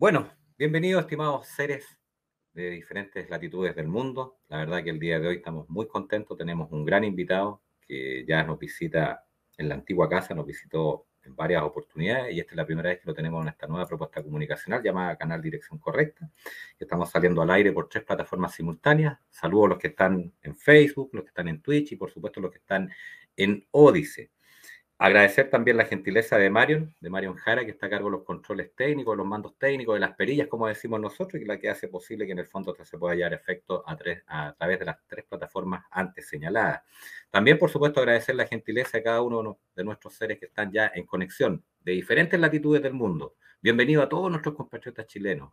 Bueno, bienvenidos, estimados seres de diferentes latitudes del mundo. La verdad que el día de hoy estamos muy contentos. Tenemos un gran invitado que ya nos visita en la antigua casa, nos visitó en varias oportunidades y esta es la primera vez que lo tenemos en esta nueva propuesta comunicacional llamada Canal Dirección Correcta. Estamos saliendo al aire por tres plataformas simultáneas. Saludos a los que están en Facebook, los que están en Twitch y por supuesto los que están en Odyssey. Agradecer también la gentileza de Marion, de Marion Jara, que está a cargo de los controles técnicos, de los mandos técnicos, de las perillas, como decimos nosotros, y la que hace posible que en el fondo se pueda hallar efecto a, a través de las tres plataformas antes señaladas. También, por supuesto, agradecer la gentileza de cada uno de nuestros seres que están ya en conexión de diferentes latitudes del mundo. Bienvenido a todos nuestros compatriotas chilenos,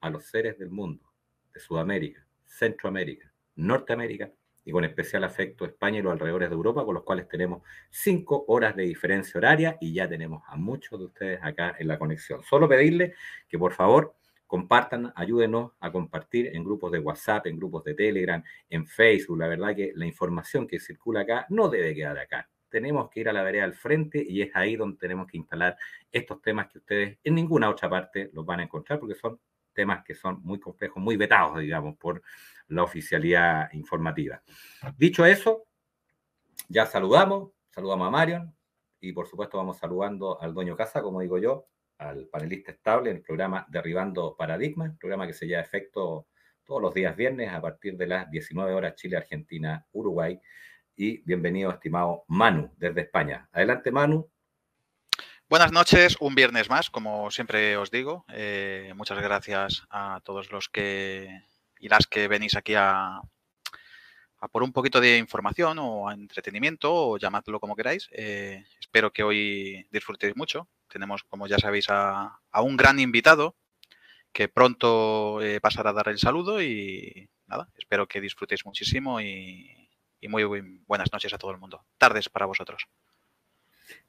a los seres del mundo, de Sudamérica, Centroamérica, Norteamérica y con especial afecto a España y los alrededores de Europa, con los cuales tenemos cinco horas de diferencia horaria y ya tenemos a muchos de ustedes acá en la conexión. Solo pedirles que por favor compartan, ayúdenos a compartir en grupos de WhatsApp, en grupos de Telegram, en Facebook. La verdad que la información que circula acá no debe quedar acá. Tenemos que ir a la vereda al frente y es ahí donde tenemos que instalar estos temas que ustedes en ninguna otra parte los van a encontrar porque son temas que son muy complejos, muy vetados, digamos, por la oficialidad informativa. Dicho eso, ya saludamos, saludamos a Marion y por supuesto vamos saludando al dueño casa, como digo yo, al panelista estable en el programa Derribando Paradigmas, programa que se lleva efecto todos los días viernes a partir de las 19 horas Chile, Argentina, Uruguay. Y bienvenido, estimado Manu, desde España. Adelante, Manu, Buenas noches, un viernes más, como siempre os digo. Eh, muchas gracias a todos los que y las que venís aquí a, por un poquito de información o entretenimiento o llamadlo como queráis. Eh, espero que hoy disfrutéis mucho. Tenemos, como ya sabéis, a, un gran invitado que pronto eh, pasará a dar el saludo y nada, espero que disfrutéis muchísimo y, muy buenas noches a todo el mundo. Tardes para vosotros.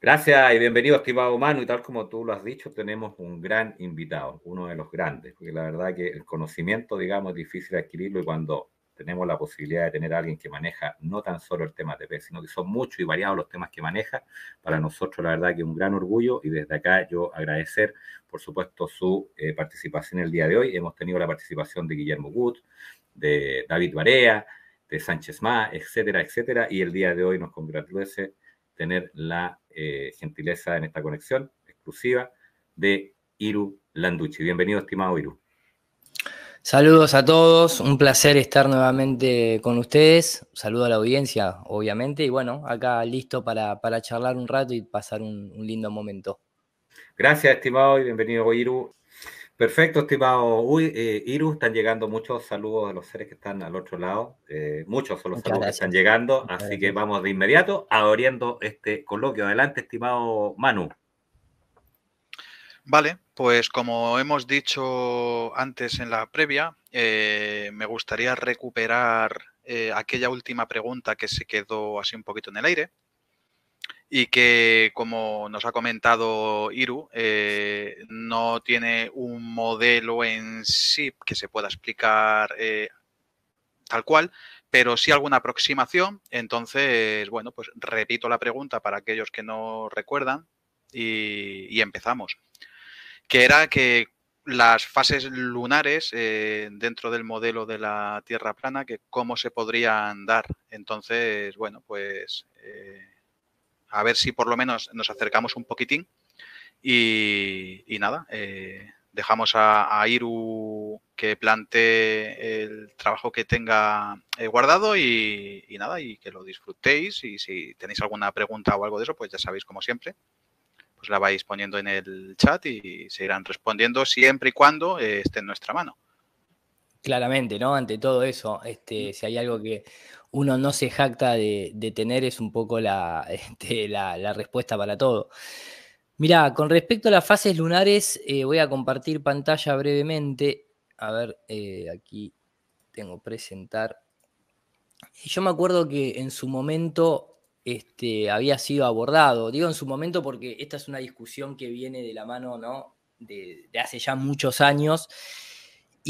Gracias y bienvenido, estimado humano. Y tal como tú lo has dicho, tenemos un gran invitado, uno de los grandes, porque la verdad que el conocimiento, digamos, es difícil adquirirlo y cuando tenemos la posibilidad de tener a alguien que maneja no tan solo el tema de TP, sino que son muchos y variados los temas que maneja. Para nosotros, la verdad que es un gran orgullo y desde acá yo agradecer, por supuesto, su eh, participación el día de hoy. Hemos tenido la participación de Guillermo Gut, de David Barea, de Sánchez Má, etcétera, etcétera. Y el día de hoy nos congratulece tener la eh, gentileza en esta conexión exclusiva de Iru Landucci. Bienvenido, estimado Iru. Saludos a todos, un placer estar nuevamente con ustedes. Saludo a la audiencia, obviamente, y bueno, acá listo para, charlar un rato y pasar un lindo momento. Gracias, estimado, y bienvenido, Iru. Perfecto, estimado eh, Iru. Están llegando muchos saludos a los seres que están al otro lado. Eh, muchos son los saludos que están llegando. así que vamos de inmediato abriendo este coloquio. Adelante, estimado Manu. Vale, pues como hemos dicho antes en la previa, eh, me gustaría recuperar aquella última pregunta que se quedó así un poquito en el aire y que, como nos ha comentado Iru, eh, no tiene un modelo en sí que se pueda explicar eh, tal cual, pero sí alguna aproximación. Entonces, bueno, pues repito la pregunta para aquellos que no recuerdan y, empezamos. Que era que las fases lunares eh, dentro del modelo de la Tierra plana, que cómo se podrían dar. Entonces, bueno, pues a ver si por lo menos nos acercamos un poquitín. Y, nada, eh, dejamos a, Iru que plante el trabajo que tenga eh, guardado y, nada, y que lo disfrutéis. Y si tenéis alguna pregunta o algo de eso, pues ya sabéis, como siempre, pues la vais poniendo en el chat y se irán respondiendo siempre y cuando eh, esté en nuestra mano. Claramente, ¿no? Ante todo eso, este, si hay algo que uno no se jacta de, tener es un poco la, este, respuesta para todo. Mira, con respecto a las fases lunares, eh, voy a compartir pantalla brevemente. A ver, eh, aquí tengo presentar. Yo me acuerdo que en su momento este, había sido abordado. Digo en su momento porque esta es una discusión que viene de la mano, ¿no? de hace ya muchos años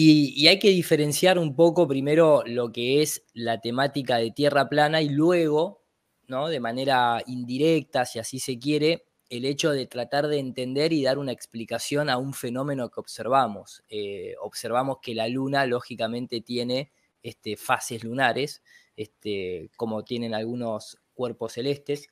y, hay que diferenciar un poco primero lo que es la temática de tierra plana y luego, ¿no? de manera indirecta, si así se quiere, el hecho de tratar de entender y dar una explicación a un fenómeno que observamos. Eh, observamos que la luna, lógicamente, tiene este, fases lunares, este, como tienen algunos cuerpos celestes.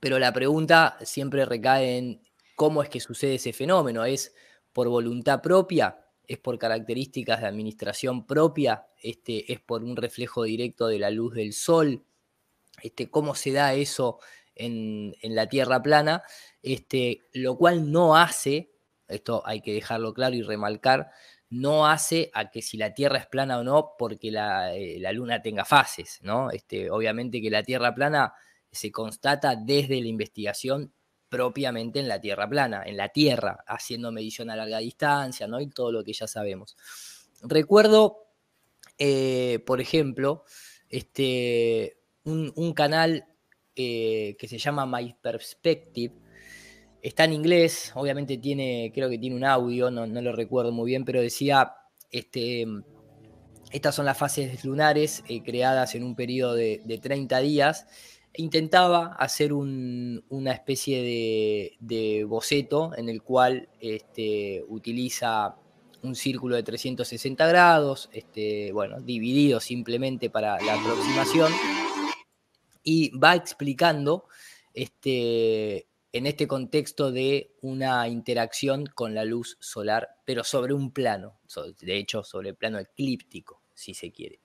Pero la pregunta siempre recae en cómo es que sucede ese fenómeno. Es por voluntad propia, es por características de administración propia, este, es por un reflejo directo de la luz del sol, este, cómo se da eso en, la Tierra plana, este, lo cual no hace, esto hay que dejarlo claro y remarcar, no hace a que si la Tierra es plana o no, porque la, eh, Luna tenga fases, ¿no? Este, obviamente que la Tierra plana se constata desde la investigación propiamente en la tierra plana, en la tierra, haciendo medición a larga distancia, ¿no? Y todo lo que ya sabemos. Recuerdo, eh, por ejemplo, este, un, canal eh, que se llama My Perspective, está en inglés, obviamente tiene, creo que tiene un audio, no, lo recuerdo muy bien, pero decía, este, estas son las fases lunares eh, creadas en un periodo de, de 30 días intentaba hacer una especie de, boceto en el cual este, utiliza un círculo de 360 grados, este, bueno, dividido simplemente para la aproximación, y va explicando este, en este contexto de una interacción con la luz solar, pero sobre un plano, de hecho sobre el plano eclíptico, si se quiere.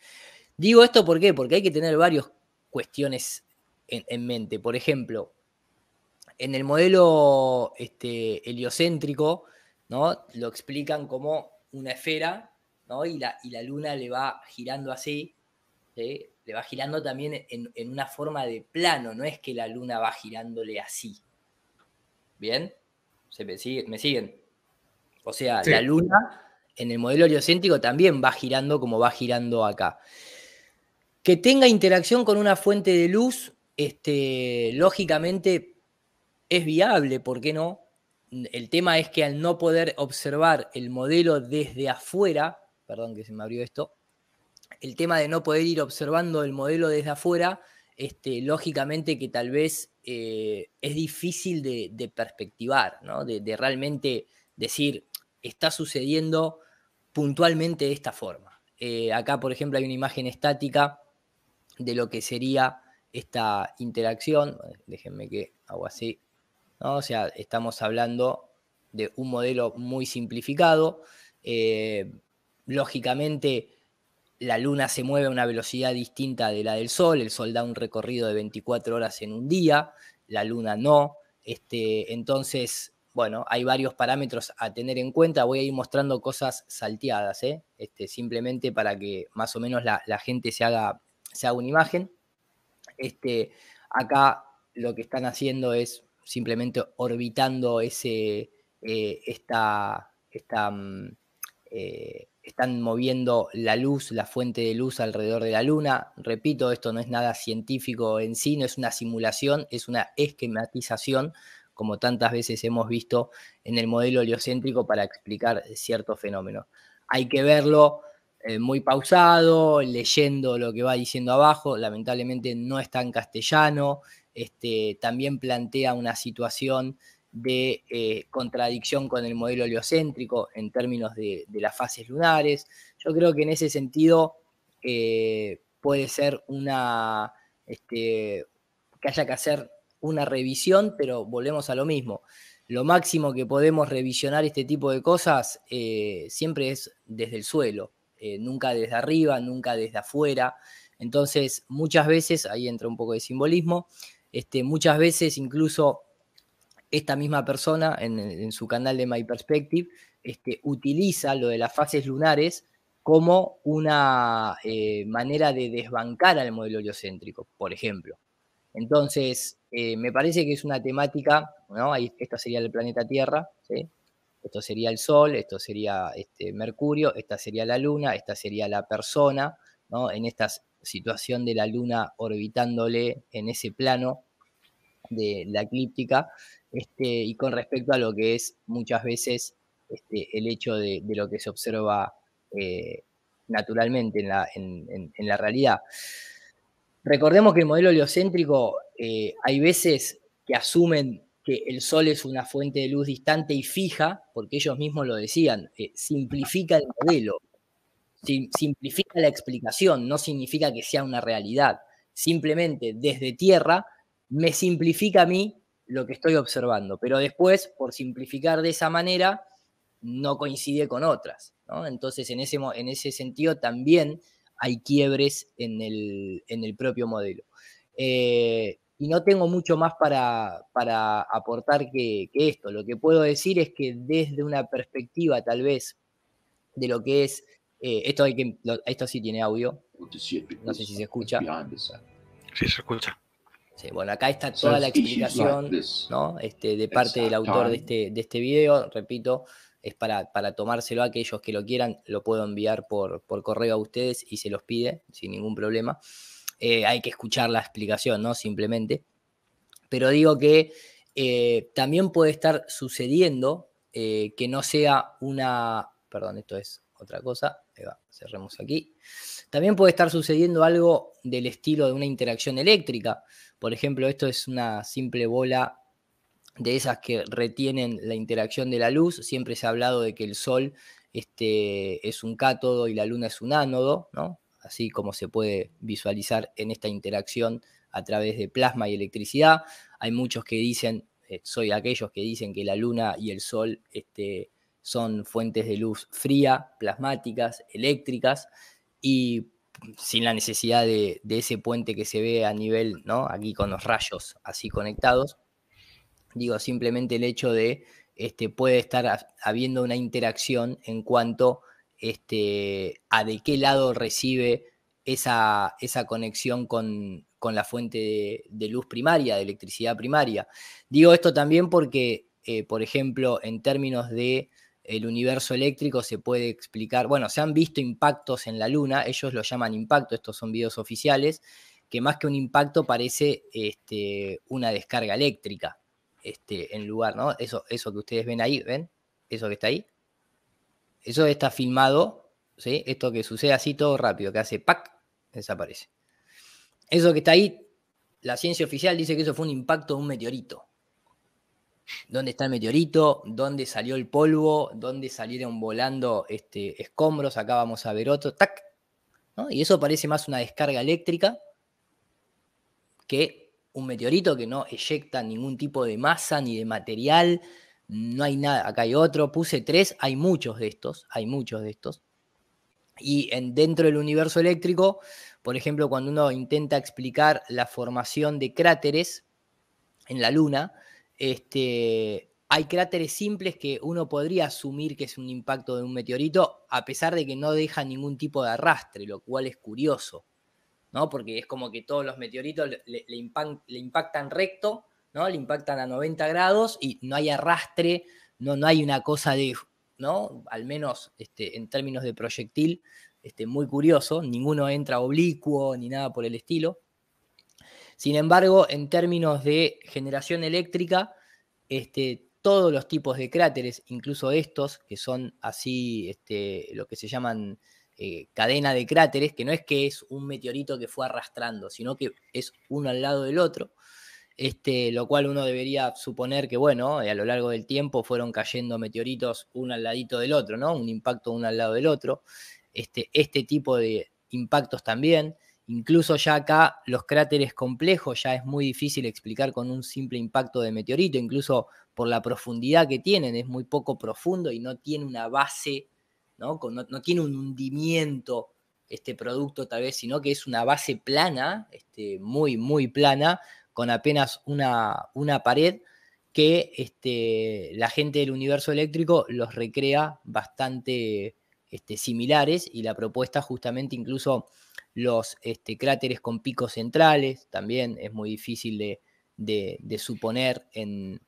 Digo esto ¿por qué? porque hay que tener varias cuestiones en, mente. Por ejemplo, en el modelo este, heliocéntrico, ¿no? Lo explican como una esfera, ¿no? Y la, y la luna le va girando así, le va girando también en, una forma de plano, no es que la luna va girándole así. ¿Bien? me, siguen? O sea, la luna en el modelo heliocéntrico también va girando como va girando acá. Que tenga interacción con una fuente de luz este, lógicamente es viable, ¿por qué no? El tema es que al no poder observar el modelo desde afuera, perdón que se me abrió esto, el tema de no poder ir observando el modelo desde afuera, este, lógicamente que tal vez eh, es difícil de, perspectivar, ¿no? de, realmente decir, está sucediendo puntualmente de esta forma. Eh, acá, por ejemplo, hay una imagen estática de lo que sería esta interacción, déjenme que hago así, o sea, estamos hablando de un modelo muy simplificado. Eh, lógicamente, la Luna se mueve a una velocidad distinta de la del Sol, el Sol da un recorrido de 24 horas en un día, la Luna no. Este, entonces, bueno, hay varios parámetros a tener en cuenta. Voy a ir mostrando cosas salteadas, ¿eh? este, simplemente para que más o menos la, gente se haga, se haga una imagen. Este, acá lo que están haciendo es simplemente orbitando ese, eh, esta, mm, eh, están moviendo la luz, la fuente de luz alrededor de la luna. Repito, esto no es nada científico en sí, no es una simulación, es una esquematización, como tantas veces hemos visto en el modelo heliocéntrico para explicar ciertos fenómenos. Hay que verlo, eh, muy pausado, leyendo lo que va diciendo abajo, lamentablemente no está en castellano, este, también plantea una situación de eh, contradicción con el modelo heliocéntrico en términos de, las fases lunares. Yo creo que en ese sentido eh, puede ser una, este, que haya que hacer una revisión, pero volvemos a lo mismo. Lo máximo que podemos revisionar este tipo de cosas siempre es desde el suelo. Eh, nunca desde arriba, nunca desde afuera. Entonces, muchas veces, ahí entra un poco de simbolismo, este, muchas veces incluso esta misma persona en, su canal de My Perspective este, utiliza lo de las fases lunares como una eh, manera de desbancar al modelo heliocéntrico, por ejemplo. Entonces, eh, me parece que es una temática, ¿no? esta sería el planeta Tierra, ¿sí? esto sería el Sol, esto sería este, Mercurio, esta sería la Luna, esta sería la persona, En esta situación de la Luna orbitándole en ese plano de la eclíptica, este, y con respecto a lo que es muchas veces este, el hecho de, lo que se observa eh, naturalmente en la, realidad. Recordemos que el modelo heliocéntrico eh, hay veces que asumen que el Sol es una fuente de luz distante y fija, porque ellos mismos lo decían, eh, simplifica el modelo, simplifica la explicación, no significa que sea una realidad. Simplemente desde Tierra me simplifica a mí lo que estoy observando, pero después, por simplificar de esa manera, no coincide con otras. Entonces, en ese, en ese sentido también hay quiebres en el, propio modelo. Eh, y no tengo mucho más para, para aportar que, esto. Lo que puedo decir es que desde una perspectiva tal vez de lo que es, eh, esto, hay que, esto sí tiene audio, no sé si se uh, escucha. Sí, se escucha. bueno, acá está toda la explicación ¿no? este, de parte del autor de este, de este video, repito, es para, para tomárselo a aquellos que lo quieran, lo puedo enviar por, por correo a ustedes y se los pide sin ningún problema. Eh, hay que escuchar la explicación, ¿no? Simplemente. Pero digo que eh, también puede estar sucediendo eh, que no sea una... Perdón, esto es otra cosa. cerremos aquí. También puede estar sucediendo algo del estilo de una interacción eléctrica. Por ejemplo, esto es una simple bola de esas que retienen la interacción de la luz. Siempre se ha hablado de que el Sol este, es un cátodo y la Luna es un ánodo, ¿no? así como se puede visualizar en esta interacción a través de plasma y electricidad. Hay muchos que dicen, eh, soy aquellos que dicen que la luna y el sol este, son fuentes de luz fría, plasmáticas, eléctricas, y sin la necesidad de, de ese puente que se ve a nivel, ¿no? Aquí con los rayos así conectados. Digo, simplemente el hecho de este, puede estar habiendo una interacción en cuanto este, a de qué lado recibe esa, esa conexión con, con la fuente de, luz primaria, de electricidad primaria. Digo esto también porque, eh, por ejemplo, en términos de el universo eléctrico se puede explicar, bueno, se han visto impactos en la Luna, ellos lo llaman impacto, estos son videos oficiales, que más que un impacto parece este, una descarga eléctrica este, en lugar, ¿no? Eso, eso que ustedes ven ahí, ¿ven? Eso que está ahí, eso está filmado, Esto que sucede así todo rápido, que hace pac, desaparece. Eso que está ahí, la ciencia oficial dice que eso fue un impacto de un meteorito. ¿Dónde está el meteorito? ¿Dónde salió el polvo? ¿Dónde salieron volando este, escombros? Acá vamos a ver otro. ¡Tac! ¿No? Y eso parece más una descarga eléctrica que un meteorito que no eyecta ningún tipo de masa ni de material, no hay nada, acá hay otro, puse tres, hay muchos de estos, hay muchos de estos. Y en, dentro del universo eléctrico, por ejemplo, cuando uno intenta explicar la formación de cráteres en la Luna, este, hay cráteres simples que uno podría asumir que es un impacto de un meteorito, a pesar de que no deja ningún tipo de arrastre, lo cual es curioso, ¿no? Porque es como que todos los meteoritos le, le impactan recto ¿no? Le impactan a 90 grados y no hay arrastre, no, no hay una cosa de, ¿no? Al menos este, en términos de proyectil, este, muy curioso, ninguno entra oblicuo ni nada por el estilo. Sin embargo, en términos de generación eléctrica, este, todos los tipos de cráteres, incluso estos, que son así este, lo que se llaman eh, cadena de cráteres, que no es que es un meteorito que fue arrastrando, sino que es uno al lado del otro este, lo cual uno debería suponer que, bueno, eh, a lo largo del tiempo fueron cayendo meteoritos uno al ladito del otro, ¿no? Un impacto uno al lado del otro. Este, este, tipo de impactos también. Incluso ya acá los cráteres complejos ya es muy difícil explicar con un simple impacto de meteorito, incluso por la profundidad que tienen, es muy poco profundo y no tiene una base, no, tiene un hundimiento este producto tal vez, sino que es una base plana, este, muy, muy plana, con apenas una, pared que este, la gente del universo eléctrico los recrea bastante este, similares y la propuesta justamente incluso los este, cráteres con picos centrales también es muy difícil de, suponer en,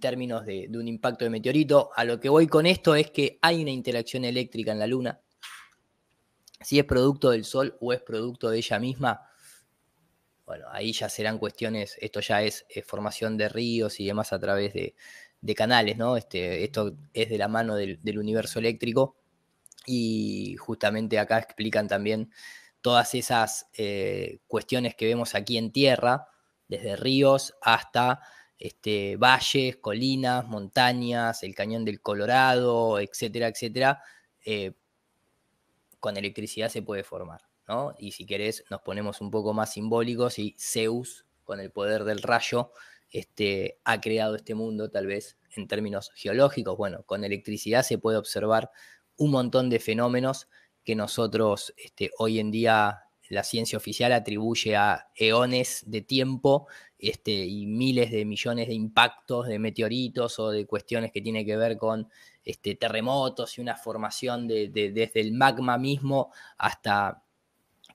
términos de, un impacto de meteorito. A lo que voy con esto es que hay una interacción eléctrica en la Luna. Si es producto del Sol o es producto de ella misma, bueno, ahí ya serán cuestiones, esto ya es eh, formación de ríos y demás a través de, canales, ¿no? Este, esto es de la mano del, universo eléctrico y justamente acá explican también todas esas eh, cuestiones que vemos aquí en tierra, desde ríos hasta este, valles, colinas, montañas, el cañón del Colorado, etcétera, etcétera, eh, con electricidad se puede formar. Y si querés, nos ponemos un poco más simbólicos y Zeus, con el poder del rayo, este, ha creado este mundo, tal vez en términos geológicos. Bueno, con electricidad se puede observar un montón de fenómenos que nosotros este, hoy en día la ciencia oficial atribuye a eones de tiempo este, y miles de millones de impactos de meteoritos o de cuestiones que tienen que ver con este, terremotos y una formación desde el magma mismo hasta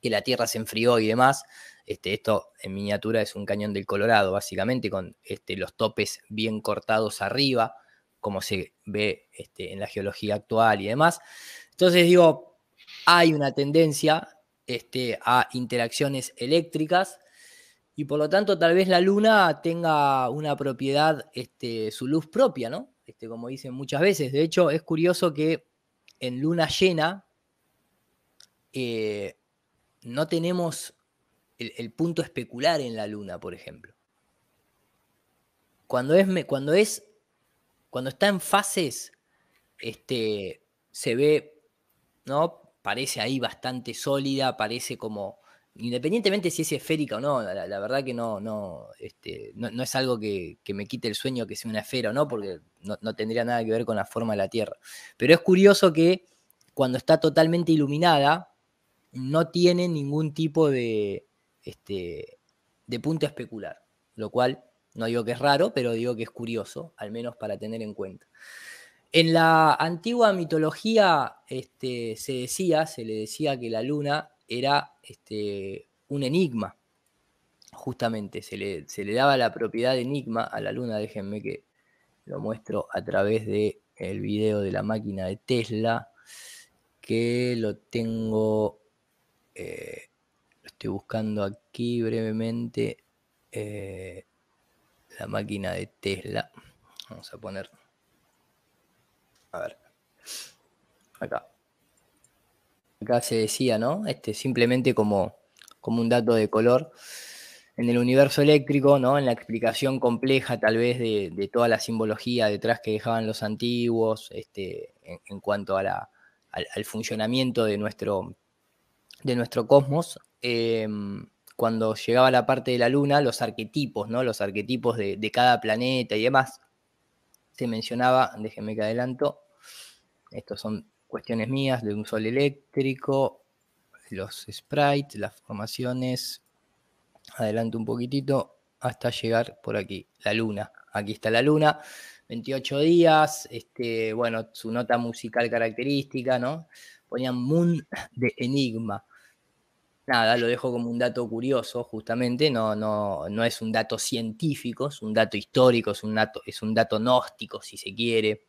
que la Tierra se enfrió y demás. Este, esto en miniatura es un cañón del Colorado, básicamente, con este, los topes bien cortados arriba, como se ve este, en la geología actual y demás. Entonces digo, hay una tendencia este, a interacciones eléctricas y por lo tanto tal vez la luna tenga una propiedad, este, su luz propia, ¿no? Este, como dicen muchas veces. De hecho, es curioso que en luna llena, eh, no tenemos el, punto especular en la luna, por ejemplo. Cuando es, cuando es, cuando está en fases, este, se ve, ¿no? Parece ahí bastante sólida, parece como, independientemente si es esférica o no, la, verdad que no, no, este, es algo que, me quite el sueño que sea una esfera o no, porque no tendría nada que ver con la forma de la Tierra. Pero es curioso que cuando está totalmente iluminada, no tiene ningún tipo de, este, de punto especular, lo cual no digo que es raro, pero digo que es curioso, al menos para tener en cuenta. En la antigua mitología este, se decía, se le decía que la luna era este, un enigma, justamente, se le, daba la propiedad de enigma a la luna, déjenme que lo muestro a través del el video de la máquina de Tesla, que lo tengo eh, estoy buscando aquí brevemente, eh, la máquina de Tesla. Vamos a poner, a ver, acá. Acá se decía, ¿no? Este, simplemente como, como un dato de color en el universo eléctrico, ¿no? en la explicación compleja tal vez de, toda la simbología detrás que dejaban los antiguos este, en, cuanto a al, funcionamiento de nuestro de nuestro cosmos, em, cuando llegaba la parte de la luna, los arquetipos, ¿no? Los arquetipos de, cada planeta y demás. Se mencionaba, déjenme que adelanto, estos son cuestiones mías, de un sol eléctrico, los sprites, las formaciones. Adelanto un poquitito hasta llegar por aquí, la luna. Aquí está la luna, 28 días, este, bueno, su nota musical característica, ¿no? ponían Moon de Enigma. Nada, lo dejo como un dato curioso, justamente, no, no, no es un dato científico, es un dato histórico, es un dato, es un dato gnóstico, si se quiere,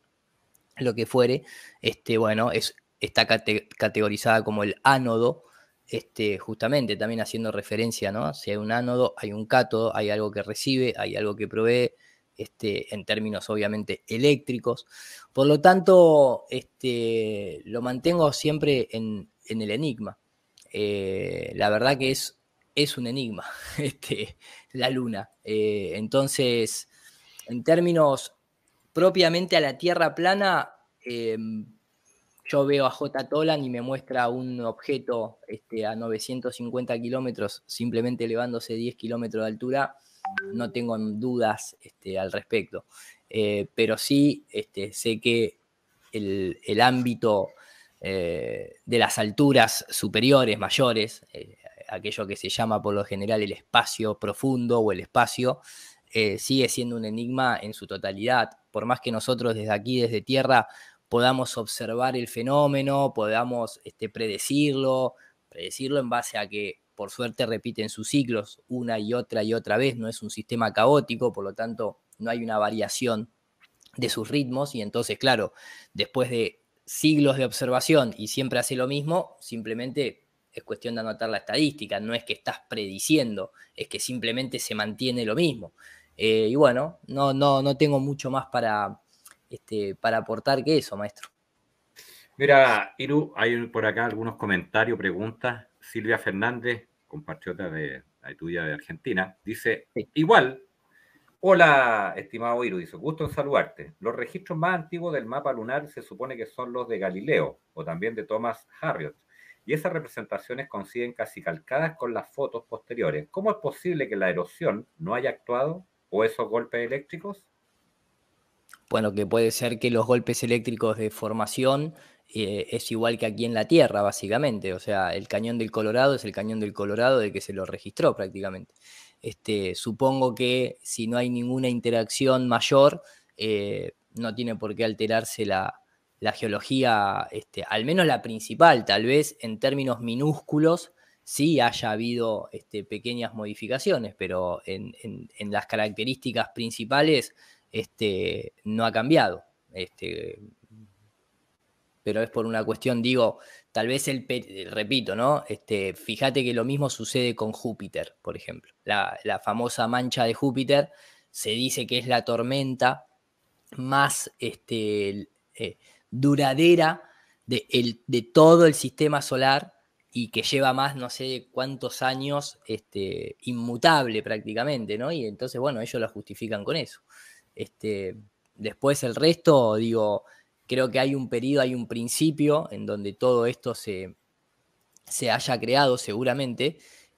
lo que fuere. Este, bueno, es, está categorizada como el ánodo, este, justamente también haciendo referencia, ¿no? Si hay un ánodo, hay un cátodo, hay algo que recibe, hay algo que provee, este, en términos obviamente eléctricos. Por lo tanto, este, lo mantengo siempre en, el enigma. Eh, la verdad que es, un enigma este, la luna. Eh, entonces, en términos propiamente a la Tierra plana, eh, yo veo a J. Tolan y me muestra un objeto a 950 kilómetros, simplemente elevándose 10 kilómetros de altura, no tengo dudas este, al respecto. Eh, pero sí este, sé que el, ámbito eh, de las alturas superiores, mayores, eh, aquello que se llama por lo general el espacio profundo o el espacio, sigue siendo un enigma en su totalidad. Por más que nosotros desde aquí, desde tierra, podamos observar el fenómeno, podamos este, predecirlo, predecirlo en base a que por suerte repiten sus ciclos una y otra y otra vez, no es un sistema caótico, por lo tanto no hay una variación de sus ritmos y entonces, claro, después de siglos de observación y siempre hace lo mismo, simplemente es cuestión de anotar la estadística, no es que estás prediciendo, es que simplemente se mantiene lo mismo. Eh, y bueno, no, no, no tengo mucho más para, este, para aportar que eso, maestro. Mira, Iru, hay por acá algunos comentarios, preguntas. Silvia Fernández, compatriota de la tuya de Argentina, dice, igual, hola, estimado Iru, dice, gusto en saludarte. Los registros más antiguos del mapa lunar se supone que son los de Galileo o también de Thomas Harriot, y esas representaciones coinciden casi calcadas con las fotos posteriores. ¿Cómo es posible que la erosión no haya actuado o esos golpes eléctricos? Bueno, que puede ser que los golpes eléctricos de formación eh, es igual que aquí en la Tierra, básicamente. O sea, el cañón del Colorado es el cañón del Colorado de que se lo registró prácticamente. Este, supongo que si no hay ninguna interacción mayor, eh, no tiene por qué alterarse la, geología, este, al menos la principal, tal vez en términos minúsculos, sí haya habido este, pequeñas modificaciones, pero en, las características principales este, no ha cambiado. Este, pero es por una cuestión, digo, tal vez el, repito, ¿no? Este, fíjate que lo mismo sucede con Júpiter, por ejemplo. La, famosa mancha de Júpiter se dice que es la tormenta más este, eh, duradera de, de, todo el sistema solar y que lleva más no sé cuántos años este, inmutable prácticamente, ¿no? Y entonces, bueno, ellos la justifican con eso. Este, después el resto, digo, Creo que hay un periodo, hay un principio en donde todo esto se, haya creado seguramente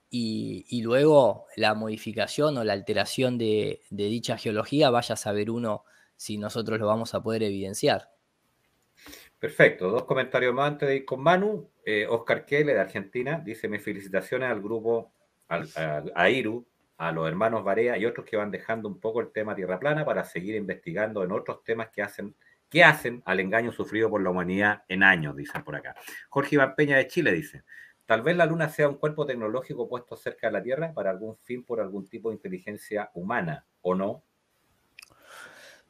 y, luego la modificación o la alteración de, dicha geología vaya a saber uno si nosotros lo vamos a poder evidenciar. Perfecto, dos comentarios más antes de ir con Manu. Eh, Oscar Kele de Argentina dice: Mis felicitaciones al grupo, al, a, a, Iru, a los hermanos Varea y otros que van dejando un poco el tema tierra plana para seguir investigando en otros temas que hacen ¿Qué hacen al engaño sufrido por la humanidad en años? Dicen por acá. Jorge Iván Peña de Chile dice, Tal vez la Luna sea un cuerpo tecnológico puesto cerca de la Tierra para algún fin por algún tipo de inteligencia humana, o no,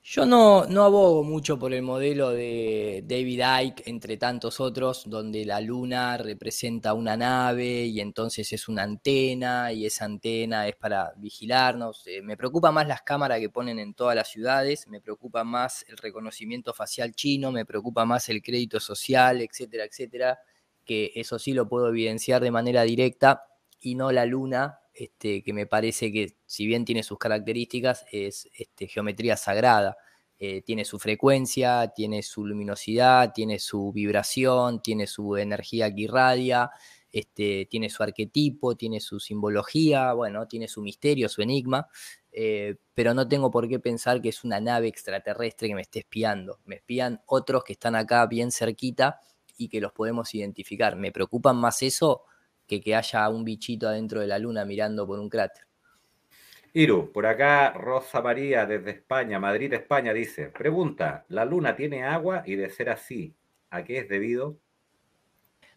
yo no, abogo mucho por el modelo de David Icke, entre tantos otros, donde la luna representa una nave y entonces es una antena y esa antena es para vigilarnos. Eh, me preocupa más las cámaras que ponen en todas las ciudades, me preocupa más el reconocimiento facial chino, me preocupa más el crédito social, etcétera, etcétera, que eso sí lo puedo evidenciar de manera directa y no la luna este, que me parece que, si bien tiene sus características, es este, geometría sagrada. Eh, tiene su frecuencia, tiene su luminosidad, tiene su vibración, tiene su energía que irradia, este, tiene su arquetipo, tiene su simbología, bueno, tiene su misterio, su enigma, eh, pero no tengo por qué pensar que es una nave extraterrestre que me esté espiando. Me espían otros que están acá bien cerquita y que los podemos identificar. Me preocupan más eso que que haya un bichito adentro de la luna mirando por un cráter. Iru, por acá Rosa María desde España, Madrid, España, dice, pregunta, ¿la luna tiene agua? Y de ser así, ¿a qué es debido?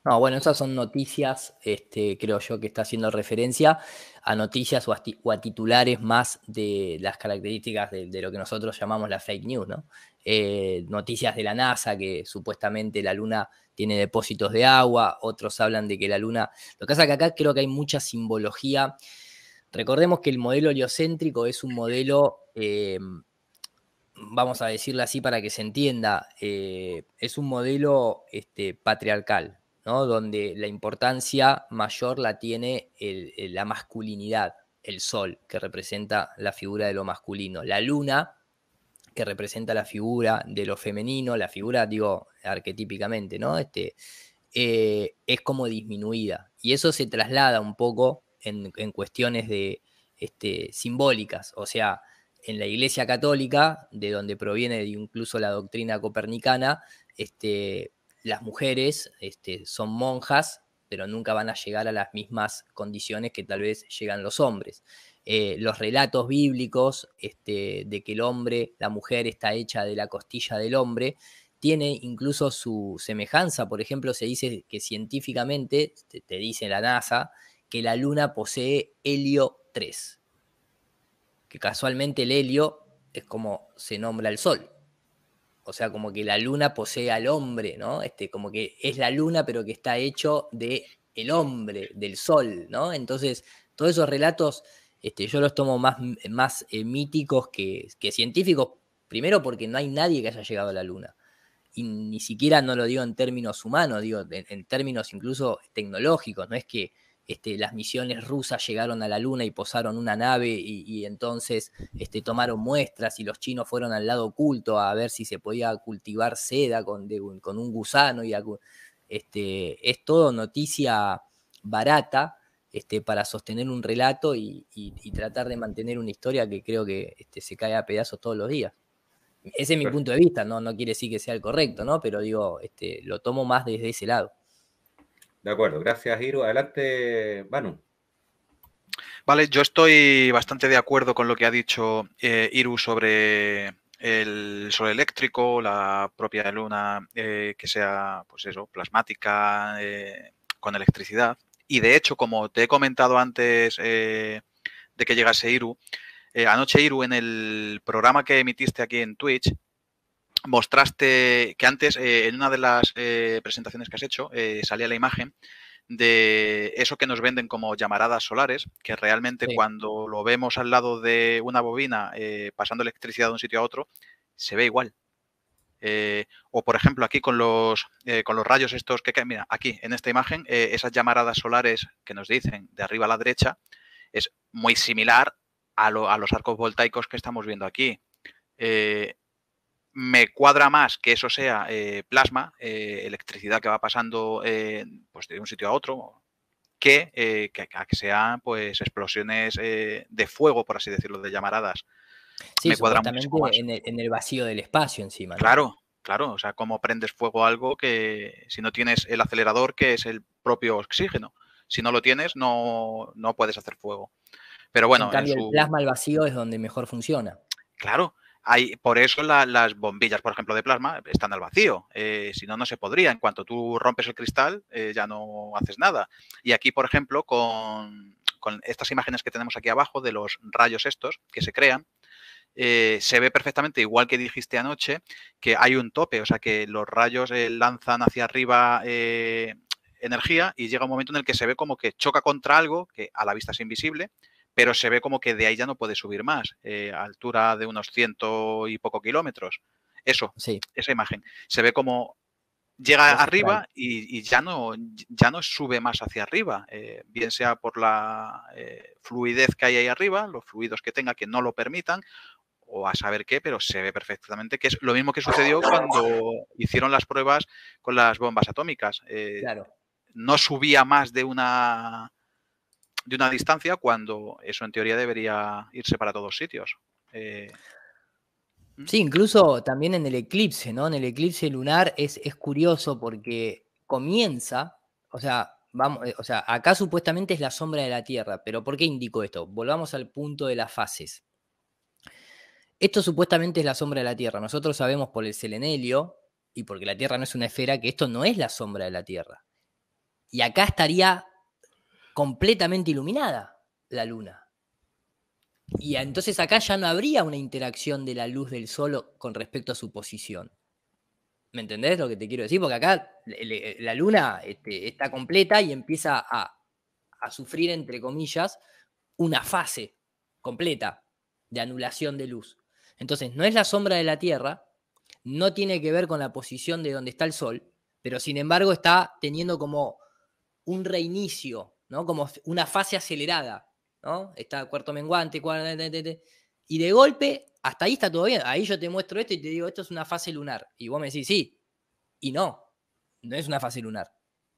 No, bueno, esas son noticias, este, creo yo que está haciendo referencia a noticias o a, titulares más de las características de, de, lo que nosotros llamamos la fake news, ¿no? Eh, noticias de la NASA que supuestamente la Luna tiene depósitos de agua, otros hablan de que la Luna... Lo que pasa es que acá creo que hay mucha simbología. Recordemos que el modelo heliocéntrico es un modelo, eh, vamos a decirlo así para que se entienda, eh, es un modelo este, patriarcal, donde la importancia mayor la tiene la masculinidad, el sol, que representa la figura de lo masculino. La luna que representa la figura de lo femenino, la figura, digo, arquetípicamente, ¿no? Este, eh, es como disminuida. Y eso se traslada un poco en, cuestiones de, este, simbólicas, o sea, en la Iglesia Católica, de donde proviene incluso la doctrina copernicana, este, las mujeres este, son monjas, pero nunca van a llegar a las mismas condiciones que tal vez llegan los hombres. Eh, los relatos bíblicos este, de que el hombre, la mujer está hecha de la costilla del hombre, tiene incluso su semejanza. Por ejemplo, se dice que científicamente, te, dice la NASA, que la Luna posee helio 3, que casualmente el helio es como se nombra el Sol. O sea, como que la luna posee al hombre, ¿no? Este, como que es la luna, pero que está hecho de el hombre, del sol, ¿no? Entonces, todos esos relatos este, yo los tomo más, eh, míticos que, científicos, primero porque no hay nadie que haya llegado a la Luna. Y ni siquiera no lo digo en términos humanos, digo en, términos incluso tecnológicos. No es que este, las misiones rusas llegaron a la Luna y posaron una nave y, entonces este, tomaron muestras y los chinos fueron al lado oculto a ver si se podía cultivar seda con, un gusano. Y es todo noticia barata este, para sostener un relato y, tratar de mantener una historia que creo que este, se cae a pedazos todos los días. Ese es mi punto de vista, ¿no? quiere decir que sea el correcto, ¿no? pero digo, este, lo tomo más desde ese lado. De acuerdo, gracias Iru. Adelante, Manu. Vale, yo estoy bastante de acuerdo con lo que ha dicho eh, Iru sobre el sol eléctrico, la propia luna eh, que sea, pues eso, plasmática, eh, con electricidad. Y de hecho, como te he comentado antes eh, de que llegase Iru, eh, anoche Iru en el programa que emitiste aquí en Twitch, mostraste que antes eh, en una de las presentaciones que has hecho salía la imagen de eso que nos venden como llamaradas solares, que realmente cuando lo vemos al lado de una bobina pasando electricidad de un sitio a otro, se ve igual. Eh, o por ejemplo aquí con los, eh, con los rayos estos que caen, mira, aquí en esta imagen, eh, esas llamaradas solares que nos dicen de arriba a la derecha, es muy similar a, los arcos voltaicos que estamos viendo aquí. me cuadra más que eso sea plasma, electricidad que va pasando pues, de un sitio a otro, que, a que sean pues explosiones de fuego, por así decirlo, de llamaradas. Sí, me En, el, vacío del espacio encima. Claro, claro. O sea, cómo prendes fuego algo que si no tienes el acelerador, que es el propio oxígeno. Si no lo tienes, no, puedes hacer fuego. Pero bueno. En cambio, el plasma al vacío es donde mejor funciona. Claro. Hay, por eso las bombillas, por ejemplo, de plasma están al vacío. Eh, si no, no se podría. En cuanto tú rompes el cristal, eh, ya no haces nada. Y aquí, por ejemplo, con estas imágenes que tenemos aquí abajo de los rayos estos que se crean, eh, se ve perfectamente, igual que dijiste anoche, que hay un tope, o sea que los rayos eh, lanzan hacia arriba eh, energía y llega un momento en el que se ve como que choca contra algo que a la vista es invisible, pero se ve como que de ahí ya no puede subir más, a altura de unos ciento y poco kilómetros. Eso, esa imagen. Se ve como llega arriba y, ya no ya no sube más hacia arriba, bien sea por la fluidez que hay ahí arriba, los fluidos que tenga que no lo permitan, o a saber qué, pero se ve perfectamente que es lo mismo que sucedió cuando hicieron las pruebas con las bombas atómicas. Eh, no subía más de una de una distancia cuando eso en teoría debería irse para todos sitios. Eh, ¿Mm? Sí, incluso también en el eclipse, ¿no? En el eclipse lunar es, es curioso porque comienza, o sea, vamos, eh, o sea, acá supuestamente es la sombra de la Tierra, pero ¿por qué indico esto? Volvamos al punto de las fases. Esto supuestamente es la sombra de la Tierra. Nosotros sabemos por el selenelio y porque la Tierra no es una esfera que esto no es la sombra de la Tierra. Y acá estaría completamente iluminada la Luna. Y entonces acá ya no habría una interacción de la luz del Sol con respecto a su posición. ¿Me entendés lo que te quiero decir? Porque acá la Luna este, está completa y empieza a sufrir, entre comillas, una fase completa de anulación de luz. Entonces, no es la sombra de la Tierra, no tiene que ver con la posición de donde está el Sol, pero sin embargo está teniendo como un reinicio, ¿no? Como una fase acelerada, ¿no? Está cuarto menguante, cuarto, y de golpe, hasta ahí está todo bien. Ahí yo te muestro esto y te digo, esto es una fase lunar. Y vos me decís, sí, y no, no es una fase lunar.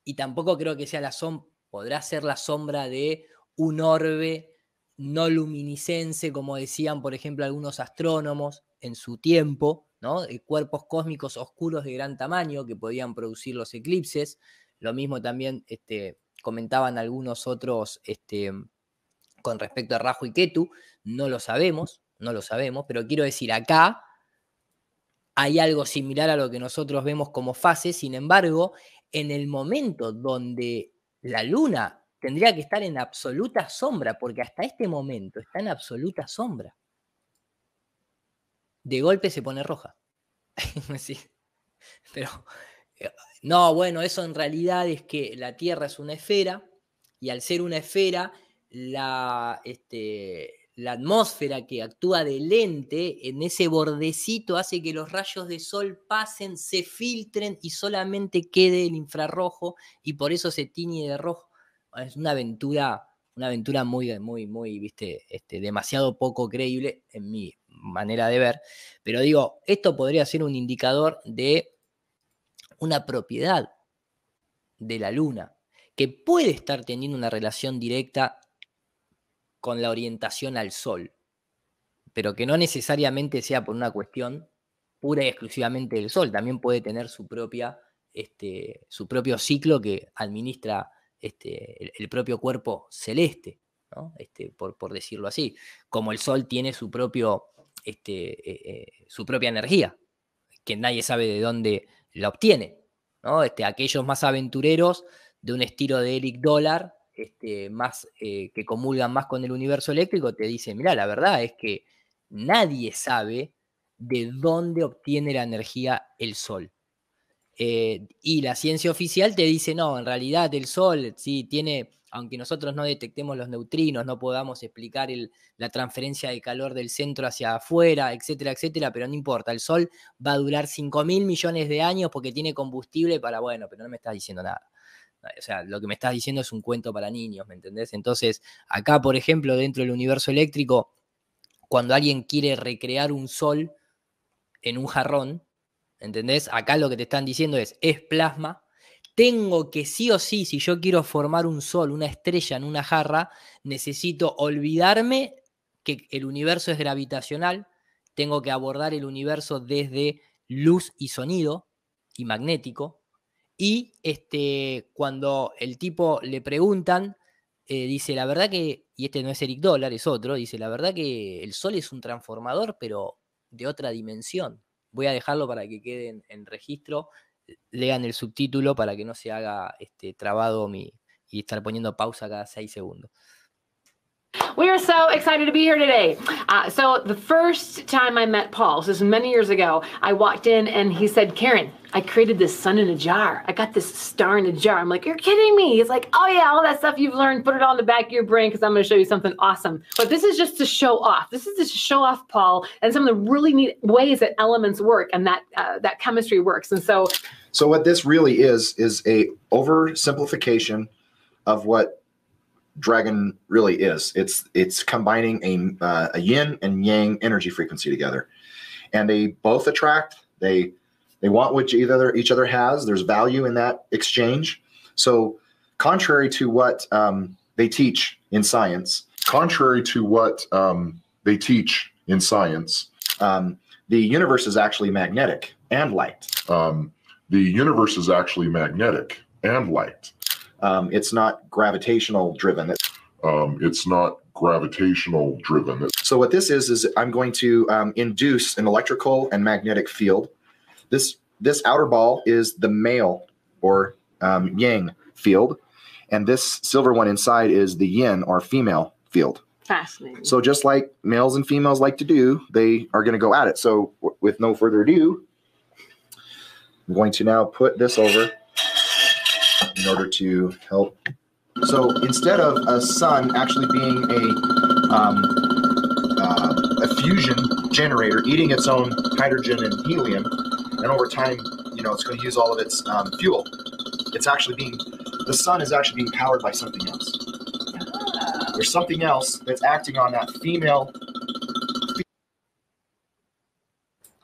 Y tampoco creo que sea la sombra, podrá ser la sombra de un orbe no luminiscense, como decían, por ejemplo, algunos astrónomos en su tiempo, ¿no? De cuerpos cósmicos oscuros de gran tamaño que podían producir los eclipses. Lo mismo también este, comentaban algunos otros este, con respecto a Rajo y Ketu. No lo sabemos, no lo sabemos, pero quiero decir, acá hay algo similar a lo que nosotros vemos como fase, Sin embargo, en el momento donde la luna tendría que estar en absoluta sombra, porque hasta este momento está en absoluta sombra. De golpe se pone roja. Pero, eh, no, bueno, eso en realidad es que la Tierra es una esfera y al ser una esfera, la, este, la atmósfera que actúa de lente en ese bordecito hace que los rayos de sol pasen, se filtren y solamente quede el infrarrojo y por eso se tiñe de rojo es una aventura, una aventura muy, muy, muy, viste, este, demasiado poco creíble en mi manera de ver. Pero digo, esto podría ser un indicador de una propiedad de la luna que puede estar teniendo una relación directa con la orientación al sol, pero que no necesariamente sea por una cuestión pura y exclusivamente del sol, también puede tener su propia este, su propio ciclo que administra este, el, propio cuerpo celeste, este, por, decirlo así, como el Sol tiene su, propio, este, eh, eh, su propia energía, que nadie sabe de dónde la obtiene. Este, aquellos más aventureros de un estilo de Eric Dollar, más, eh, que comulgan más con el universo eléctrico, te dicen, mira, la verdad es que nadie sabe de dónde obtiene la energía el Sol. Eh, y la ciencia oficial te dice, no, en realidad el Sol sí tiene, aunque nosotros no detectemos los neutrinos, no podamos explicar la transferencia de calor del centro hacia afuera, etcétera, etcétera, pero no importa, el Sol va a durar 5 mil millones de años porque tiene combustible para, bueno, pero no me estás diciendo nada. O sea, lo que me estás diciendo es un cuento para niños, ¿me entendés? Entonces, acá, por ejemplo, dentro del universo eléctrico, cuando alguien quiere recrear un sol en un jarrón, ¿Entendés? Acá lo que te están diciendo es, es plasma. Tengo que sí o sí, si yo quiero formar un sol, una estrella en una jarra, necesito olvidarme que el universo es gravitacional, tengo que abordar el universo desde luz y sonido y magnético. Y este, cuando el tipo le preguntan, eh, dice, la verdad que, y este no es Eric Dollar, es otro, dice, la verdad que el Sol es un transformador, pero de otra dimensión voy a dejarlo para que quede en, registro. Lean el subtítulo para que no se haga este, trabado mi, y estar poniendo pausa cada seis segundos. We are so excited to be here today. Uh, so, the first time I met Paul, so this was many years ago, I walked in and he said, Karen, I created this sun in a jar. I got this star in a jar. I'm like, you're kidding me. He's like, oh yeah, all that stuff you've learned, put it on the back of your brain because I'm going to show you something awesome. But this is just to show off. This is just to show off Paul and some of the really neat ways that elements work and that uh, that chemistry works. And so, so what this really is is a oversimplification of what dragon really is. It's it's combining a uh, a yin and yang energy frequency together, and they both attract. They they want what each other each other has. There's value in that exchange. So, contrary to what um, they teach in science, contrary to what um, they teach in science, um, the universe is actually magnetic and light. Um, the universe is actually magnetic and light. Um, it's not gravitational driven. Um, it's not gravitational driven. So what this is is I'm going to um, induce an electrical and magnetic field. This this outer ball is the male or um, yang field, and this silver one inside is the yin or female field. Fascinating. So just like males and females like to do, they are going to go at it. So w- with no further ado, I'm going to now put this over in order to help. So instead of a sun actually being a, um, uh, a fusion generator eating its own hydrogen and helium, and over time, you know, it's going to use all of its um, fuel. It's actually being, the sun is actually being powered by something else. Ah. There's something else that's acting on that female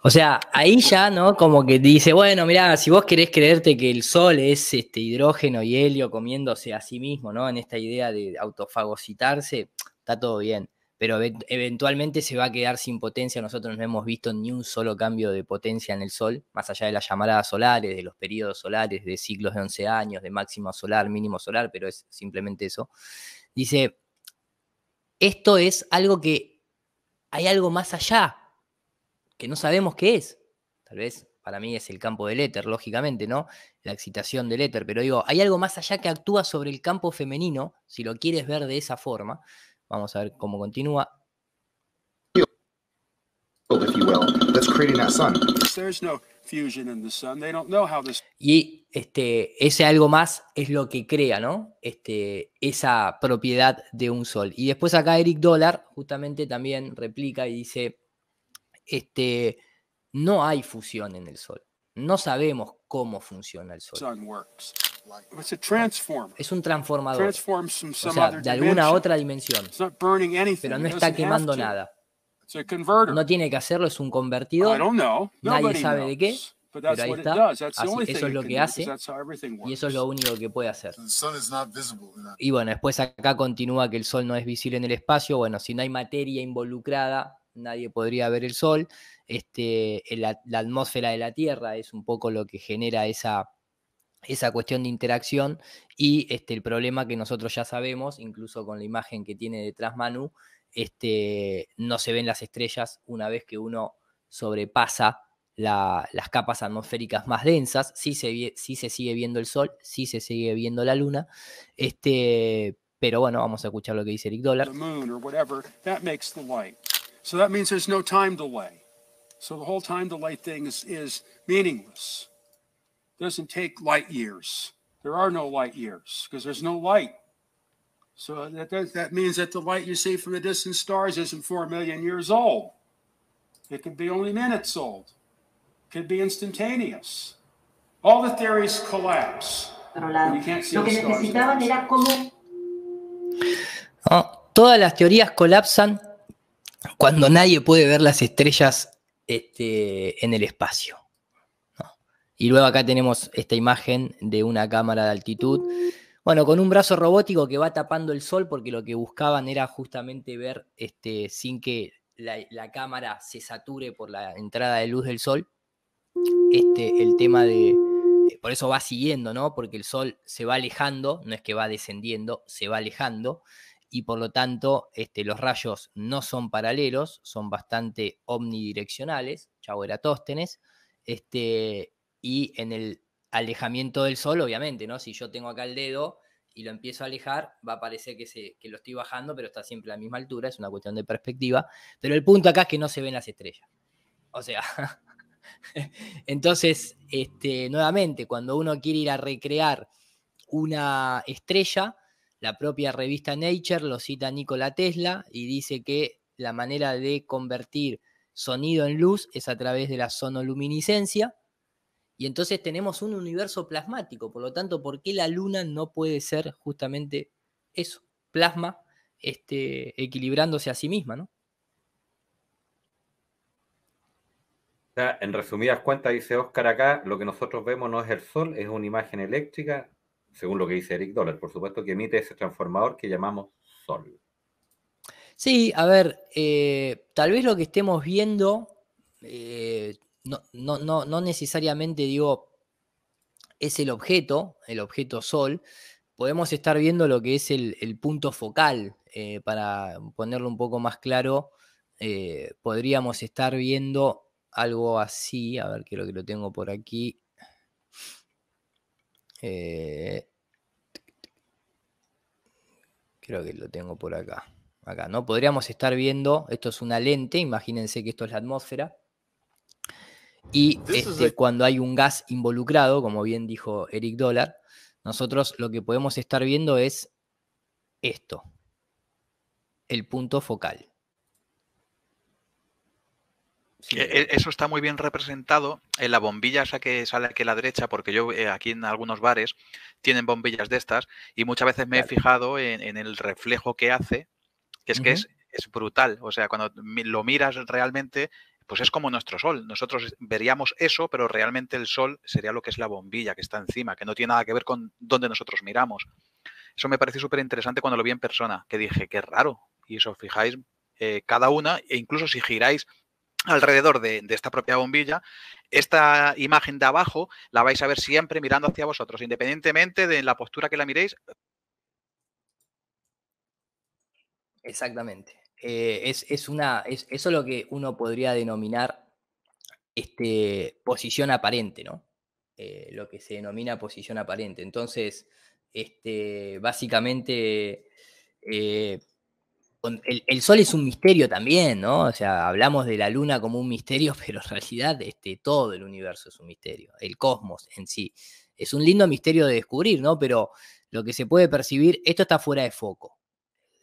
O sea, ahí ya, ¿no? Como que dice, bueno, mira, si vos querés creerte que el sol es este hidrógeno y helio comiéndose a sí mismo, ¿no? En esta idea de autofagocitarse, está todo bien. Pero eventualmente se va a quedar sin potencia. Nosotros no hemos visto ni un solo cambio de potencia en el sol, más allá de las llamaradas solares, de los periodos solares, de ciclos de 11 años, de máximo solar, mínimo solar, pero es simplemente eso. Dice, esto es algo que hay algo más allá no sabemos qué es. Tal vez para mí es el campo del éter, lógicamente, ¿no? La excitación del éter, pero digo, hay algo más allá que actúa sobre el campo femenino, si lo quieres ver de esa forma. Vamos a ver cómo continúa. Y este, ese algo más es lo que crea, ¿no? Este, esa propiedad de un sol. Y después acá Eric Dollar justamente también replica y dice, este, no hay fusión en el Sol. No sabemos cómo funciona el Sol. Es un transformador. O sea, de alguna otra dimensión. Pero no está quemando nada. No tiene que hacerlo, es un convertidor. Nadie sabe de qué. Pero ahí está. eso es lo que hace y eso es lo único que puede hacer. Y bueno, después acá continúa que el sol no es visible en el espacio. Bueno, si no hay materia involucrada, nadie podría ver el sol. Este, la, atmósfera de la Tierra es un poco lo que genera esa, cuestión de interacción y este, el problema que nosotros ya sabemos, incluso con la imagen que tiene detrás Manu, este, no se ven las estrellas una vez que uno sobrepasa las capas atmosféricas más densas, sí se, se, sigue viendo el sol, sí se sigue viendo la luna, este, pero bueno, vamos a escuchar lo que dice Eric Dollar. So that means there's no time delay. So the whole time delay thing is, is meaningless. It doesn't take light years. There are no light years because there's no light. So that, does, that means that the light you see from the distant stars isn't 4 million years old. It could be only minutes old. It could be instantaneous. All the theories collapse. You can't see Lo que necesitaban era como... Oh, ah, todas las teorías colapsan cuando nadie puede ver las estrellas este, en el espacio. Y luego acá tenemos esta imagen de una cámara de altitud. Bueno, con un brazo robótico que va tapando el sol porque lo que buscaban era justamente ver este, sin que la, la cámara se sature por la entrada de luz del sol. Este, el tema de, eh, por eso va siguiendo, ¿no? Porque el sol se va alejando, no es que va descendiendo, se va alejando y por lo tanto este, los rayos no son paralelos, son bastante omnidireccionales, Chavo Eratóstenes, este, y en el alejamiento del sol, obviamente, ¿no? Si yo tengo acá el dedo y lo empiezo a alejar, va a parecer que, se, que lo estoy bajando, pero está siempre a la misma altura, es una cuestión de perspectiva, pero el punto acá es que no se ven las estrellas. O sea, entonces, este, nuevamente, cuando uno quiere ir a recrear una estrella, la propia revista Nature lo cita Nikola Tesla y dice que la manera de convertir sonido en luz es a través de la sonoluminiscencia. Y entonces tenemos un universo plasmático, por lo tanto, ¿por qué la luna no puede ser justamente eso? Plasma este, equilibrándose a sí misma, ¿no? En resumidas cuentas, dice Oscar acá, lo que nosotros vemos no es el Sol, es una imagen eléctrica según lo que dice Eric Dollar, por supuesto, que emite ese transformador que llamamos Sol. Sí, a ver, eh, tal vez lo que estemos viendo, eh, no, necesariamente digo, es el objeto, el objeto Sol, podemos estar viendo lo que es el, punto focal, eh, para ponerlo un poco más claro, podríamos estar viendo algo así, a ver, creo que lo tengo por aquí, eh, creo que lo tengo por acá. Acá, ¿no? Podríamos estar viendo, esto es una lente, imagínense que esto es la atmósfera. Y este, cuando hay un gas involucrado, como bien dijo Eric Dollar, nosotros lo que podemos estar viendo es esto, el punto focal. E-, e-, eso está muy bien representado en la bombilla esa que sale aquí a la derecha, porque yo eh, aquí en algunos bares tienen bombillas de estas y muchas veces me he fijado en, el reflejo que hace, que es que es, brutal. O sea, cuando lo miras realmente, pues es como nuestro sol. Nosotros veríamos eso, pero realmente el sol sería lo que es la bombilla que está encima, que no tiene nada que ver con dónde nosotros miramos. Eso me pareció súper interesante cuando lo vi en persona, que dije, qué raro. Y eso, fijáis, eh, cada una, e incluso si giráis alrededor de, esta propia bombilla, esta imagen de abajo la vais a ver siempre mirando hacia vosotros, independientemente de la postura que la miréis. Exactamente. Eh, es, una, es, eso es lo que uno podría denominar este, posición aparente, ¿no? Eh, lo que se denomina posición aparente. Entonces, este, básicamente, eh, el, Sol es un misterio también, ¿no? O sea, hablamos de la Luna como un misterio, pero en realidad este, todo el universo es un misterio, el cosmos en sí. Es un lindo misterio de descubrir, ¿no? Pero lo que se puede percibir, esto está fuera de foco.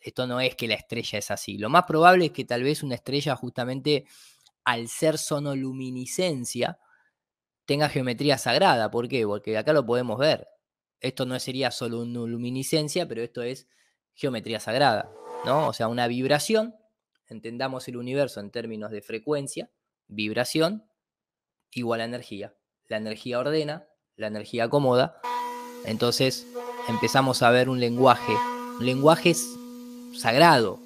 Esto no es que la estrella es así. Lo más probable es que tal vez una estrella justamente al ser sonoluminiscencia tenga geometría sagrada. ¿Por qué? Porque acá lo podemos ver. Esto no sería solo una pero esto es geometría sagrada. ¿no? O sea, una vibración, entendamos el universo en términos de frecuencia, vibración igual a energía. La energía ordena, la energía acomoda, entonces empezamos a ver un lenguaje, un lenguaje sagrado.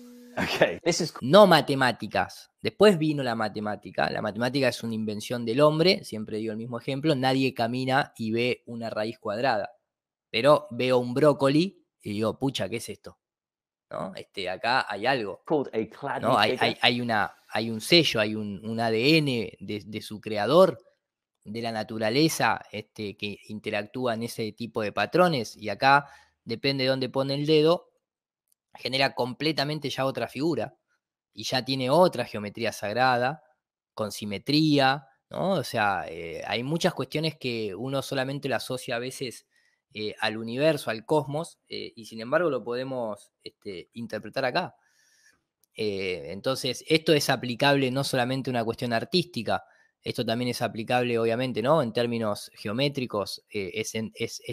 No matemáticas. Después vino la matemática. La matemática es una invención del hombre, siempre digo el mismo ejemplo, nadie camina y ve una raíz cuadrada, pero veo un brócoli y digo, pucha, ¿qué es esto? Este, acá hay algo. ¿no? Hay, hay, una, hay un sello, hay un, ADN de, su creador, de la naturaleza, este, que interactúa en ese tipo de patrones. Y acá, depende de dónde pone el dedo, genera completamente ya otra figura. Y ya tiene otra geometría sagrada, con simetría, ¿no? O sea, eh, hay muchas cuestiones que uno solamente la asocia a veces eh, al universo, al cosmos, eh, y sin embargo lo podemos este, interpretar acá. Eh, entonces, esto es aplicable no solamente a una cuestión artística, esto también es aplicable, obviamente, ¿no? En términos geométricos, es,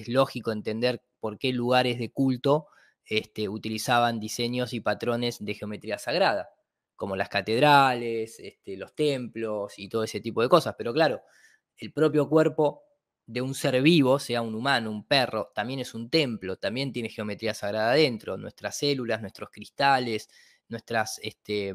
lógico entender por qué lugares de culto este, utilizaban diseños y patrones de geometría sagrada, como las catedrales, este, los templos y todo ese tipo de cosas. Pero claro, el propio cuerpo de un ser vivo, sea un humano, un perro, también es un templo, también tiene geometría sagrada adentro, nuestras células, nuestros cristales, nuestras, este,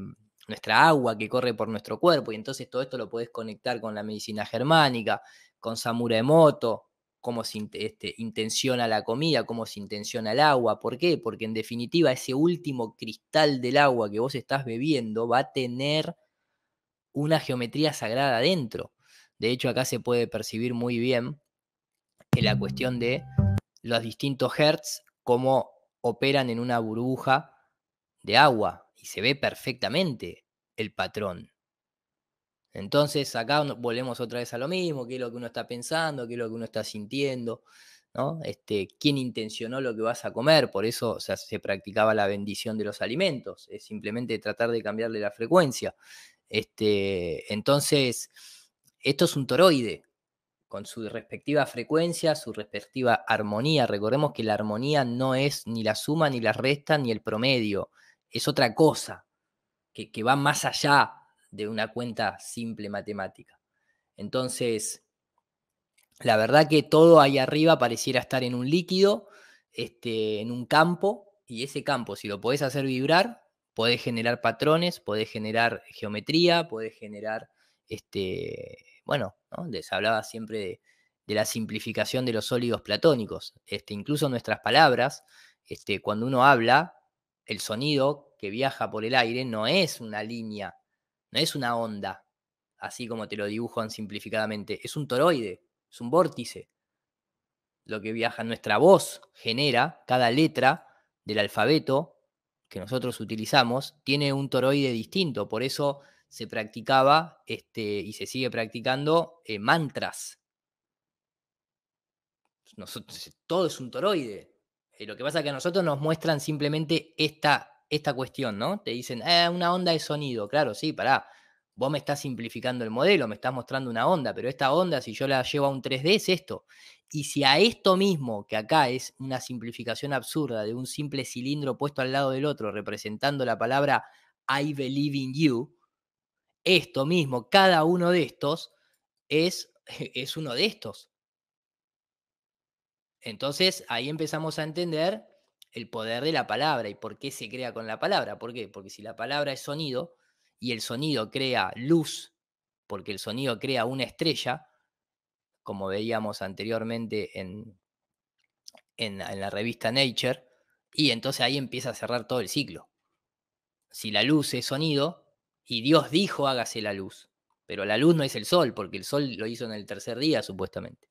nuestra agua que corre por nuestro cuerpo, y entonces todo esto lo podés conectar con la medicina germánica, con Samura Moto, cómo se este, intenciona la comida, cómo se intenciona el agua. ¿Por qué? Porque en definitiva ese último cristal del agua que vos estás bebiendo va a tener una geometría sagrada adentro. De hecho, acá se puede percibir muy bien en la cuestión de los distintos hertz, cómo operan en una burbuja de agua y se ve perfectamente el patrón. Entonces acá volvemos otra vez a lo mismo, qué es lo que uno está pensando, qué es lo que uno está sintiendo, ¿no? Este, quién intencionó lo que vas a comer, por eso se practicaba la bendición de los alimentos, es simplemente tratar de cambiarle la frecuencia. Este, entonces, esto es un toroide, con su respectiva frecuencia, su respectiva armonía. Recordemos que la armonía no es ni la suma, ni la resta, ni el promedio. Es otra cosa que, va más allá de una cuenta simple matemática. Entonces, la verdad que todo ahí arriba pareciera estar en un líquido, este, en un campo, y ese campo, si lo podés hacer vibrar, podés generar patrones, podés generar geometría, podés generar este, bueno, les hablaba siempre de, la simplificación de los sólidos platónicos. Este, incluso nuestras palabras, este, cuando uno habla, el sonido que viaja por el aire no es una línea, no es una onda, así como te lo dibujan simplificadamente, es un toroide, es un vórtice. Lo que viaja nuestra voz genera, cada letra del alfabeto que nosotros utilizamos tiene un toroide distinto, por eso se practicaba este, y se sigue practicando eh, mantras. Nosotros, todo es un toroide. Eh, lo que pasa es que a nosotros nos muestran simplemente esta, esta cuestión, ¿no? Te dicen, eh, una onda de sonido. Claro, sí, pará. Vos me estás simplificando el modelo, me estás mostrando una onda, pero esta onda, si yo la llevo a un 3D, es esto. Y si a esto mismo, que acá es una simplificación absurda de un simple cilindro puesto al lado del otro, representando la palabra I believe in you, esto mismo, cada uno de estos es, es uno de estos. Entonces ahí empezamos a entender el poder de la palabra y por qué se crea con la palabra. ¿Por qué? Porque si la palabra es sonido y el sonido crea luz, porque el sonido crea una estrella, como veíamos anteriormente en, en, en la revista Nature, y entonces ahí empieza a cerrar todo el ciclo. Si la luz es sonido, y Dios dijo, hágase la luz. Pero la luz no es el sol, porque el sol lo hizo en el tercer día, supuestamente.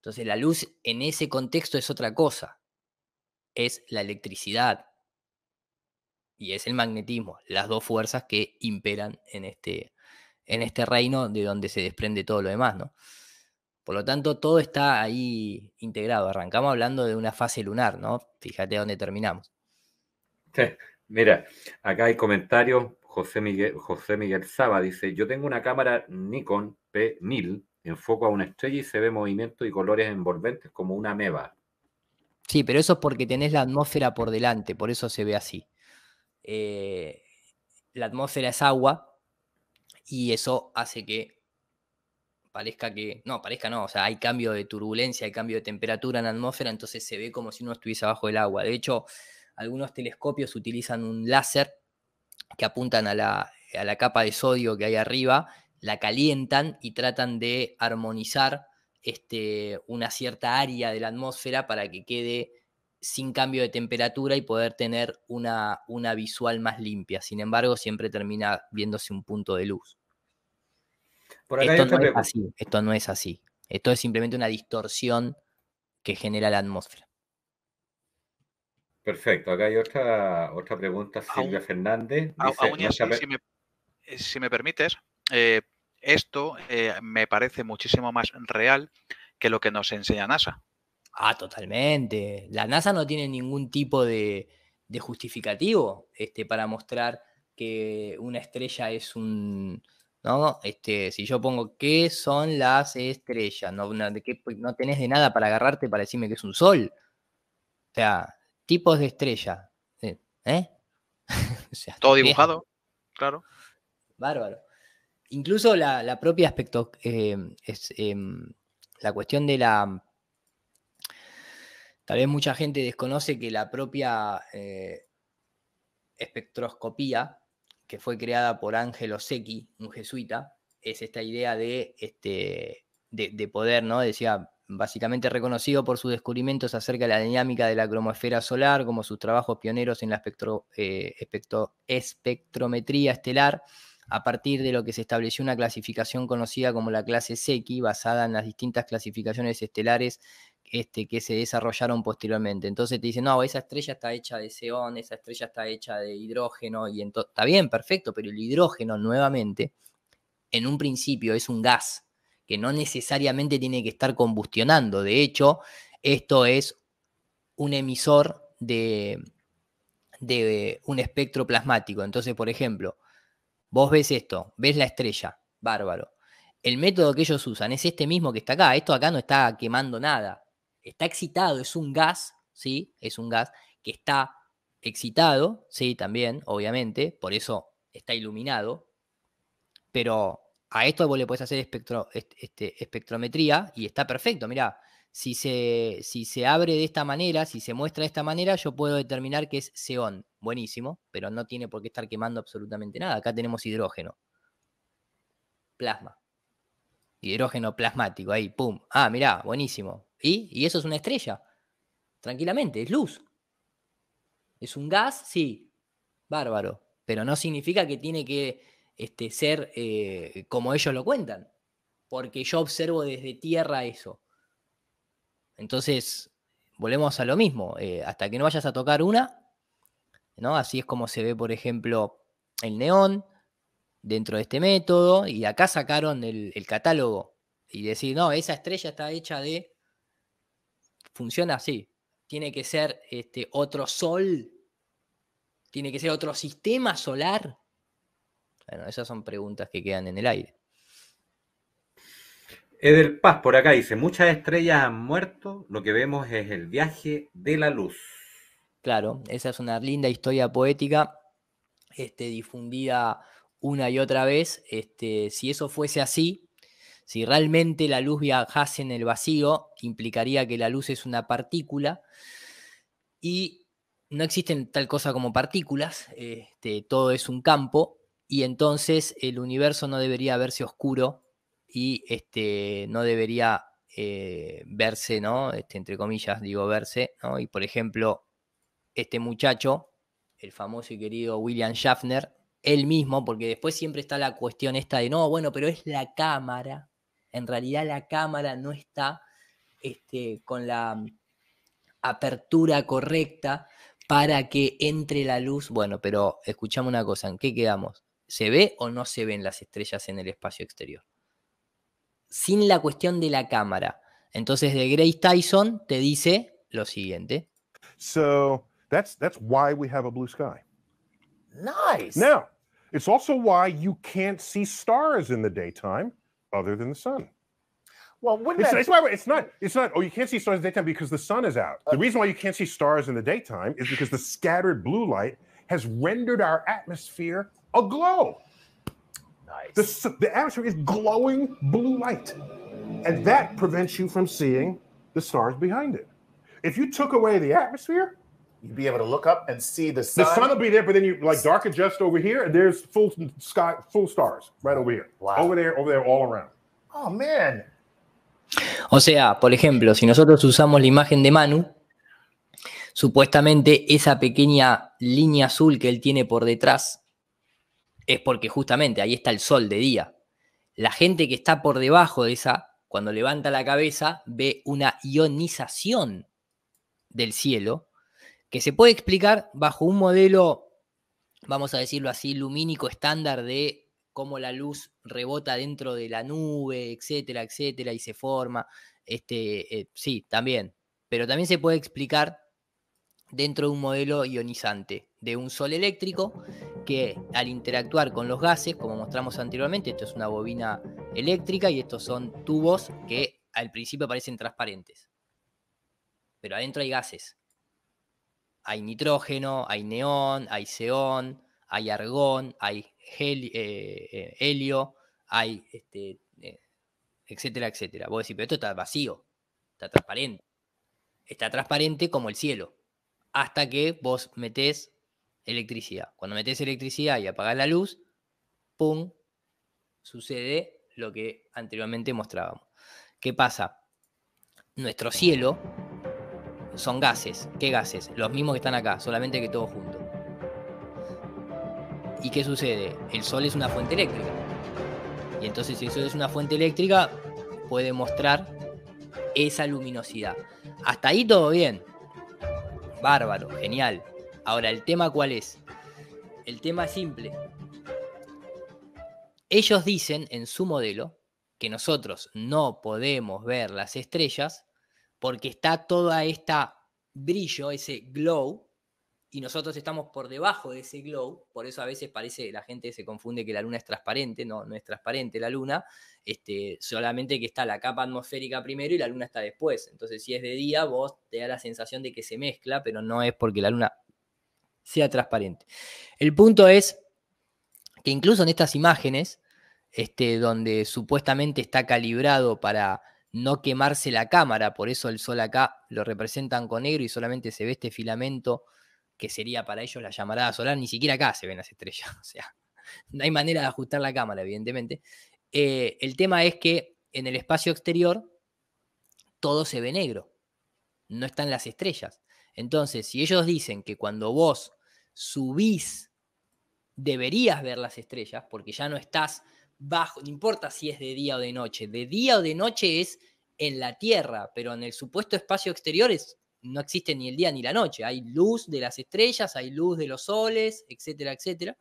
Entonces la luz en ese contexto es otra cosa. Es la electricidad y es el magnetismo, las dos fuerzas que imperan en este, en este reino de donde se desprende todo lo demás, ¿no? Por lo tanto, todo está ahí integrado. Arrancamos hablando de una fase lunar, ¿no? Fíjate dónde terminamos. Mira, acá hay comentario... José Miguel, José Miguel Saba dice, yo tengo una cámara Nikon P1000, enfoco a una estrella y se ve movimiento y colores envolventes como una meba. Sí, pero eso es porque tenés la atmósfera por delante, por eso se ve así. Eh, la atmósfera es agua y eso hace que parezca que, no, parezca no, o sea, hay cambio de turbulencia, hay cambio de temperatura en la atmósfera, entonces se ve como si uno estuviese abajo del agua. De hecho, algunos telescopios utilizan un láser que apuntan a la, capa de sodio que hay arriba, la calientan y tratan de armonizar este, una cierta área de la atmósfera para que quede sin cambio de temperatura y poder tener una, una visual más limpia. Sin embargo, siempre termina viéndose un punto de luz. esto, no es así, esto no es así. Esto es simplemente una distorsión que genera la atmósfera. Perfecto, acá hay otra, pregunta, Silvia Fernández. Eh, si, me, permites, eh, esto eh, me parece muchísimo más real que lo que nos enseña NASA. Ah, totalmente. La NASA no tiene ningún tipo de, justificativo este, para mostrar que una estrella es un... ¿no? Este, si yo pongo qué son las estrellas, no, no tenés de nada para agarrarte para decirme que es un sol. O sea, tipos de estrella. ¿Eh? ¿eh? Todo dibujado, claro. Bárbaro. Incluso la, propia aspecto, eh, es, em, la cuestión de la... Tal vez mucha gente desconoce que la propia eh, espectroscopía, que fue creada por Ángel Secchi, un jesuita, es esta idea de, este, de, de poder, ¿no? Decía, básicamente reconocido por sus descubrimientos acerca de la dinámica de la cromosfera solar, como sus trabajos pioneros en la eh, espectro, espectrometría estelar, a partir de lo que se estableció una clasificación conocida como la clase SECI, basada en las distintas clasificaciones estelares este, que se desarrollaron posteriormente. Entonces te dicen, no, esa estrella está hecha de seón, esa estrella está hecha de hidrógeno, y está bien, perfecto, pero el hidrógeno nuevamente, en un principio es un gas que no necesariamente tiene que estar combustionando. De hecho, esto es un emisor de, un espectro plasmático. Entonces, por ejemplo, vos ves esto, ves la estrella, bárbaro. El método que ellos usan es este mismo que está acá. Esto acá no está quemando nada. Está excitado, es un gas, ¿sí? Es un gas que está excitado, sí, también, obviamente. Por eso está iluminado. Pero a esto vos le puedes hacer espectro, este, espectrometría y está perfecto. Mirá, si se, si se abre de esta manera, si se muestra de esta manera, yo puedo determinar que es xeón. Buenísimo, pero no tiene por qué estar quemando absolutamente nada. Acá tenemos hidrógeno. Plasma. Hidrógeno plasmático, ahí, pum. Ah, mirá, buenísimo. ¿Y? ¿Y eso es una estrella? Tranquilamente, es luz. ¿Es un gas? Sí. Bárbaro. Pero no significa que tiene que este, ser eh, como ellos lo cuentan, porque yo observo desde tierra eso. Entonces, volvemos a lo mismo, eh, hasta que no vayas a tocar una, ¿no? Así es como se ve, por ejemplo, el neón dentro de este método, y acá sacaron el, el catálogo y decir, no, esa estrella está hecha de... Funciona así, tiene que ser este, otro sol, tiene que ser otro sistema solar bueno, esas son preguntas que quedan en el aire. Eder Paz por acá dice, muchas estrellas han muerto, lo que vemos es el viaje de la luz. Claro, esa es una linda historia poética este, difundida una y otra vez. Este, si eso fuese así, si realmente la luz viajase en el vacío, implicaría que la luz es una partícula y no existen tal cosa como partículas, este, todo es un campo y entonces el universo no debería verse oscuro y este, no debería eh, verse, ¿no? Este, entre comillas digo verse, ¿no? Y por ejemplo, este muchacho, el famoso y querido William Schaffner, él mismo, porque después siempre está la cuestión esta de, no, bueno, pero es la cámara, en realidad la cámara no está este, con la apertura correcta para que entre la luz. Bueno, pero escuchamos una cosa, ¿en qué quedamos? ¿Se ve o no se ven las estrellas en el espacio exterior? Sin la cuestión de la cámara. Entonces, de Grace Tyson te dice lo siguiente. So, that's, that's why we have a blue sky. Nice. Now, it's also why you can't see stars in the daytime other than the sun. Well, wouldn't it's, that... it's, why, it's not. It's not. Oh, you can't see stars in the daytime because the sun is out. the uh, reason why you can't see stars in the daytime is because the scattered blue light has rendered our atmosphere aglow. Nice. The, the atmosphere is glowing blue light, and that prevents you from seeing the stars behind it. If you took away the atmosphere, you'd be able to look up and see the sun. The sun will be there, but then you like dark adjust over here, and there's full sky, full stars right over here, wow. over there, over there, all around. Oh man. O sea, por ejemplo, si nosotros usamos la imagen de Manu, supuestamente esa pequeña línea azul que él tiene por detrás es porque justamente ahí está el sol de día. La gente que está por debajo de esa, cuando levanta la cabeza, ve una ionización del cielo que se puede explicar bajo un modelo, vamos a decirlo así, lumínico estándar de cómo la luz rebota dentro de la nube, etcétera, etcétera, y se forma. Este, eh, sí, también. Pero también se puede explicar dentro de un modelo ionizante de un sol eléctrico que al interactuar con los gases, como mostramos anteriormente, esto es una bobina eléctrica y estos son tubos que al principio parecen transparentes. Pero adentro hay gases. Hay nitrógeno, hay neón, hay xeón, hay argón, hay eh, eh, helio, hay este, eh, etcétera, etcétera. Vos decís, pero esto está vacío, está transparente. Está transparente como el cielo hasta que vos metés electricidad. Cuando metés electricidad y apagás la luz, ¡pum! Sucede lo que anteriormente mostrábamos. ¿Qué pasa? Nuestro cielo son gases. ¿Qué gases? Los mismos que están acá, solamente que todos juntos. ¿Y qué sucede? El Sol es una fuente eléctrica. Y entonces si el Sol es una fuente eléctrica, puede mostrar esa luminosidad. Hasta ahí todo bien. Bárbaro, genial. Ahora, ¿el tema cuál es? El tema simple. Ellos dicen en su modelo que nosotros no podemos ver las estrellas porque está toda esta brillo, ese glow y nosotros estamos por debajo de ese glow, por eso a veces parece, la gente se confunde que la luna es transparente, no, no es transparente la luna, este, solamente que está la capa atmosférica primero y la luna está después. Entonces, si es de día, vos te da la sensación de que se mezcla, pero no es porque la luna sea transparente. El punto es que incluso en estas imágenes, este, donde supuestamente está calibrado para no quemarse la cámara, por eso el sol acá lo representan con negro y solamente se ve este filamento que sería para ellos la llamarada solar, ni siquiera acá se ven las estrellas, o sea, no hay manera de ajustar la cámara, evidentemente. Eh, el tema es que en el espacio exterior todo se ve negro, no están las estrellas. Entonces, si ellos dicen que cuando vos subís deberías ver las estrellas, porque ya no estás bajo, no importa si es de día o de noche, de día o de noche es en la Tierra, pero en el supuesto espacio exterior es no existe ni el día ni la noche. Hay luz de las estrellas, hay luz de los soles, etcétera, etcétera.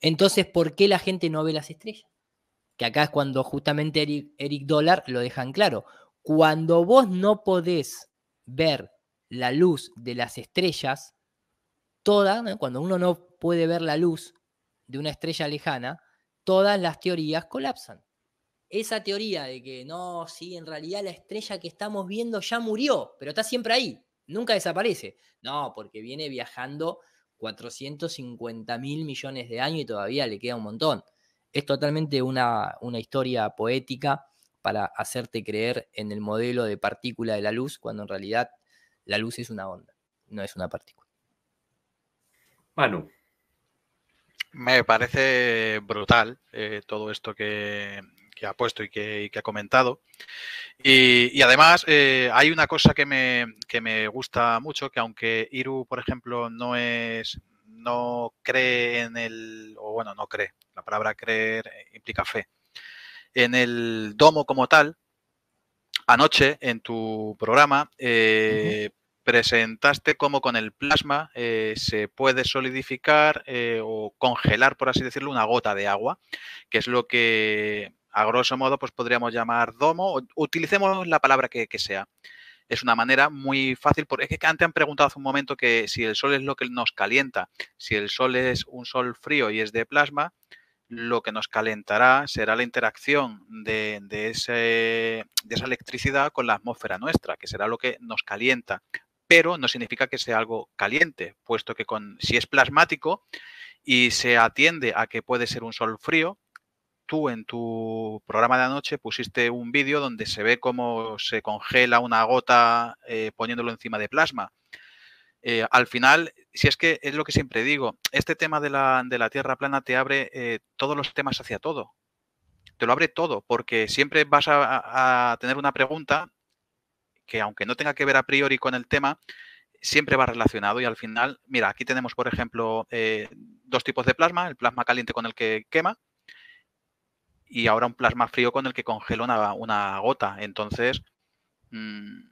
Entonces, ¿por qué la gente no ve las estrellas? Que acá es cuando justamente Eric, Dollar lo dejan claro. Cuando vos no podés ver la luz de las estrellas, toda, cuando uno no puede ver la luz de una estrella lejana, todas las teorías colapsan esa teoría de que no, sí, en realidad la estrella que estamos viendo ya murió, pero está siempre ahí, nunca desaparece. No, porque viene viajando 450 mil millones de años y todavía le queda un montón. Es totalmente una, historia poética para hacerte creer en el modelo de partícula de la luz, cuando en realidad la luz es una onda, no es una partícula. Manu. Me parece brutal eh, todo esto que, que ha puesto y que, ha comentado. Y, además eh, hay una cosa que me, gusta mucho, que aunque Iru, por ejemplo, no es no cree en el, o bueno, no cree, la palabra creer eh, implica fe, en el domo como tal, anoche en tu programa eh, presentaste cómo con el plasma se puede solidificar o congelar, por así decirlo, una gota de agua, que es lo que a grosso modo, pues podríamos llamar domo, utilicemos la palabra que, sea. Es una manera muy fácil, porque es que antes han preguntado hace un momento que si el sol es lo que nos calienta, si el sol es un sol frío y es de plasma, lo que nos calentará será la interacción de, de, esa electricidad con la atmósfera nuestra, que será lo que nos calienta. Pero no significa que sea algo caliente, puesto que con, si es plasmático y se atiende a que puede ser un sol frío, tú en tu programa de anoche pusiste un vídeo donde se ve cómo se congela una gota eh, poniéndolo encima de plasma. Eh, al final, si es que es lo que siempre digo, este tema de la, Tierra plana te abre eh, todos los temas hacia todo. Te lo abre todo, porque siempre vas a, tener una pregunta que aunque no tenga que ver a priori con el tema, siempre va relacionado y al final, mira, aquí tenemos, por ejemplo, dos tipos de plasma, el plasma caliente con el que quema y ahora un plasma frío con el que congela una, gota. Entonces, mm,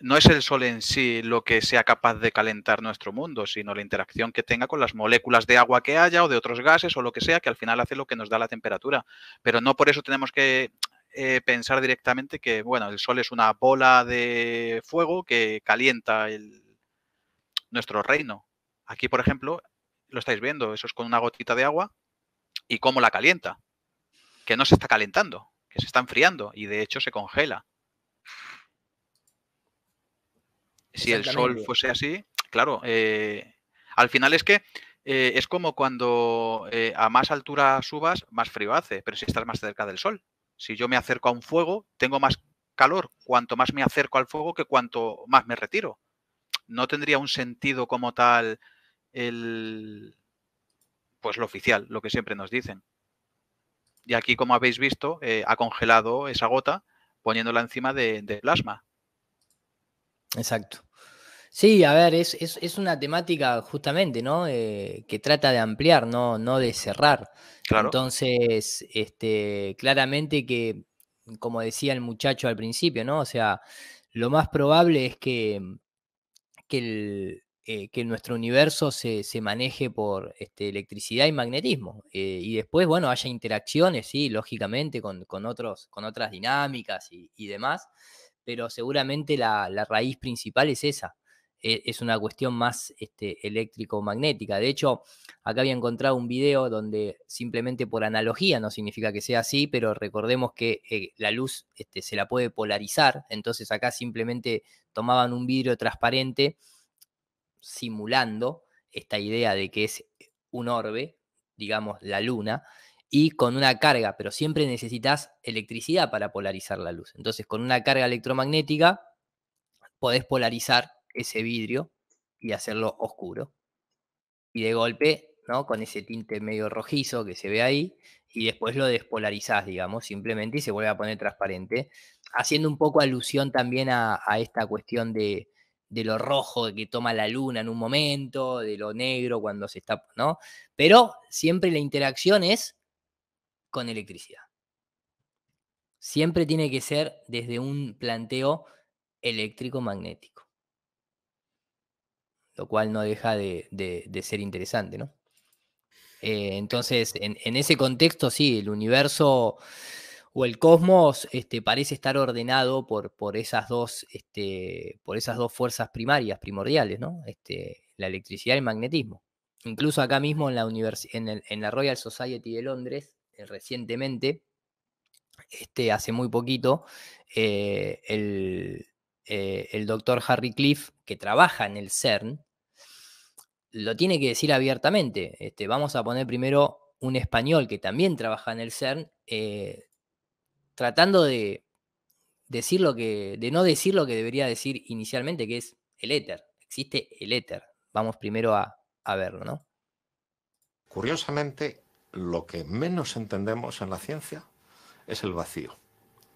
no es el Sol en sí lo que sea capaz de calentar nuestro mundo, sino la interacción que tenga con las moléculas de agua que haya o de otros gases o lo que sea, que al final hace lo que nos da la temperatura. Pero no por eso tenemos que eh, pensar directamente que, bueno, el Sol es una bola de fuego que calienta nuestro reino. Aquí, por ejemplo, lo estáis viendo, eso es con una gotita de agua y cómo la calienta que no se está calentando, que se está enfriando y de hecho se congela. Si el sol fuese así, claro, eh, al final es que eh, es como cuando eh, a más altura subas, más frío hace, pero si estás más cerca del sol. Si yo me acerco a un fuego, tengo más calor cuanto más me acerco al fuego que cuanto más me retiro. No tendría un sentido como tal el pues lo oficial, lo que siempre nos dicen. Y aquí, como habéis visto, eh, ha congelado esa gota poniéndola encima de, plasma. Exacto. Sí, a ver, es, una temática justamente, ¿no? Eh, que trata de ampliar, no, de cerrar. Entonces, este, claramente que, como decía el muchacho al principio, ¿no? O sea, lo más probable es que el, eh, que nuestro universo se, maneje por este, electricidad y magnetismo. Eh, y después, bueno, haya interacciones, sí, lógicamente, con, otros, con otras dinámicas y, demás, pero seguramente la, raíz principal es esa. E, es una cuestión más este, eléctrico-magnética. De hecho, acá había encontrado un video donde simplemente por analogía, no significa que sea así, pero recordemos que eh, la luz este, se la puede polarizar, entonces acá simplemente tomaban un vidrio transparente simulando esta idea de que es un orbe, digamos la luna, y con una carga, pero siempre necesitas electricidad para polarizar la luz. Entonces, con una carga electromagnética podés polarizar ese vidrio y hacerlo oscuro. Y de golpe, ¿no? Con ese tinte medio rojizo que se ve ahí, y después lo despolarizás, digamos, simplemente y se vuelve a poner transparente, haciendo un poco alusión también a, a esta cuestión de, de lo rojo que toma la luna en un momento, de lo negro cuando se está, ¿no? Pero siempre la interacción es con electricidad. Siempre tiene que ser desde un planteo eléctrico-magnético, lo cual no deja de, ser interesante, ¿no? Eh, entonces, en, en, ese contexto, sí, el universo o el cosmos este, parece estar ordenado por, por, esas dos, este, por esas dos fuerzas primarias, primordiales, ¿no? Este, la electricidad y el magnetismo. Incluso acá mismo en la, en, la Royal Society de Londres, eh, recientemente, este, hace muy poquito, eh, eh, el, doctor Harry Cliff, que trabaja en el CERN, lo tiene que decir abiertamente. Este, vamos a poner primero un español que también trabaja en el CERN, tratando de decir lo que, de no decir lo que debería decir inicialmente, que es el éter. Existe el éter. Vamos primero a, a verlo, ¿no? Curiosamente, lo que menos entendemos en la ciencia es el vacío.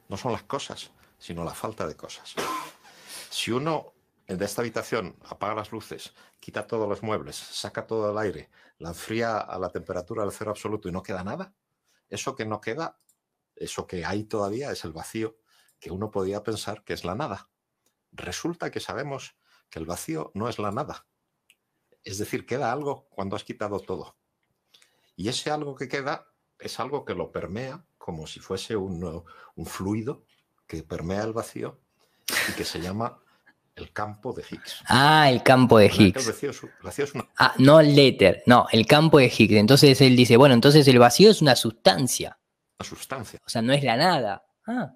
No son las cosas, sino la falta de cosas. Si uno de esta habitación apaga las luces, quita todos los muebles, saca todo el aire, la enfría a la temperatura del cero absoluto y no queda nada, eso que no queda eso que hay todavía es el vacío que uno podía pensar que es la nada. Resulta que sabemos que el vacío no es la nada. Es decir, queda algo cuando has quitado todo. Y ese algo que queda es algo que lo permea como si fuese un, fluido que permea el vacío y que se llama el campo de Higgs. Ah, el campo de Higgs. Ah, no el no, el campo de Higgs. Entonces él dice, bueno, entonces el vacío es una sustancia sustancia. O sea, no es la nada. Ah.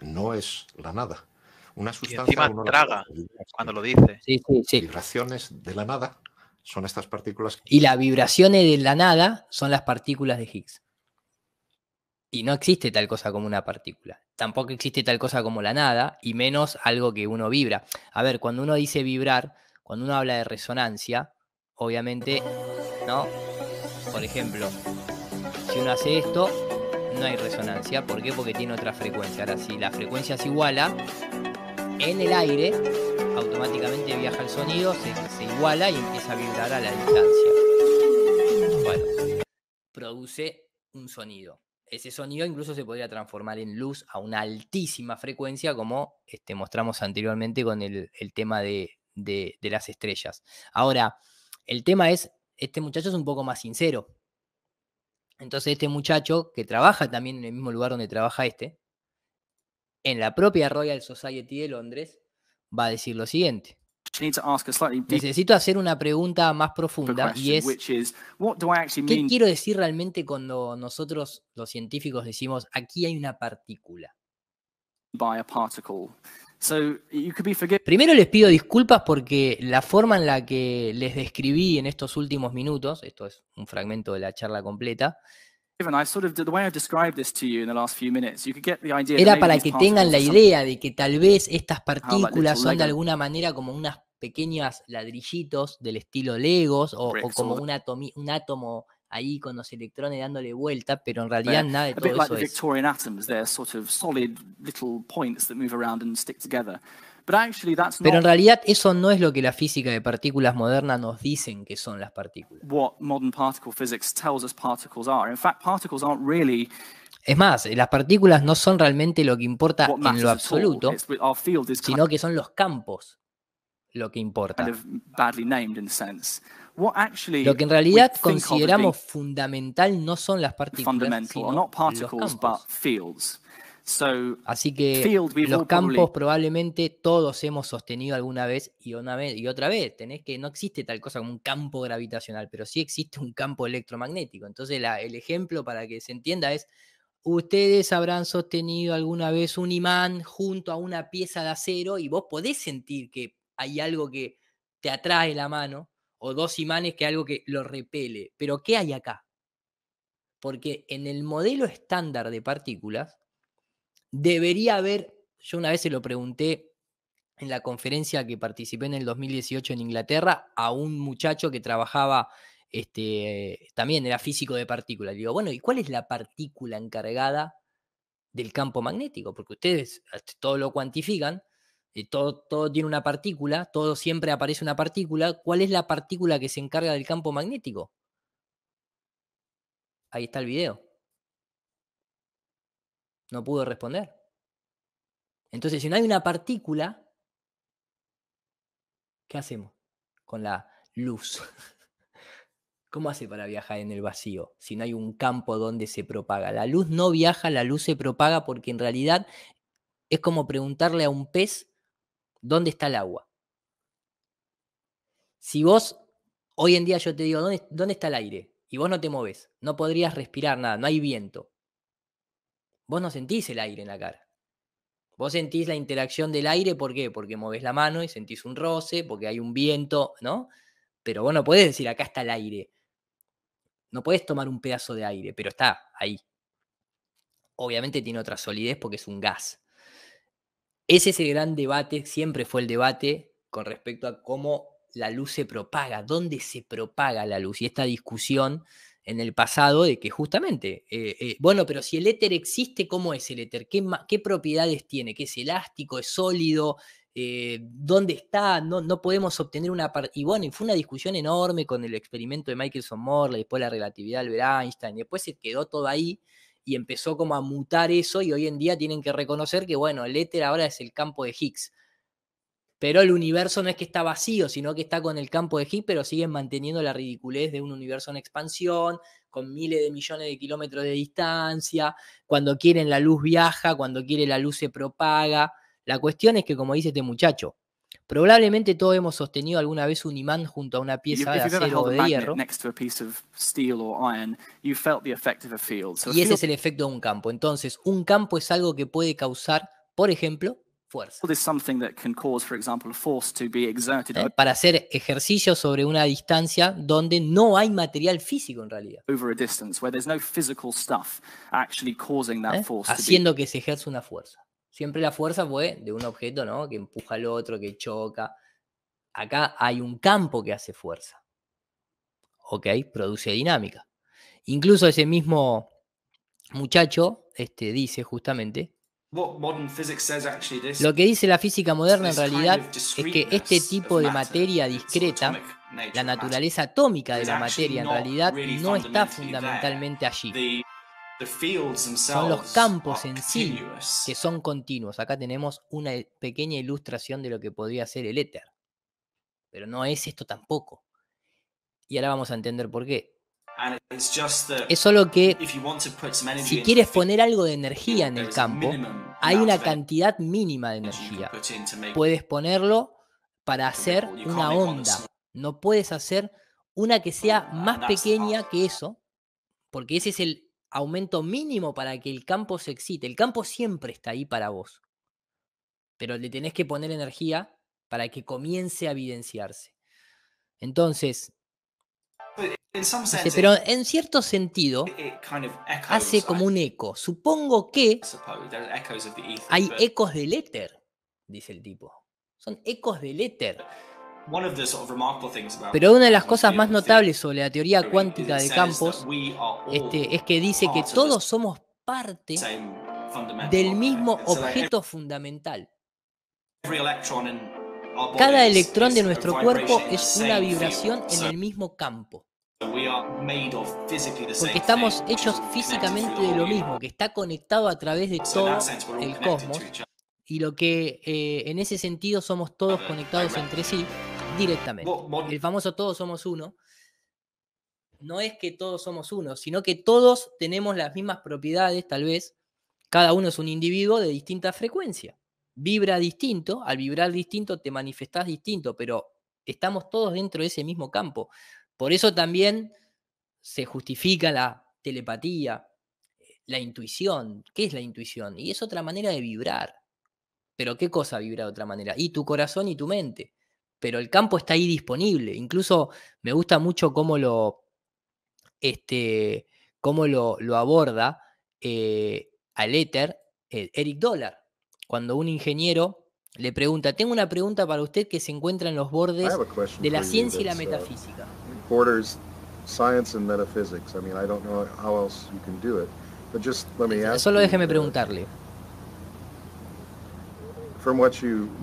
No es la nada. Una sustancia. Y encima traga cuando lo dice. Sí, sí, sí. Vibraciones de la nada son estas partículas. Y las vibraciones de la nada son las partículas de Higgs. Y no existe tal cosa como una partícula. Tampoco existe tal cosa como la nada, y menos algo que uno vibra. A ver, cuando uno dice vibrar, cuando uno habla de resonancia, obviamente, ¿no? Por ejemplo, si uno hace esto, no hay resonancia. ¿Por qué? Porque tiene otra frecuencia. Ahora, si la frecuencia se iguala, en el aire automáticamente viaja el sonido, se, iguala y empieza a vibrar a la distancia. Bueno, produce un sonido. Ese sonido incluso se podría transformar en luz a una altísima frecuencia, como este, mostramos anteriormente con el, tema de las estrellas. Ahora, el tema es, este muchacho es un poco más sincero, entonces este muchacho, que trabaja también en el mismo lugar donde trabaja este, en la propia Royal Society de Londres, va a decir lo siguiente. Necesito hacer una pregunta más profunda y es, ¿qué quiero decir realmente cuando nosotros los científicos decimos aquí hay una partícula? Primero les pido disculpas porque la forma en la que les describí en estos últimos minutos, esto es un fragmento de la charla completa, era para que tengan la idea de que tal vez estas partículas son de alguna manera como unas pequeñas ladrillitos del estilo Legos o, como un átomo ahí con los electrones dándole vuelta, pero en realidad nada de todo eso es. sort of solid little points that move around and stick together. Pero en realidad eso no es lo que la física de partículas moderna nos dicen que son las partículas. Es más, eh, las partículas no son realmente lo que importa en lo absoluto, sino que son los campos lo que importa. Lo que en realidad consideramos fundamental no son las partículas, sino los campos. Así que los campos probablemente todos hemos sostenido alguna vez y una vez y otra vez. Tenés que no existe tal cosa como un campo gravitacional, pero sí existe un campo electromagnético. Entonces el ejemplo para que se entienda es ustedes habrán sostenido alguna vez un imán junto a una pieza de acero y vos podés sentir que hay algo que te atrae la mano o dos imanes que algo que lo repele. Pero ¿qué hay acá? Porque en el modelo estándar de partículas debería haber, yo una vez se lo pregunté en la conferencia que participé en el 2018 en Inglaterra a un muchacho que trabajaba, este, también era físico de partículas. Digo, bueno, ¿y cuál es la partícula encargada del campo magnético? Porque ustedes este, todo lo cuantifican, eh, todo, todo, tiene una partícula, todo siempre aparece una partícula, ¿cuál es la partícula que se encarga del campo magnético? Ahí está el video. No pudo responder. Entonces, si no hay una partícula, ¿qué hacemos con la luz? ¿Cómo hace para viajar en el vacío si no hay un campo donde se propaga? La luz no viaja, la luz se propaga porque en realidad es como preguntarle a un pez ¿Dónde está el agua? Si vos, hoy en día yo te digo, ¿dónde, dónde está el aire? Y vos no te moves, no podrías respirar nada, no hay viento. Vos no sentís el aire en la cara. Vos sentís la interacción del aire, ¿por qué? Porque movés la mano y sentís un roce, porque hay un viento, ¿no? Pero vos no podés decir, acá está el aire. No podés tomar un pedazo de aire, pero está ahí. Obviamente tiene otra solidez porque es un gas. Ese es el gran debate, siempre fue el debate con respecto a cómo la luz se propaga, dónde se propaga la luz. Y esta discusión en el pasado de que justamente, eh, eh, bueno, pero si el éter existe, ¿cómo es el éter? ¿Qué, propiedades tiene? ¿Qué es elástico? ¿Es sólido? Eh, ¿Dónde está? No, podemos obtener una... Y bueno, y fue una discusión enorme con el experimento de Michelson-Morley, después la relatividad de Albert Einstein, y después se quedó todo ahí y empezó como a mutar eso y hoy en día tienen que reconocer que, bueno, el éter ahora es el campo de Higgs. Pero el universo no es que está vacío, sino que está con el campo de Higgs, pero siguen manteniendo la ridiculez de un universo en expansión, con miles de millones de kilómetros de distancia, cuando quieren la luz viaja, cuando quiere la luz se propaga. La cuestión es que, como dice este muchacho, Probablemente todos hemos sostenido alguna vez un imán junto a una pieza de acero o de hierro. Y ese es el efecto de un campo. Entonces, un campo es algo que puede causar, por ejemplo, fuerza. Eh, para hacer ejercicio sobre una distancia donde no hay material físico en realidad. Eh, haciendo que se ejerza una fuerza. Siempre la fuerza fue de un objeto, ¿no? Que empuja al otro, que choca. Acá hay un campo que hace fuerza. ¿Ok? Produce dinámica. Incluso ese mismo muchacho este, dice justamente lo que dice la física moderna en realidad es que este tipo de materia discreta, la naturaleza atómica de la materia en realidad no está fundamentalmente allí son los campos en sí que son continuos. Acá tenemos una pequeña ilustración de lo que podría ser el éter. Pero no es esto tampoco. Y ahora vamos a entender por qué. Es solo que si quieres poner algo de energía en el campo, hay una cantidad mínima de energía. Puedes ponerlo para hacer una onda. No puedes hacer una que sea ah, más pequeña que eso, porque ese es el aumento mínimo para que el campo se excite. El campo siempre está ahí para vos, pero le tenés que poner energía para que comience a evidenciarse. Entonces, pero en cierto sentido, hace como un eco. Supongo que hay ecos del éter, dice el tipo. Son ecos del éter. Pero una de las cosas más notables sobre la teoría cuántica de campos este, es que dice que todos somos parte del mismo objeto fundamental. Cada electrón de nuestro cuerpo es una vibración en el mismo campo. Porque estamos hechos físicamente de lo mismo, que está conectado a través de todo el cosmos. Y lo que eh, en ese sentido somos todos conectados entre sí. Directamente. El famoso todos somos uno. No es que todos somos uno, sino que todos tenemos las mismas propiedades, tal vez. Cada uno es un individuo de distinta frecuencia. Vibra distinto, al vibrar distinto te manifestás distinto, pero estamos todos dentro de ese mismo campo. Por eso también se justifica la telepatía, la intuición. ¿Qué es la intuición? Y es otra manera de vibrar. Pero ¿qué cosa vibra de otra manera? Y tu corazón y tu mente pero el campo está ahí disponible. Incluso me gusta mucho cómo lo, este, cómo lo, aborda eh, al éter eh, Eric Dollar, cuando un ingeniero le pregunta, tengo una pregunta para usted que se encuentra en los bordes de la ciencia y la metafísica. Solo déjeme preguntarle.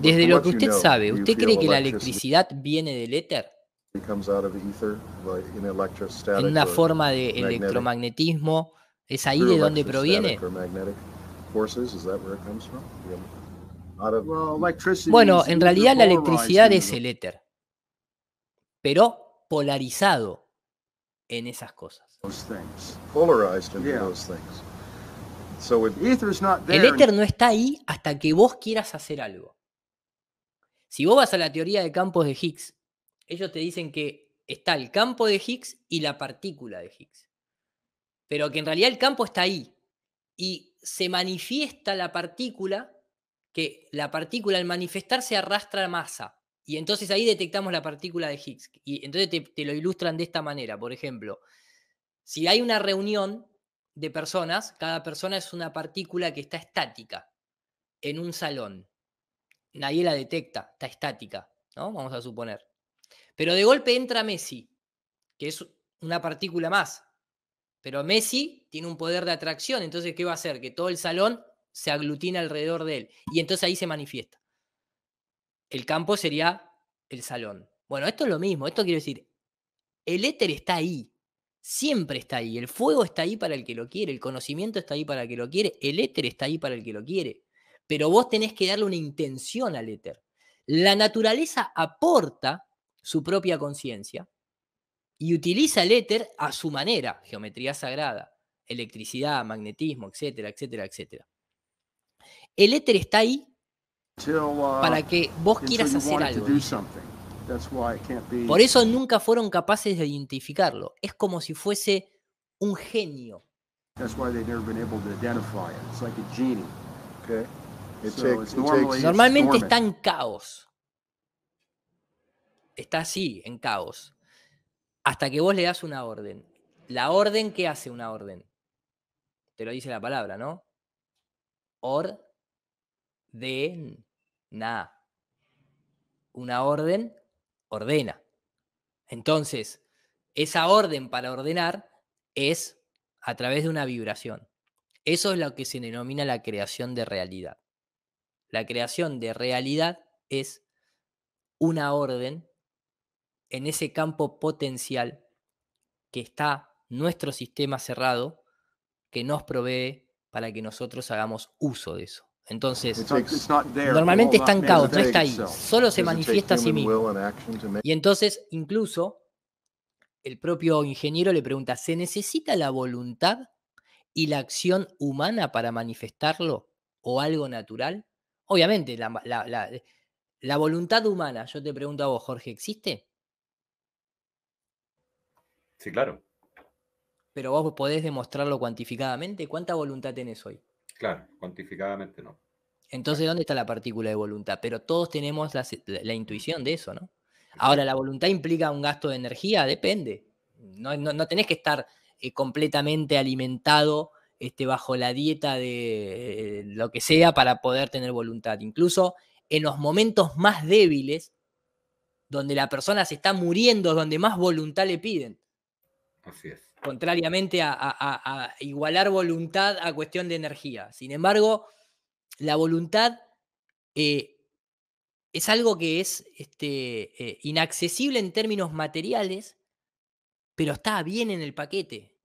Desde lo que usted sabe, ¿usted cree que la electricidad viene del éter? En una forma de electromagnetismo, ¿es ahí de donde proviene? Bueno, en realidad la electricidad es el éter, pero polarizado en esas cosas. El éter no está ahí hasta que vos quieras hacer algo. Si vos vas a la teoría de campos de Higgs, ellos te dicen que está el campo de Higgs y la partícula de Higgs. Pero que en realidad el campo está ahí y se manifiesta la partícula, que la partícula al manifestarse arrastra la masa. Y entonces ahí detectamos la partícula de Higgs. Y entonces te, te lo ilustran de esta manera. Por ejemplo, si hay una reunión de personas, cada persona es una partícula que está estática en un salón. Nadie la detecta, está estática, ¿no? Vamos a suponer. Pero de golpe entra Messi, que es una partícula más. Pero Messi tiene un poder de atracción, entonces ¿qué va a hacer? Que todo el salón se aglutina alrededor de él. Y entonces ahí se manifiesta. El campo sería el salón. Bueno, esto es lo mismo, esto quiere decir, el éter está ahí, siempre está ahí. El fuego está ahí para el que lo quiere, el conocimiento está ahí para el que lo quiere, el éter está ahí para el que lo quiere. Pero vos tenés que darle una intención al éter. La naturaleza aporta su propia conciencia y utiliza el éter a su manera, geometría sagrada, electricidad, magnetismo, etcétera, etcétera, etcétera. El éter está ahí uh, para que vos quieras hacer algo. Por eso nunca fueron capaces de identificarlo. Es como si fuese un genio. Normalmente está en caos. Está así, en caos. Hasta que vos le das una orden. La orden, que hace una orden? Te lo dice la palabra, ¿no? Orden. Una orden ordena. Entonces, esa orden para ordenar es a través de una vibración. Eso es lo que se denomina la creación de realidad. La creación de realidad es una orden en ese campo potencial que está nuestro sistema cerrado que nos provee para que nosotros hagamos uso de eso. Entonces, normalmente está en caos, no está ahí, solo se manifiesta a sí mismo. Y entonces, incluso, el propio ingeniero le pregunta, ¿se necesita la voluntad y la acción humana para manifestarlo o algo natural? Obviamente, la, la voluntad humana, yo te pregunto a vos, Jorge, ¿existe? Sí, claro. Pero vos podés demostrarlo cuantificadamente. ¿Cuánta voluntad tenés hoy? Claro, cuantificadamente no. Entonces, ¿dónde está la partícula de voluntad? Pero todos tenemos la, intuición de eso, ¿no? Ahora, ¿la voluntad implica un gasto de energía? Depende. No, tenés que estar eh, completamente alimentado este, bajo la dieta de eh, lo que sea para poder tener voluntad. Incluso en los momentos más débiles, donde la persona se está muriendo, donde más voluntad le piden. Así es contrariamente a, igualar voluntad a cuestión de energía. Sin embargo, la voluntad eh, es algo que es este, eh, inaccesible en términos materiales, pero está bien en el paquete,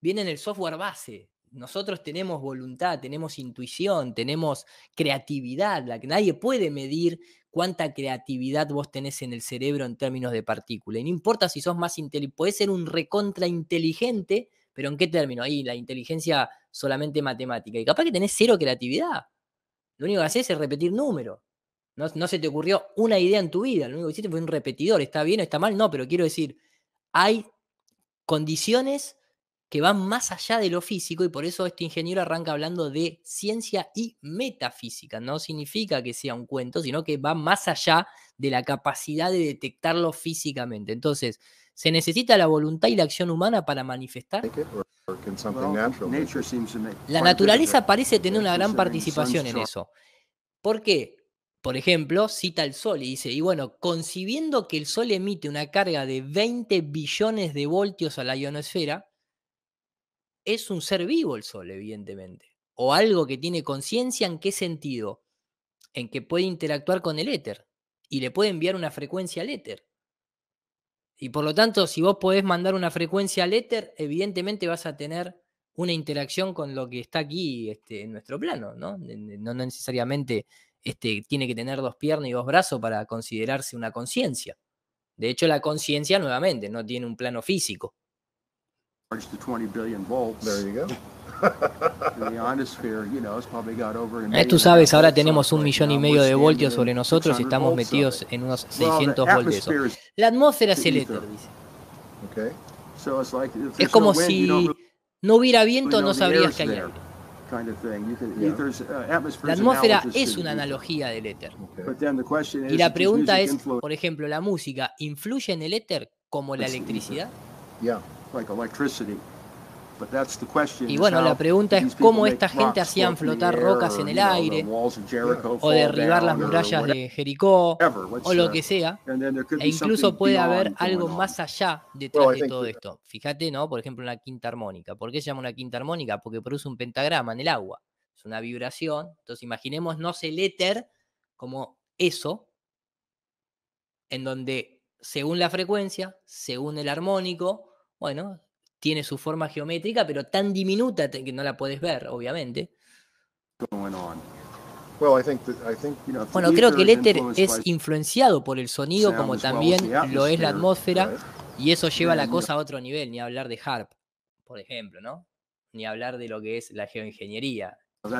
bien en el software base. Nosotros tenemos voluntad, tenemos intuición, tenemos creatividad, la que nadie puede medir cuánta creatividad vos tenés en el cerebro en términos de partícula. Y no importa si sos más inteligente, podés ser un recontra inteligente, pero ¿en qué término? Ahí la inteligencia solamente matemática. Y capaz que tenés cero creatividad. Lo único que haces es repetir números. No, no, se te ocurrió una idea en tu vida. Lo único que hiciste fue un repetidor. ¿Está bien o está mal? No, pero quiero decir, hay condiciones que van más allá de lo físico y por eso este ingeniero arranca hablando de ciencia y metafísica. No significa que sea un cuento, sino que va más allá de la capacidad de detectarlo físicamente. Entonces, ¿se necesita la voluntad y la acción humana para manifestar? La naturaleza parece tener una gran participación en eso. ¿Por qué? Por ejemplo, cita el Sol y dice, y bueno, concibiendo que el Sol emite una carga de 20 billones de voltios a la ionosfera, es un ser vivo el Sol, evidentemente. O algo que tiene conciencia, ¿en qué sentido? En que puede interactuar con el éter y le puede enviar una frecuencia al éter. Y por lo tanto, si vos podés mandar una frecuencia al éter, evidentemente vas a tener una interacción con lo que está aquí este, en nuestro plano, ¿no? necesariamente este, tiene que tener dos piernas y dos brazos para considerarse una conciencia. De hecho, la conciencia, nuevamente, no tiene un plano físico tú sabes, ahora tenemos un millón y medio de voltios sobre nosotros y estamos metidos en unos 600 voltios. La atmósfera es el éter, dice. Es como si no hubiera viento, no sabrías que hay uh, La atmósfera es una analogía del éter. Y la pregunta es, por ejemplo, ¿la música influye en el éter como la pues electricidad? Y bueno, la pregunta es cómo esta gente hacían flotar rocas en el aire o derribar las murallas de Jericó o lo que sea. E incluso puede haber algo más allá detrás de todo esto. Fíjate, ¿no? Por ejemplo, una quinta armónica. ¿Por qué se llama una quinta armónica? Porque produce un pentagrama en el agua. Es una vibración. Entonces imaginémonos el éter como eso, en donde según la frecuencia, según el armónico, bueno, tiene su forma geométrica, pero tan diminuta que no la puedes ver, obviamente. Bueno, creo que el éter es influenciado por el sonido como también lo es la atmósfera y eso lleva la cosa a otro nivel, ni hablar de harp, por ejemplo, ¿no? Ni hablar de lo que es la geoingeniería. El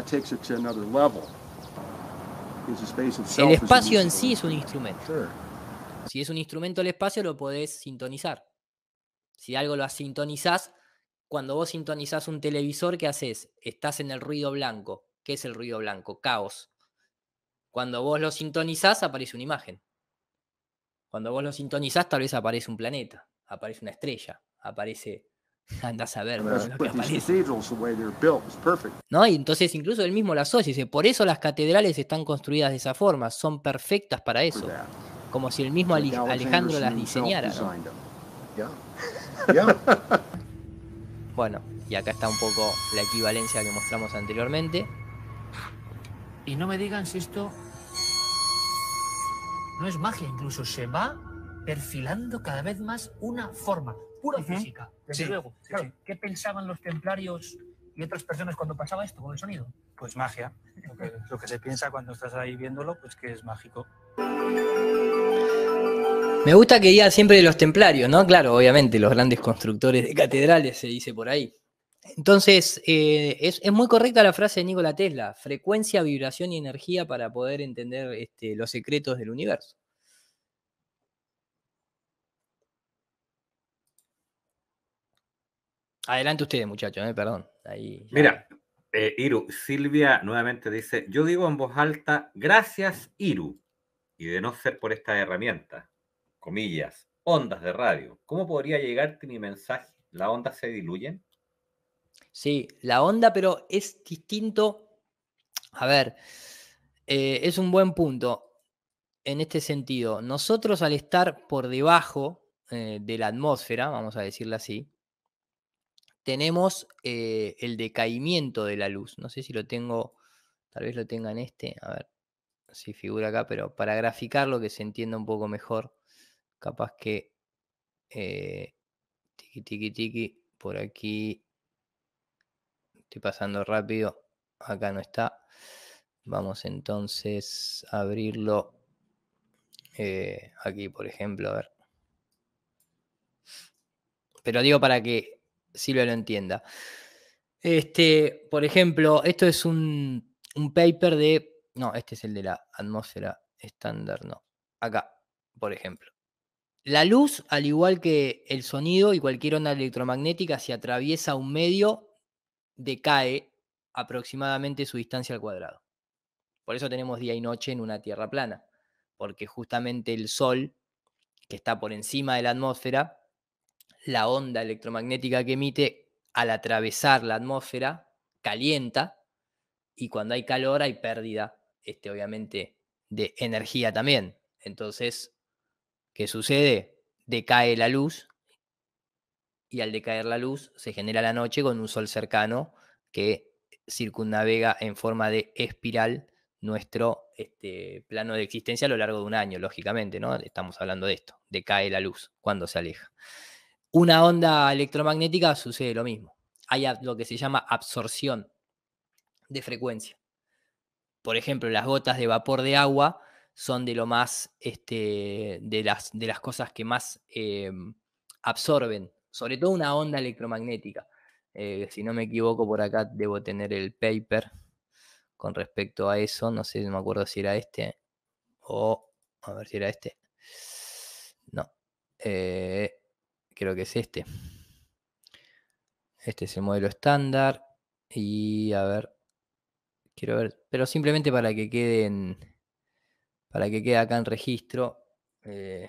espacio en sí es un instrumento. Si es un instrumento el espacio lo podés sintonizar. Si algo lo sintonizás, cuando vos sintonizás un televisor, ¿qué haces? Estás en el ruido blanco. ¿Qué es el ruido blanco? Caos. Cuando vos lo sintonizás, aparece una imagen. Cuando vos lo sintonizás, tal vez aparece un planeta, aparece una estrella, aparece. Andás a ver pues, aparece. ¿No? Y entonces incluso el mismo las oye. Dice, por eso las catedrales están construidas de esa forma, son perfectas para eso. Como si el mismo Alejandro las diseñara bueno, y acá está un poco la equivalencia que mostramos anteriormente. Y no me digan si esto no es magia, incluso se va perfilando cada vez más una forma, pura física. Desde sí, luego, claro, ¿qué pensaban los templarios y otras personas cuando pasaba esto con el sonido? Pues magia. lo que se piensa cuando estás ahí viéndolo, pues que es mágico. Me gusta que diga siempre de los templarios, ¿no? Claro, obviamente, los grandes constructores de catedrales se dice por ahí. Entonces, eh, es, muy correcta la frase de Nikola Tesla, frecuencia, vibración y energía para poder entender este, los secretos del universo. Adelante ustedes, muchachos, eh, perdón. Mira, eh, Iru, Silvia nuevamente dice, yo digo en voz alta, gracias Iru, y de no ser por esta herramienta comillas, ondas de radio, ¿cómo podría llegarte mi mensaje? ¿La onda se diluye? Sí, la onda, pero es distinto. A ver, eh, es un buen punto en este sentido. Nosotros al estar por debajo eh, de la atmósfera, vamos a decirlo así, tenemos eh, el decaimiento de la luz. No sé si lo tengo, tal vez lo tenga en este, a ver si figura acá, pero para graficarlo que se entienda un poco mejor. Capaz que. Eh, tiki, tiki, tiki. Por aquí. Estoy pasando rápido. Acá no está. Vamos entonces a abrirlo. Eh, aquí, por ejemplo, a ver. Pero digo para que Silvia lo entienda. Este, por ejemplo, esto es un, un, paper de. No, este es el de la atmósfera estándar, no. Acá, por ejemplo. La luz, al igual que el sonido y cualquier onda electromagnética, si atraviesa un medio, decae aproximadamente su distancia al cuadrado. Por eso tenemos día y noche en una Tierra plana, porque justamente el Sol, que está por encima de la atmósfera, la onda electromagnética que emite al atravesar la atmósfera calienta y cuando hay calor hay pérdida, este, obviamente, de energía también. Entonces, ¿Qué sucede? Decae la luz y al decaer la luz se genera la noche con un sol cercano que circunnavega en forma de espiral nuestro este, plano de existencia a lo largo de un año, lógicamente, ¿no? Estamos hablando de esto, decae la luz cuando se aleja. Una onda electromagnética sucede lo mismo. Hay lo que se llama absorción de frecuencia. Por ejemplo, las gotas de vapor de agua son de lo más, este, de, las, de las cosas que más em, absorben, sobre todo una onda electromagnética. Eh, si no me equivoco, por acá debo tener el paper con respecto a eso. No sé, no me acuerdo si era este o, a ver si era este. No, eh, creo que es este. Este es el modelo estándar. Y a ver, quiero ver, pero simplemente para que queden para que quede acá en registro. Eh,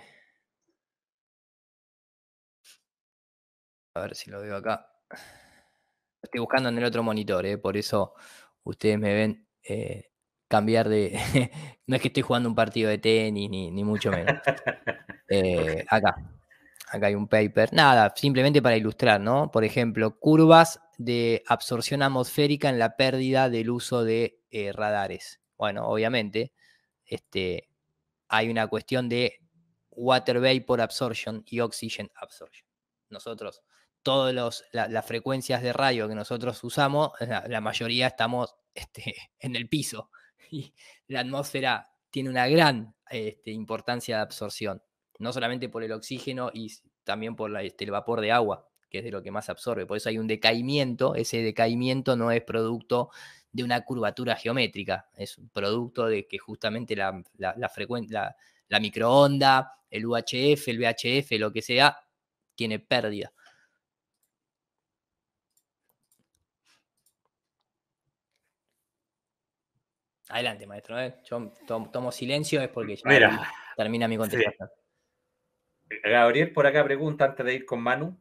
a ver si lo veo acá. estoy buscando en el otro monitor, eh, por eso ustedes me ven eh, cambiar de... no es que estoy jugando un partido de tenis, ni, mucho menos. Acá. Acá hay un paper. Nada, simplemente para ilustrar, ¿no? Por ejemplo, curvas de absorción atmosférica en la pérdida del uso de radares. Bueno, obviamente, este, hay una cuestión de water vapor absorption y oxygen absorption. Nosotros, todas las frecuencias de radio que nosotros usamos, eh, la, mayoría estamos este, en el piso y la atmósfera tiene una gran este, importancia de absorción, no solamente por el oxígeno y también por este, el vapor de agua, que es de lo que más absorbe. Por eso hay un decaimiento, ese decaimiento no es producto de una curvatura geométrica, es un producto de que justamente la, la, la, microonda, el UHF, el VHF, lo que sea, tiene pérdida. Adelante, maestro. ¿eh? Yo tomo, silencio es porque ya termina mi contestación. Gabriel por acá pregunta antes de ir con Manu.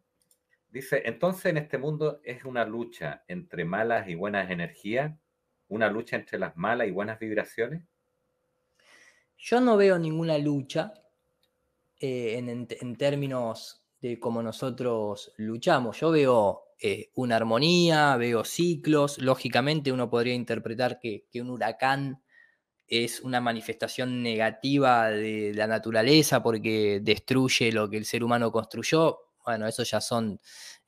Dice, entonces en este mundo es una lucha entre malas y buenas energías una lucha entre las malas y buenas vibraciones? Yo no veo ninguna lucha eh, en, términos de cómo nosotros luchamos. Yo veo eh, una armonía, veo ciclos. Lógicamente uno podría interpretar que, que un huracán es una manifestación negativa de la naturaleza porque destruye lo que el ser humano construyó. Bueno, eso ya son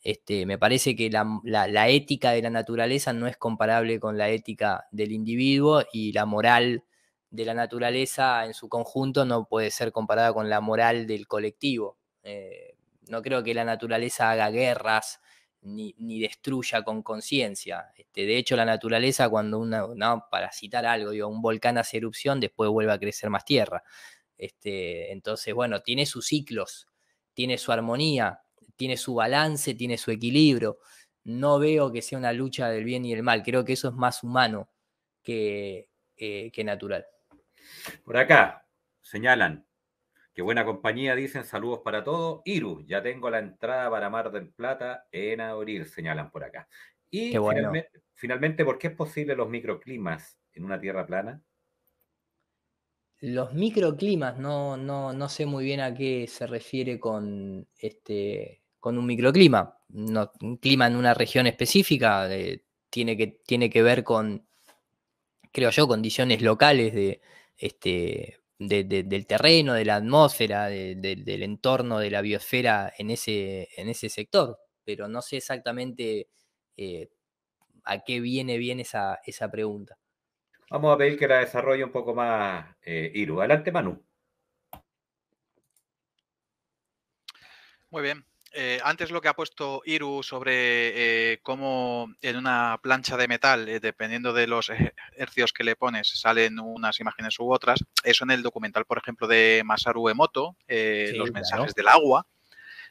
este, me parece que la, ética de la naturaleza no es comparable con la ética del individuo y la moral de la naturaleza en su conjunto no puede ser comparada con la moral del colectivo. Eh, no creo que la naturaleza haga guerras ni, destruya con conciencia. Este, de hecho, la naturaleza, cuando una, para citar algo, un volcán hace erupción, después vuelve a crecer más tierra. Este, entonces, bueno, tiene sus ciclos, tiene su armonía, tiene su balance, tiene su equilibrio. No veo que sea una lucha del bien y el mal. Creo que eso es más humano eh, que, natural. Por acá señalan que buena compañía, dicen saludos para todos. Iru, ya tengo la entrada para Mar del Plata en abril, señalan por acá. Y finalmente, finalmente, ¿por qué es posible los microclimas en una tierra plana? Los microclimas, no, no, no sé muy bien a qué se refiere con este, con un microclima. No, un clima en una región específica tiene, que, tiene que ver con, creo yo, condiciones locales de, este, del terreno, de la atmósfera, del entorno, de la biosfera en ese, en ese sector. Pero no sé exactamente eh, a qué viene bien esa, pregunta. Vamos a pedir que la desarrolle un poco más, eh, Iru. Adelante, Manu. Muy bien. Eh, antes lo que ha puesto Iru sobre eh, cómo en una plancha de metal, eh, dependiendo de los hercios que le pones, salen unas imágenes u otras. Eso en el documental, por ejemplo, de Masaru Emoto, los mensajes del agua,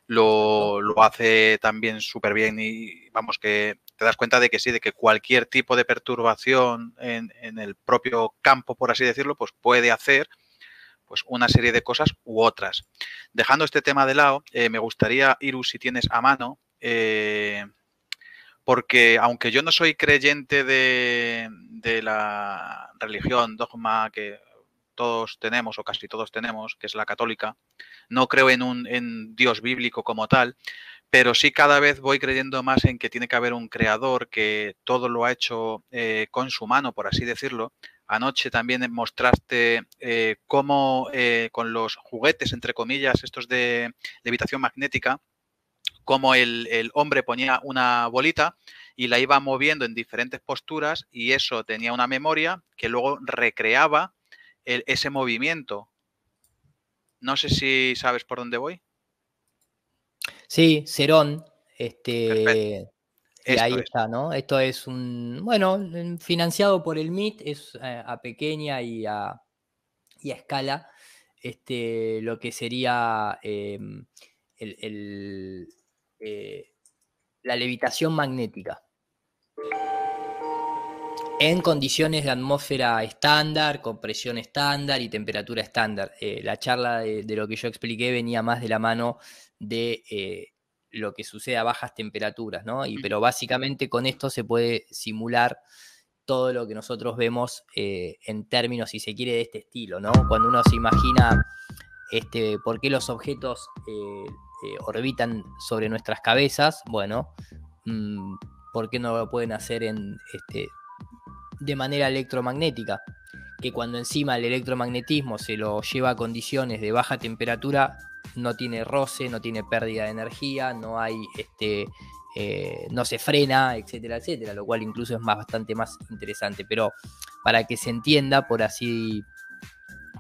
lo, hace también súper bien y vamos que te das cuenta de que sí, de que cualquier tipo de perturbación en, en el propio campo, por así decirlo, pues puede hacer pues, una serie de cosas u otras. Dejando este tema de lado, eh, me gustaría, Iru, si tienes a mano, eh, porque aunque yo no soy creyente de, la religión, dogma que todos tenemos o casi todos tenemos, que es la católica, no creo en un Dios bíblico como tal, pero sí cada vez voy creyendo más en que tiene que haber un creador que todo lo ha hecho eh, con su mano, por así decirlo, Anoche también mostraste eh, cómo eh, con los juguetes, entre comillas, estos de levitación magnética, cómo el, hombre ponía una bolita y la iba moviendo en diferentes posturas y eso tenía una memoria que luego recreaba ese movimiento. No sé si sabes por dónde voy. Sí, Serón. este, y ahí está, ¿no? Esto es un, bueno, financiado por el MIT, es eh, a pequeña y a, escala, este, lo que sería em, eh, la levitación magnética. En condiciones de atmósfera estándar, con presión estándar y temperatura estándar. Eh, la charla de, lo que yo expliqué venía más de la mano de lo que sucede a bajas temperaturas, ¿no? Y, pero básicamente con esto se puede simular todo lo que nosotros vemos eh, en términos, si se quiere, de este estilo, ¿no? Cuando uno se imagina este, por qué los objetos eh, eh, orbitan sobre nuestras cabezas, bueno, mm, ¿por qué no lo pueden hacer en, este, de manera electromagnética? Que cuando encima el electromagnetismo se lo lleva a condiciones de baja temperatura, no tiene roce, no tiene pérdida de energía, no hay este. Eh, no se frena, etcétera, etcétera, lo cual incluso es más, bastante más interesante. Pero para que se entienda, por así,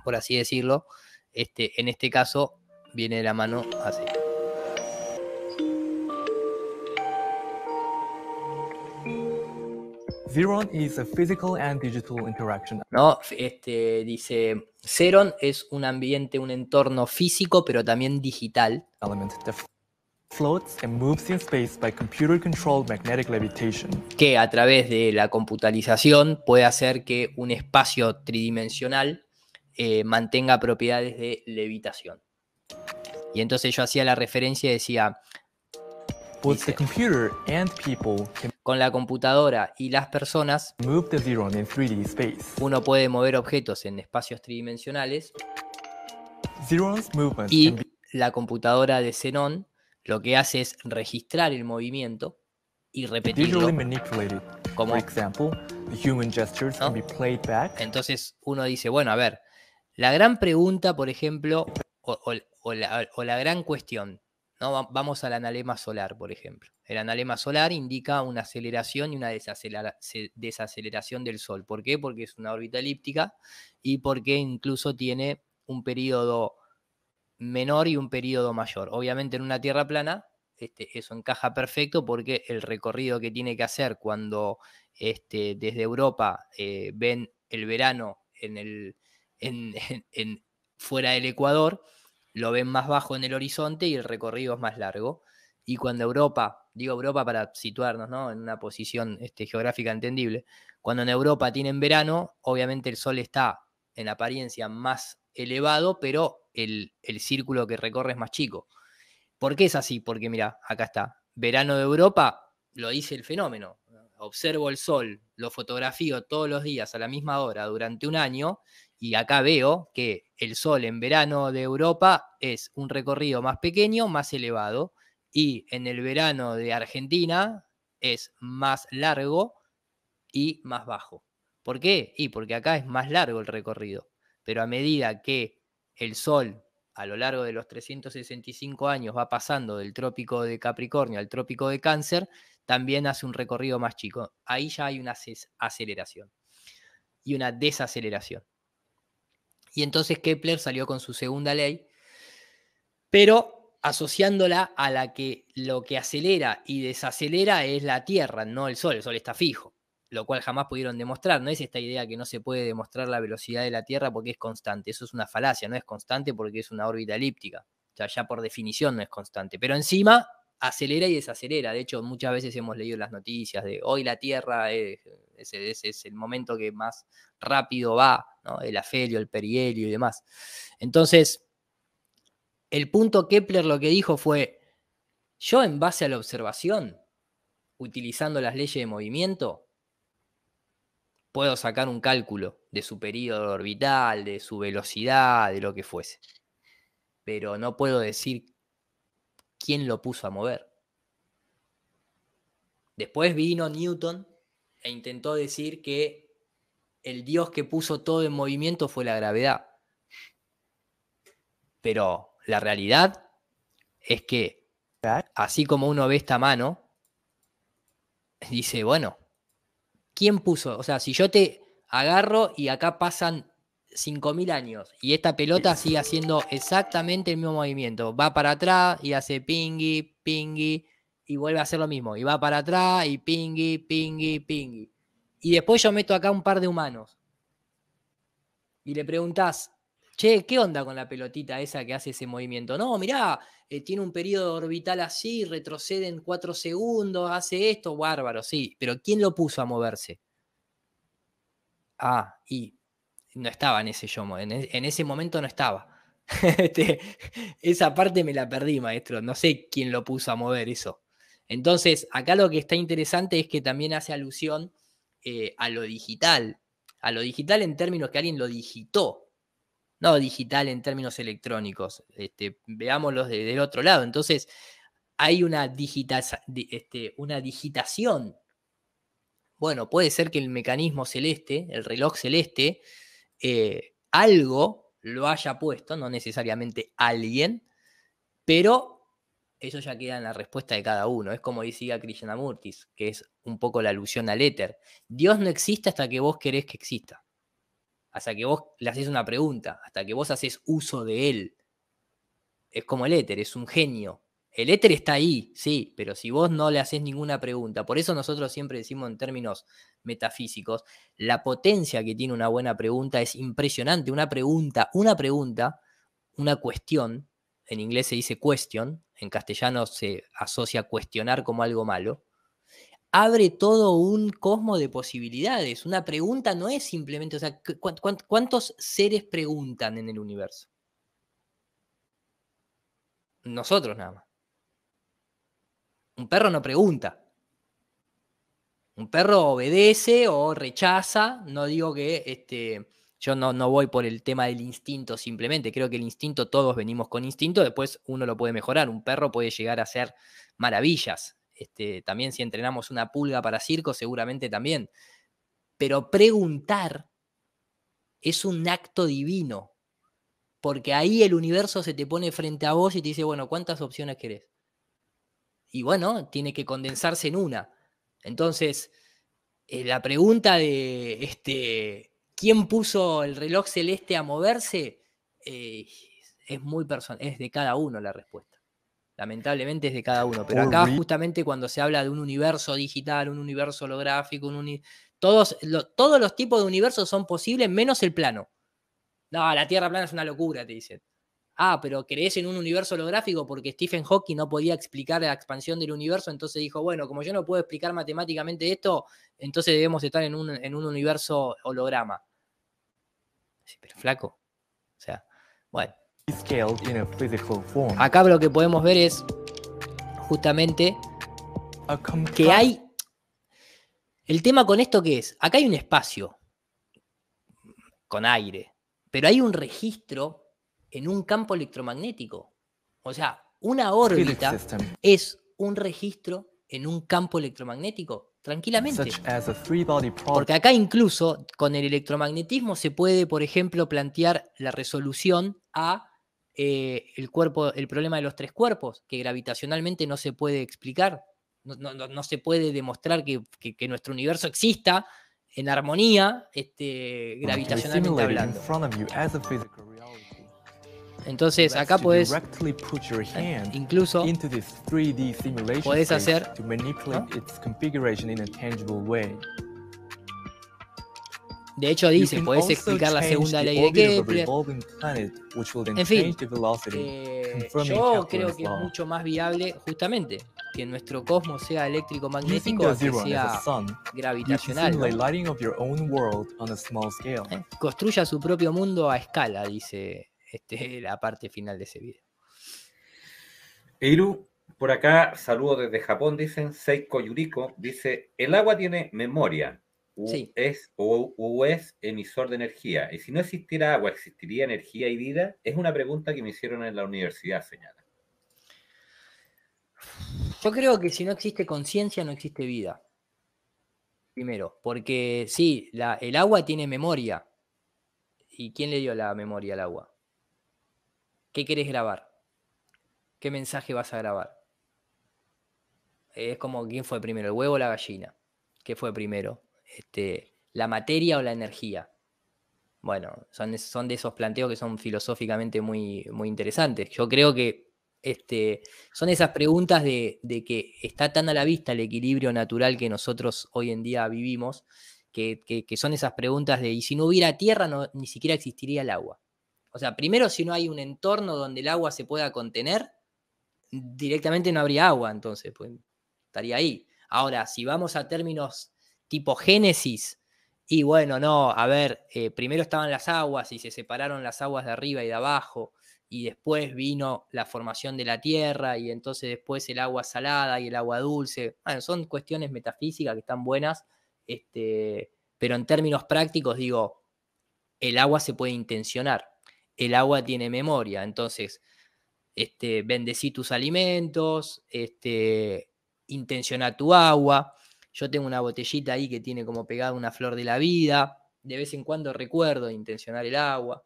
por así decirlo, este, en este caso viene de la mano así. No, este dice Zeron es un ambiente, un entorno físico, pero también digital. Que a través de la computalización puede hacer que un espacio tridimensional eh, mantenga propiedades de levitación. Y entonces yo hacía la referencia y decía, con la computadora y las personas, uno puede mover objetos en espacios tridimensionales y la computadora de Xenon lo que hace es registrar el movimiento y repetirlo. Como- For human gestures can be Entonces uno dice, bueno, a ver, la gran pregunta, por ejemplo, la, o la gran cuestión vamos al analema solar, por ejemplo. El analema solar indica una aceleración y una desaceleración del Sol. ¿Por qué? Porque es una órbita elíptica y porque incluso tiene un periodo menor y un periodo mayor. Obviamente en una Tierra plana este, eso encaja perfecto porque el recorrido que tiene que hacer cuando este, desde Europa eh, ven el verano en, fuera del Ecuador lo ven más bajo en el horizonte y el recorrido es más largo. Y cuando Europa, digo Europa para situarnos ¿no? en una posición este, geográfica entendible, cuando en Europa tienen verano, obviamente el sol está en apariencia más elevado, pero el, el círculo que recorre es más chico. ¿Por qué es así? Porque mira, acá está, verano de Europa, lo dice el fenómeno. Observo el sol, lo fotografío todos los días a la misma hora durante un año y acá veo que el sol en verano de Europa es un recorrido más pequeño, más elevado, y en el verano de Argentina es más largo y más bajo. ¿Por qué? Y porque acá es más largo el recorrido, pero a medida que el sol a lo largo de los 365 años va pasando del trópico de Capricornio al trópico de Cáncer, también hace un recorrido más chico. Ahí ya hay una aceleración y una desaceleración. Y entonces Kepler salió con su segunda ley, pero asociándola a la que lo que acelera y desacelera es la Tierra, no el Sol. El Sol está fijo, lo cual jamás pudieron demostrar. No es esta idea que no se puede demostrar la velocidad de la Tierra porque es constante. Eso es una falacia, no es constante porque es una órbita elíptica. O sea, ya por definición no es constante. Pero encima acelera y desacelera. De hecho, muchas veces hemos leído las noticias de hoy la Tierra es, es el momento que más rápido va, el afelio, el perihelio y demás. Entonces, el punto Kepler lo que dijo fue, yo en base a la observación, utilizando las leyes de movimiento, puedo sacar un cálculo de su periodo orbital, de su velocidad, de lo que fuese. Pero no puedo decir quién lo puso a mover. Después vino Newton e intentó decir que el Dios que puso todo en movimiento fue la gravedad. Pero la realidad es que, así como uno ve esta mano, dice, bueno, ¿quién puso? O sea, si yo te agarro y acá pasan 5.000 años y esta pelota sigue haciendo exactamente el mismo movimiento. Va para atrás y hace pingui, pingui y vuelve a hacer lo mismo. Y va para atrás y pingui, pingui, pingui. Y después yo meto acá un par de humanos y le preguntas che, ¿qué onda con la pelotita esa que hace ese movimiento? No, mirá, eh, tiene un periodo orbital así, retrocede en 4 segundos, hace esto, bárbaro, sí. Pero ¿quién lo puso a moverse? Ah, y no estaba en ese yo, e, en, ese momento no estaba. Este, esa parte me la perdí, maestro. No sé quién lo puso a mover eso. Entonces, acá lo que está interesante es que también hace alusión eh, a lo digital. A lo digital en términos que alguien lo digitó. No digital en términos electrónicos. Este, veámoslos desde el otro lado. Entonces, hay una, digital este, una digitación. Bueno, puede ser que el mecanismo celeste, el reloj celeste, eh, algo lo haya puesto, no necesariamente alguien, pero eso ya queda en la respuesta de cada uno. Es como decía Krishnamurti que es un poco la alusión al éter. Dios no existe hasta que vos querés que exista. Hasta que vos le haces una pregunta, hasta que vos haces uso de él. Es como el éter, es un genio, el éter está ahí, sí, pero si vos no le haces ninguna pregunta, por eso nosotros siempre decimos en términos metafísicos, la potencia que tiene una buena pregunta es impresionante. Una pregunta, una pregunta, una cuestión, en inglés se dice question, en castellano se asocia cuestionar como algo malo, abre todo un cosmo de posibilidades. Una pregunta no es simplemente, o sea, ¿cuántos seres preguntan en el universo? Nosotros nada más. Un perro no pregunta. Un perro obedece o rechaza. No digo que este, yo no, no, voy por el tema del instinto simplemente. Creo que el instinto, todos venimos con instinto. Después uno lo puede mejorar. Un perro puede llegar a hacer maravillas. Este, también si entrenamos una pulga para circo, seguramente también. Pero preguntar es un acto divino. Porque ahí el universo se te pone frente a vos y te dice, bueno, ¿cuántas opciones querés? y bueno, tiene que condensarse en una. Entonces, eh, la pregunta de este, quién puso el reloj celeste a moverse eh, es muy personal, es de cada uno la respuesta. Lamentablemente es de cada uno, pero acá justamente cuando se habla de un universo digital, un universo holográfico, todos, todos los tipos de universos son posibles menos el plano. No, la Tierra plana es una locura, te dicen ah, pero crees en un universo holográfico porque Stephen Hawking no podía explicar la expansión del universo, entonces dijo, bueno, como yo no puedo explicar matemáticamente esto, entonces debemos estar en un, en un universo holograma. Sí, pero flaco. O sea, bueno. Acá lo que podemos ver es justamente que hay... El tema con esto que es, acá hay un espacio con aire, pero hay un registro en un campo electromagnético. O sea, una órbita es un registro en un campo electromagnético, tranquilamente. Porque acá incluso con el electromagnetismo se puede, por ejemplo, plantear la resolución a eh, el, cuerpo, el problema de los tres cuerpos, que gravitacionalmente no se puede explicar, no, se puede demostrar que, nuestro universo exista, en armonía este, gravitacionalmente hablando. Entonces acá puedes eh, incluso puedes hacer ¿Ah? De hecho dice, puedes explicar la segunda ley de Kepler. En fin, eh, yo creo que es mucho más viable justamente que nuestro cosmos sea eléctrico magnético que sea gravitacional. Construya su propio mundo a escala, dice este, la parte final de ese video. Eiru, por acá, saludo desde Japón, dicen Seiko Yuriko, dice, el agua tiene memoria, es, o, es emisor de energía. Y si no existiera agua, ¿existiría energía y vida? Es una pregunta que me hicieron en la universidad, señala. Yo creo que si no existe conciencia, no existe vida. Primero, porque sí, el agua tiene memoria. ¿Y quién le dio la memoria al agua? ¿Qué querés grabar? ¿Qué mensaje vas a grabar? Es como quién fue primero, el huevo o la gallina. ¿Qué fue primero? Este, ¿La materia o la energía? Bueno, son, son de esos planteos que son filosóficamente muy, muy interesantes. Yo creo que este, son esas preguntas de, que está tan a la vista el equilibrio natural que nosotros hoy en día vivimos, que, son esas preguntas de, y si no hubiera tierra, no, ni siquiera existiría el agua. O sea, primero si no hay un entorno donde el agua se pueda contener, directamente no habría agua, entonces pues, estaría ahí. Ahora, si vamos a términos tipo Génesis, y bueno, no, a ver, eh, primero estaban las aguas y se separaron las aguas de arriba y de abajo, y después vino la formación de la tierra, y entonces después el agua salada y el agua dulce. Bueno, son cuestiones metafísicas que están buenas, este, pero en términos prácticos digo, el agua se puede intencionar el agua tiene memoria. Entonces, este, bendecí tus alimentos, este, intencioná tu agua. Yo tengo una botellita ahí que tiene como pegada una flor de la vida. De vez en cuando recuerdo intencionar el agua.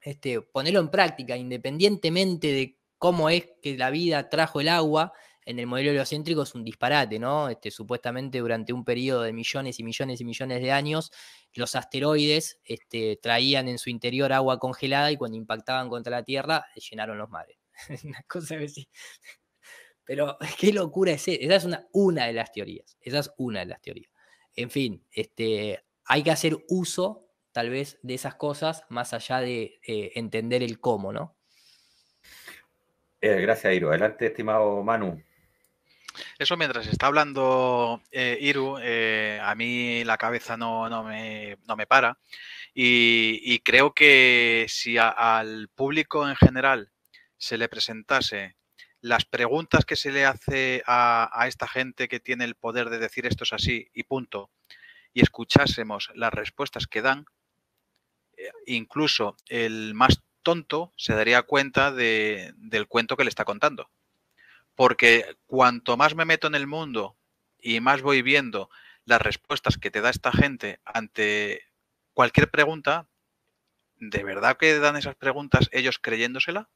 Este, ponerlo en práctica, independientemente de cómo es que la vida trajo el agua, en el modelo heliocéntrico es un disparate, ¿no? Este, supuestamente durante un periodo de millones y millones y millones de años, los asteroides este, traían en su interior agua congelada y cuando impactaban contra la Tierra llenaron los mares. una cosa así? Pero qué locura es esa. Esa es una, una de las teorías. Esa es una de las teorías. En fin, este, hay que hacer uso tal vez de esas cosas más allá de eh, entender el cómo, ¿no? Eh, gracias, Iro. Adelante, estimado Manu. Eso mientras está hablando eh, Iru, eh, a mí la cabeza no, me, no me, para y, creo que si al público en general se le presentase las preguntas que se le hace a, esta gente que tiene el poder de decir esto es así y punto, y escuchásemos las respuestas que dan, eh, incluso el más tonto se daría cuenta del cuento que le está contando porque cuanto más me meto en el mundo y más voy viendo las respuestas que te da esta gente ante cualquier pregunta, ¿de verdad que dan esas preguntas ellos creyéndosela?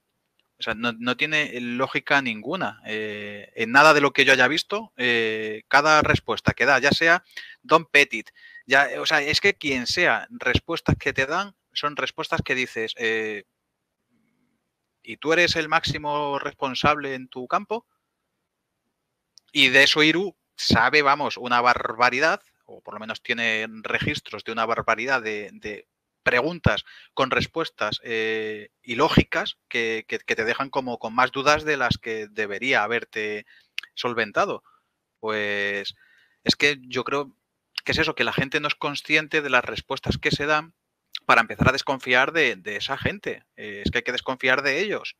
O sea, no, tiene lógica ninguna. Eh, en nada de lo que yo haya visto, eh, cada respuesta que da, ya sea Don Petit, ya, o sea, es que quien sea, respuestas que te dan son respuestas que dices, eh, y tú eres el máximo responsable en tu campo. Y de eso Iru sabe, vamos, una barbaridad, o por lo menos tiene registros de una barbaridad de, preguntas con respuestas ilógicas eh, que, que, te dejan como con más dudas de las que debería haberte solventado. Pues es que yo creo que es eso, que la gente no es consciente de las respuestas que se dan para empezar a desconfiar de, esa gente. Eh, es que hay que desconfiar de ellos.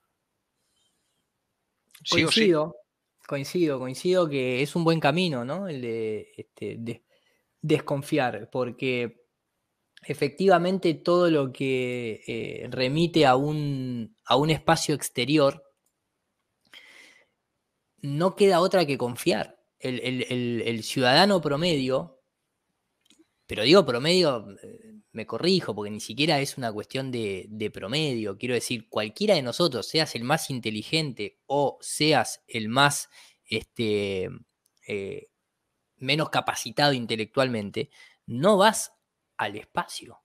coincido, coincido, coincido que es un buen camino, ¿no? El de, este, desconfiar, porque efectivamente todo lo que eh, remite a un, espacio exterior, no queda otra que confiar. el ciudadano promedio pero digo promedio, mm, me corrijo, porque ni siquiera es una cuestión de, promedio. Quiero decir, cualquiera de nosotros, seas el más inteligente o seas el más este, eh, menos capacitado intelectualmente, no vas al espacio.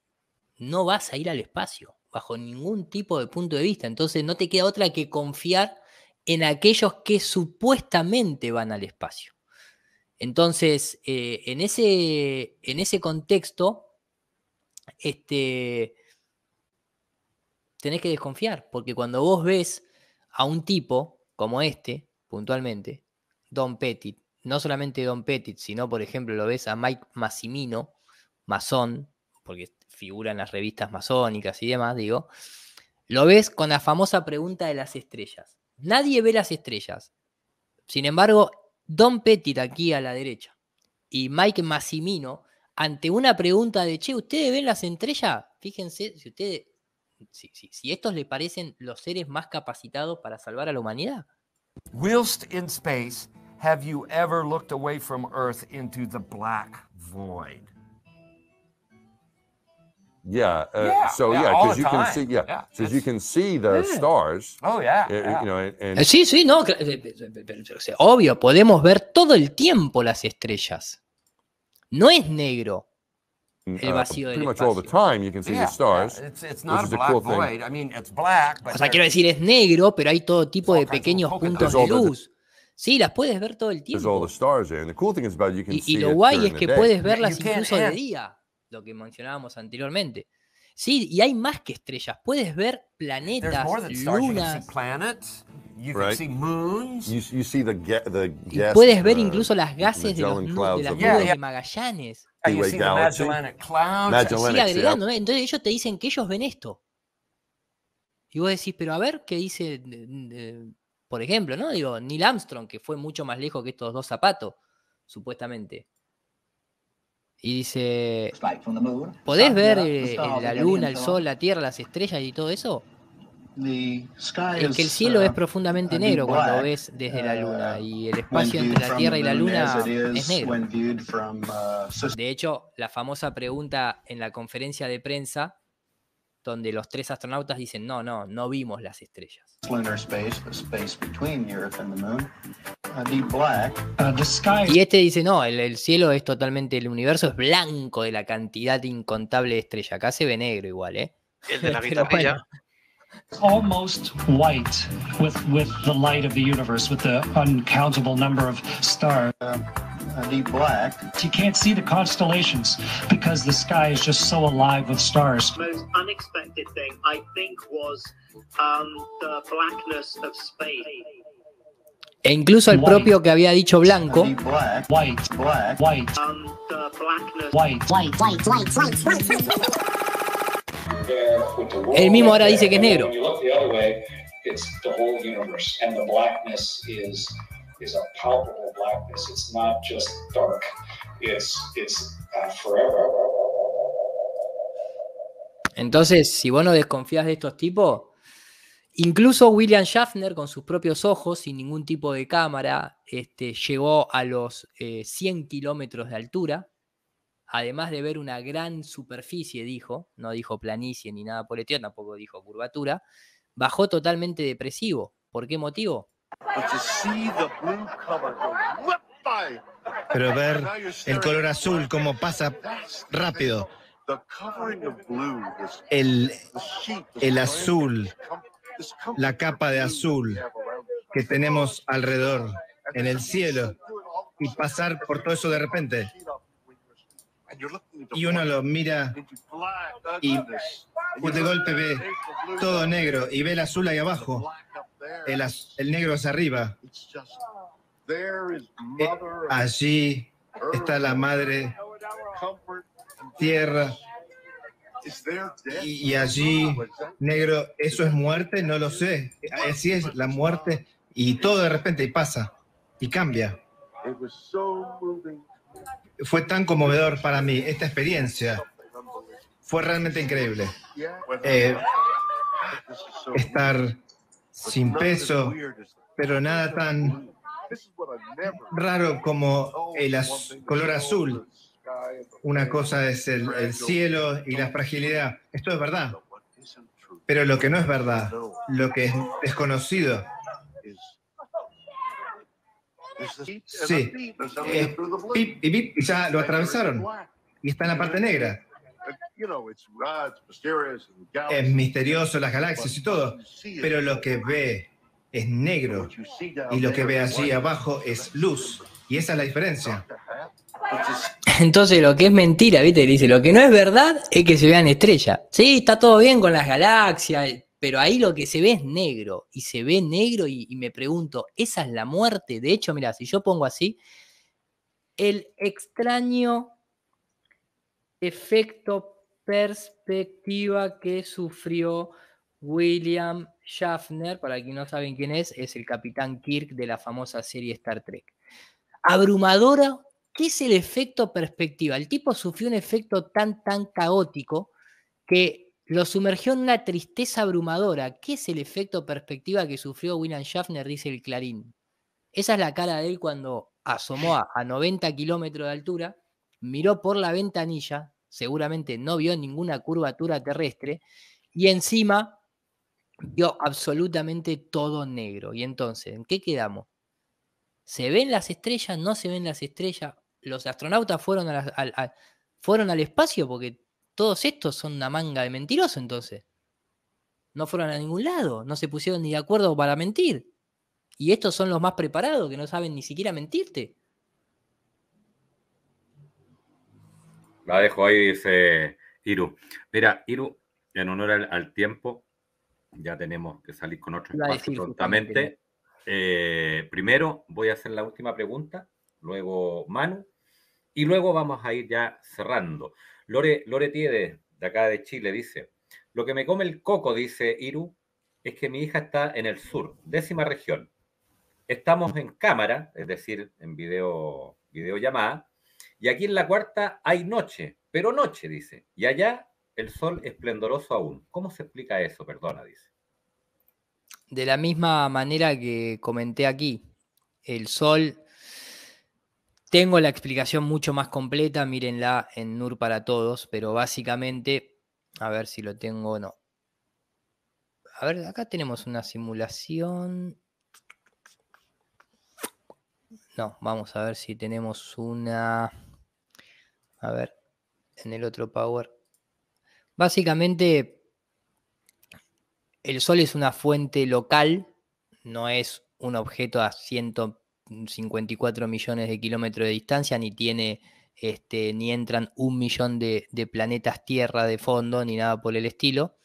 No vas a ir al espacio, bajo ningún tipo de punto de vista. Entonces no te queda otra que confiar en aquellos que supuestamente van al espacio. Entonces, eh, en, ese, en, ese, contexto, este, tenés que desconfiar, porque cuando vos ves a un tipo como este, puntualmente, Don Petit, no solamente Don Petit, sino, por ejemplo, lo ves a Mike Massimino, masón, porque figura en las revistas masónicas y demás, digo, lo ves con la famosa pregunta de las estrellas. Nadie ve las estrellas. Sin embargo, Don Pettit aquí a la derecha y Mike Massimino ante una pregunta de, che, ¿ustedes ven las estrellas? Fíjense, si ustedes, estos le parecen los seres más capacitados para salvar a la humanidad. Whilst in space, have you ever looked away from Earth into the black void? Yeah. Uh, yeah. So yeah, because you time. can see. Yeah. yeah so you can see the mm. stars. Oh yeah. Eh, eh, yeah. You know, and, and... Eh, sí, sí, no. Obvio, podemos ver todo el tiempo las estrellas. No es negro. El vacío but o sea, quiero decir, es negro, pero hay todo tipo de pequeños puntos de luz. Sí, las puedes ver todo el tiempo. The cool Y, y lo guay es que puedes verlas incluso de día que mencionábamos anteriormente. Sí, y hay más que estrellas. Puedes ver planetas, lunas. Puedes ver uh, incluso las gases de, de las nubes de Magallanes. Ah, ¿eh? entonces ellos te dicen que ellos ven esto. Y vos decís, pero a ver qué dice, por ejemplo, ¿no? Digo, Neil Armstrong, que fue mucho más lejos que estos dos zapatos, supuestamente. Y dice, ¿podés ver eh, la luna, el sol, la tierra, las estrellas y todo eso? Es que el cielo uh, es profundamente negro cuando ves desde la uh, luna y el espacio entre la tierra y la luna es negro. Uh, de hecho, la famosa pregunta en la conferencia de prensa donde los tres astronautas dicen, no, no, no vimos las estrellas. Y este dice, no, el, el, cielo es totalmente, el universo es blanco de la cantidad de incontable de Acá se ve negro igual, ¿eh? El de la guitarra. almost white with the light of the universe with the uncountable number of stars uh, black you can't see the constellations because the sky is just so alive with stars the most unexpected thing i think was um, the blackness of space E incluso el propio que había dicho blanco, el mismo ahora dice que es negro. Uh, Entonces, si vos no desconfías de estos tipos, Incluso William Schaffner, con sus propios ojos, sin ningún tipo de cámara, este, llegó a los 100 eh, kilómetros de altura. Además de ver una gran superficie, dijo, no dijo planicie ni nada por el tío, tampoco dijo curvatura, bajó totalmente depresivo. ¿Por qué motivo? Pero ver el color azul, como pasa rápido. El, el azul la capa de azul que tenemos alrededor en el cielo y pasar por todo eso de repente. Y uno lo mira y de golpe ve todo negro y ve el azul ahí abajo, el, negro es arriba. Eh, allí está la madre tierra y, allí, negro, ¿eso es muerte? No lo sé. Así es la muerte y todo de repente pasa y cambia. Fue tan conmovedor para mí esta experiencia. Fue realmente increíble. Eh, estar sin peso, pero nada tan raro como el color azul una cosa es el, cielo y la fragilidad. Esto es verdad. Pero lo que no es verdad, lo que es desconocido, Sí. y ya lo atravesaron. Y está en la parte negra. Es misterioso, las galaxias y todo. Pero lo que ve es negro. Y lo que ve allí abajo es luz. Y esa es la diferencia. Entonces lo que es mentira, ¿viste? Dice, lo que no es verdad es que se vean estrellas. Sí, está todo bien con las galaxias, pero ahí lo que se ve es negro. Y se ve negro y, me pregunto, ¿esa es la muerte? De hecho, mira, si yo pongo así, el extraño efecto perspectiva que sufrió William Schaffner, para quien no saben quién es, es el capitán Kirk de la famosa serie Star Trek. Abrumadora ¿Qué es el efecto perspectiva? El tipo sufrió un efecto tan, tan caótico que lo sumergió en una tristeza abrumadora. ¿Qué es el efecto perspectiva que sufrió William Schaffner? Dice el Clarín. Esa es la cara de él cuando asomó a, a 90 kilómetros de altura, miró por la ventanilla, seguramente no vio ninguna curvatura terrestre, y encima vio absolutamente todo negro. Y entonces, ¿en qué quedamos? ¿Se ven las estrellas? ¿No se ven las estrellas? los astronautas fueron, al, fueron al espacio porque todos estos son una manga de mentirosos entonces. No fueron a ningún lado, no se pusieron ni de acuerdo para mentir. Y estos son los más preparados que no saben ni siquiera mentirte. La dejo ahí, dice Iru. Mira, Iru, en honor al, tiempo, ya tenemos que salir con otro espacio prontamente. Eh, primero voy a hacer la última pregunta, luego Manu, y luego vamos a ir ya cerrando. Lore, Lore de acá de Chile, dice, lo que me come el coco, dice Iru, es que mi hija está en el sur, décima región. Estamos en cámara, es decir, en video, videollamada, y aquí en la cuarta hay noche, pero noche, dice, y allá el sol esplendoroso aún. ¿Cómo se explica eso? Perdona, dice. De la misma manera que comenté aquí, el sol tengo la explicación mucho más completa, mírenla en NUR para todos, pero básicamente, a ver si lo tengo o no. A ver, acá tenemos una simulación. No, vamos a ver si tenemos una... A ver, en el otro Power. Básicamente, el Sol es una fuente local, no es un objeto a ciento 54 millones de kilómetros de distancia, ni tiene, este, ni entran un millón de, planetas Tierra de fondo, ni nada por el estilo,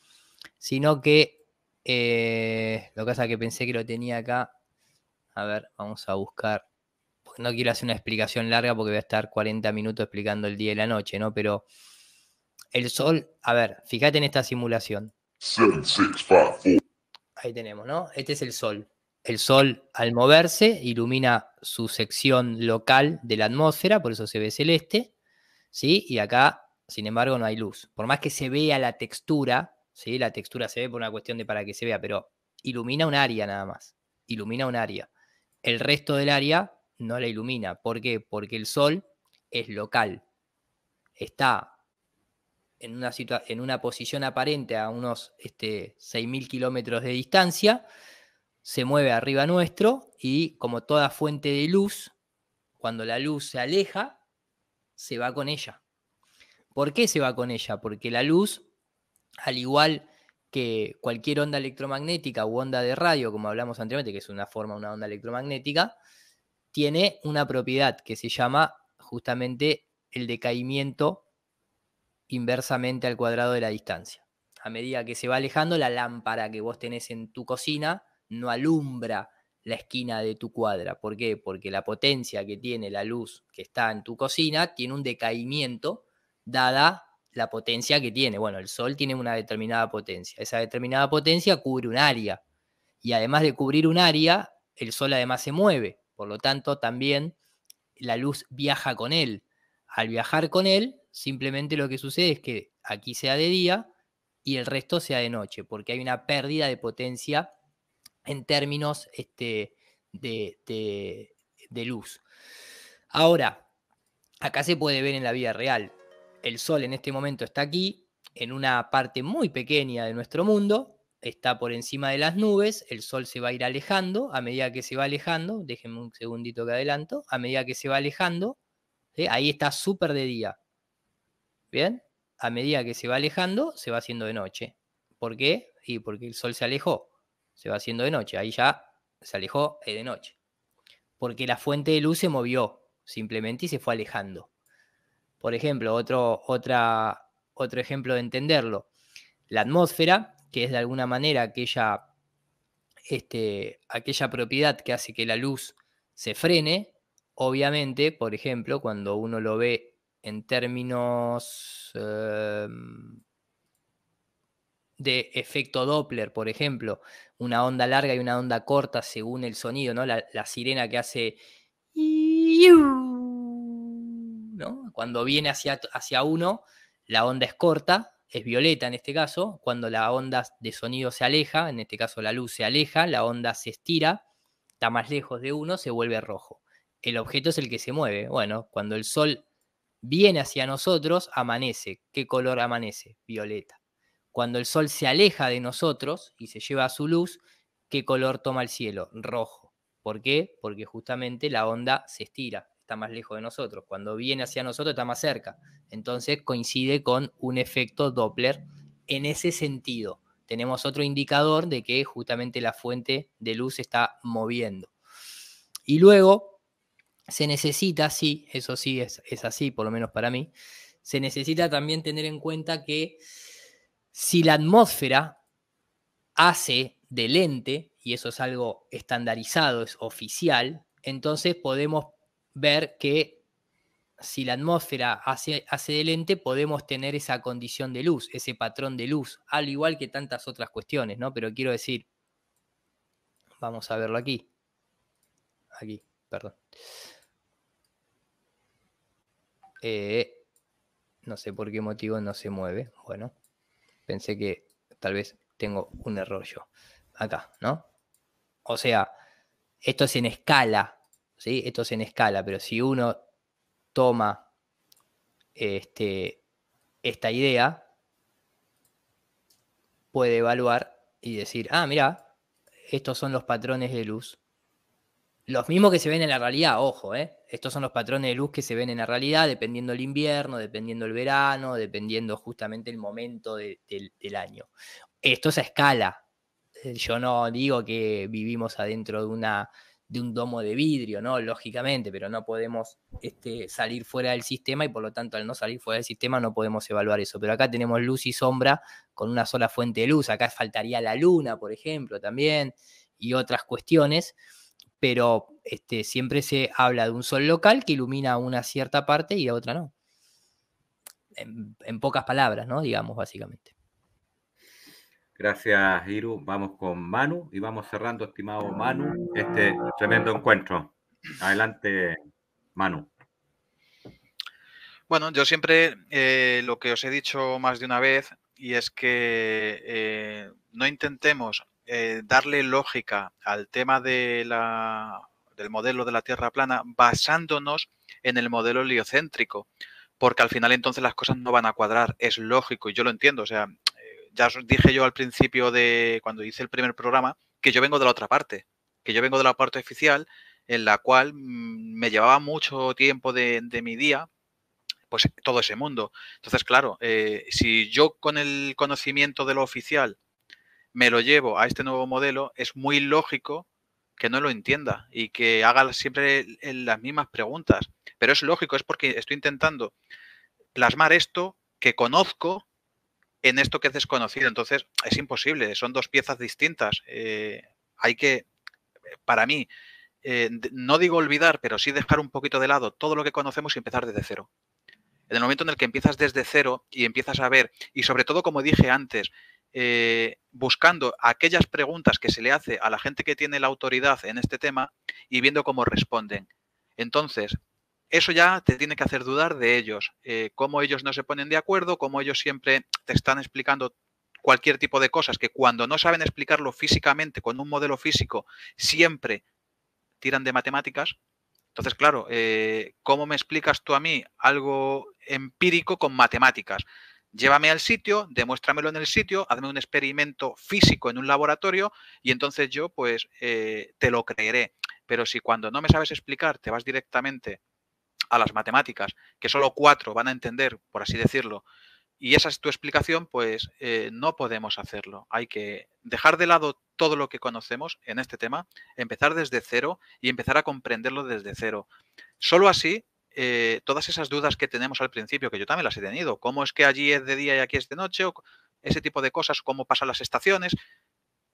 sino que eh, lo que pasa es que pensé que lo tenía acá. A ver, vamos a buscar. no quiero hacer una explicación larga porque voy a estar 40 minutos explicando el día y la noche, ¿no? Pero el Sol, a ver, fíjate en esta simulación. Ahí tenemos, ¿no? Este es el Sol el Sol al moverse ilumina su sección local de la atmósfera, por eso se ve celeste, ¿sí? Y acá, sin embargo, no hay luz. Por más que se vea la textura, ¿sí? La textura se ve por una cuestión de para que se vea, pero ilumina un área nada más, ilumina un área. El resto del área no la ilumina. ¿Por qué? Porque el Sol es local, está en una, en una posición aparente a unos este, 6.000 kilómetros de distancia, se mueve arriba nuestro y como toda fuente de luz, cuando la luz se aleja, se va con ella. ¿Por qué se va con ella? Porque la luz, al igual que cualquier onda electromagnética u onda de radio, como hablamos anteriormente, que es una forma, una onda electromagnética, tiene una propiedad que se llama justamente el decaimiento inversamente al cuadrado de la distancia. A medida que se va alejando, la lámpara que vos tenés en tu cocina no alumbra la esquina de tu cuadra. ¿Por qué? Porque la potencia que tiene la luz que está en tu cocina tiene un decaimiento dada la potencia que tiene. Bueno, el sol tiene una determinada potencia. Esa determinada potencia cubre un área. Y además de cubrir un área, el sol además se mueve. Por lo tanto, también la luz viaja con él. Al viajar con él, simplemente lo que sucede es que aquí sea de día y el resto sea de noche, porque hay una pérdida de potencia en términos este, de, luz. Ahora, acá se puede ver en la vida real. El Sol en este momento está aquí, en una parte muy pequeña de nuestro mundo, está por encima de las nubes, el Sol se va a ir alejando, a medida que se va alejando, déjenme un segundito que adelanto, a medida que se va alejando, ahí está súper de día. ¿Bien? A medida que se va alejando, se va haciendo de noche. ¿Por qué? Y porque el Sol se alejó se va haciendo de noche. Ahí ya se alejó de noche. Porque la fuente de luz se movió simplemente y se fue alejando. Por ejemplo, otro, otra, otro ejemplo de entenderlo. La atmósfera, que es de alguna manera aquella, este, aquella propiedad que hace que la luz se frene, obviamente, por ejemplo, cuando uno lo ve en términos... Em, de efecto Doppler, por ejemplo, una onda larga y una onda corta según el sonido, ¿no? La, sirena que hace... Cuando viene hacia, hacia uno, la onda es corta, es violeta en este caso, cuando la onda de sonido se aleja, en este caso la luz se aleja, la onda se estira, está más lejos de uno, se vuelve rojo. El objeto es el que se mueve. Bueno, cuando el sol viene hacia nosotros, amanece. ¿Qué color amanece? Violeta. Cuando el sol se aleja de nosotros y se lleva a su luz, ¿qué color toma el cielo? Rojo. ¿Por qué? Porque justamente la onda se estira, está más lejos de nosotros. Cuando viene hacia nosotros está más cerca. Entonces coincide con un efecto Doppler en ese sentido. Tenemos otro indicador de que justamente la fuente de luz está moviendo. Y luego se necesita, sí, eso sí es, es así, por lo menos para mí, se necesita también tener en cuenta que si la atmósfera hace de lente, y eso es algo estandarizado, es oficial, entonces podemos ver que si la atmósfera hace, hace de podemos tener esa condición de luz, ese patrón de luz, al igual que tantas otras cuestiones, ¿no? Pero quiero decir, vamos a verlo aquí. Aquí, perdón. Eh, no sé por qué motivo no se mueve. Bueno pensé que tal vez tengo un error yo. Acá, ¿no? O sea, esto es en escala, ¿sí? Esto es en escala, pero si uno toma este, esta idea, puede evaluar y decir, ah, mira, estos son los patrones de luz los mismos que se ven en la realidad, ojo, ¿eh? Estos son los patrones de luz que se ven en la realidad, dependiendo el invierno, dependiendo el verano, dependiendo justamente el momento del, año. Esto es a escala. Eh, yo no digo que vivimos adentro de una, de un domo de vidrio, ¿no? Lógicamente, pero no podemos este, salir fuera del sistema y por lo tanto al no salir fuera del sistema no podemos evaluar eso. Pero acá tenemos luz y sombra con una sola fuente de luz. Acá faltaría la luna, por ejemplo, también, y otras cuestiones pero este, siempre se habla de un sol local que ilumina una cierta parte y a otra no. En, pocas palabras, ¿no? Digamos, básicamente. Gracias, Iru. Vamos con Manu y vamos cerrando, estimado Manu, este tremendo encuentro. Adelante, Manu. Bueno, yo siempre eh, lo que os he dicho más de una vez y es que eh, no intentemos eh, darle lógica al tema del modelo de la Tierra plana basándonos en el modelo heliocéntrico, porque al final entonces las cosas no van a cuadrar, es lógico y yo lo entiendo, o sea, eh, ya os dije yo al principio de cuando hice el primer programa que yo vengo de la otra parte, que yo vengo de la parte oficial en la cual mm, me llevaba mucho tiempo de, mi día pues todo ese mundo. Entonces, claro, eh, si yo con el conocimiento de lo oficial me lo llevo a este nuevo modelo, es muy lógico que no lo entienda y que haga siempre las mismas preguntas. Pero es lógico, es porque estoy intentando plasmar esto que conozco en esto que es desconocido. Entonces, es imposible, son dos piezas distintas. Eh, hay que, para mí, eh, no digo olvidar, pero sí dejar un poquito de lado todo lo que conocemos y empezar desde cero. En el momento en el que empiezas desde cero y empiezas a ver, y sobre todo, como dije antes, eh, buscando aquellas preguntas que se le hace a la gente que tiene la autoridad en este tema y viendo cómo responden. Entonces, eso ya te tiene que hacer dudar de ellos, eh, cómo ellos no se ponen de acuerdo, cómo ellos siempre te están explicando cualquier tipo de cosas que cuando no saben explicarlo físicamente con un modelo físico, siempre tiran de matemáticas. Entonces, claro, eh, ¿cómo me explicas tú a mí algo empírico con matemáticas? llévame al sitio, demuéstramelo en el sitio, hazme un experimento físico en un laboratorio y entonces yo pues eh, te lo creeré. Pero si cuando no me sabes explicar te vas directamente a las matemáticas, que solo cuatro van a entender, por así decirlo, y esa es tu explicación, pues eh, no podemos hacerlo. Hay que dejar de lado todo lo que conocemos en este tema, empezar desde cero y empezar a comprenderlo desde cero. Solo así eh, todas esas dudas que tenemos al principio, que yo también las he tenido, cómo es que allí es de día y aquí es de noche, ese tipo de cosas, cómo pasan las estaciones,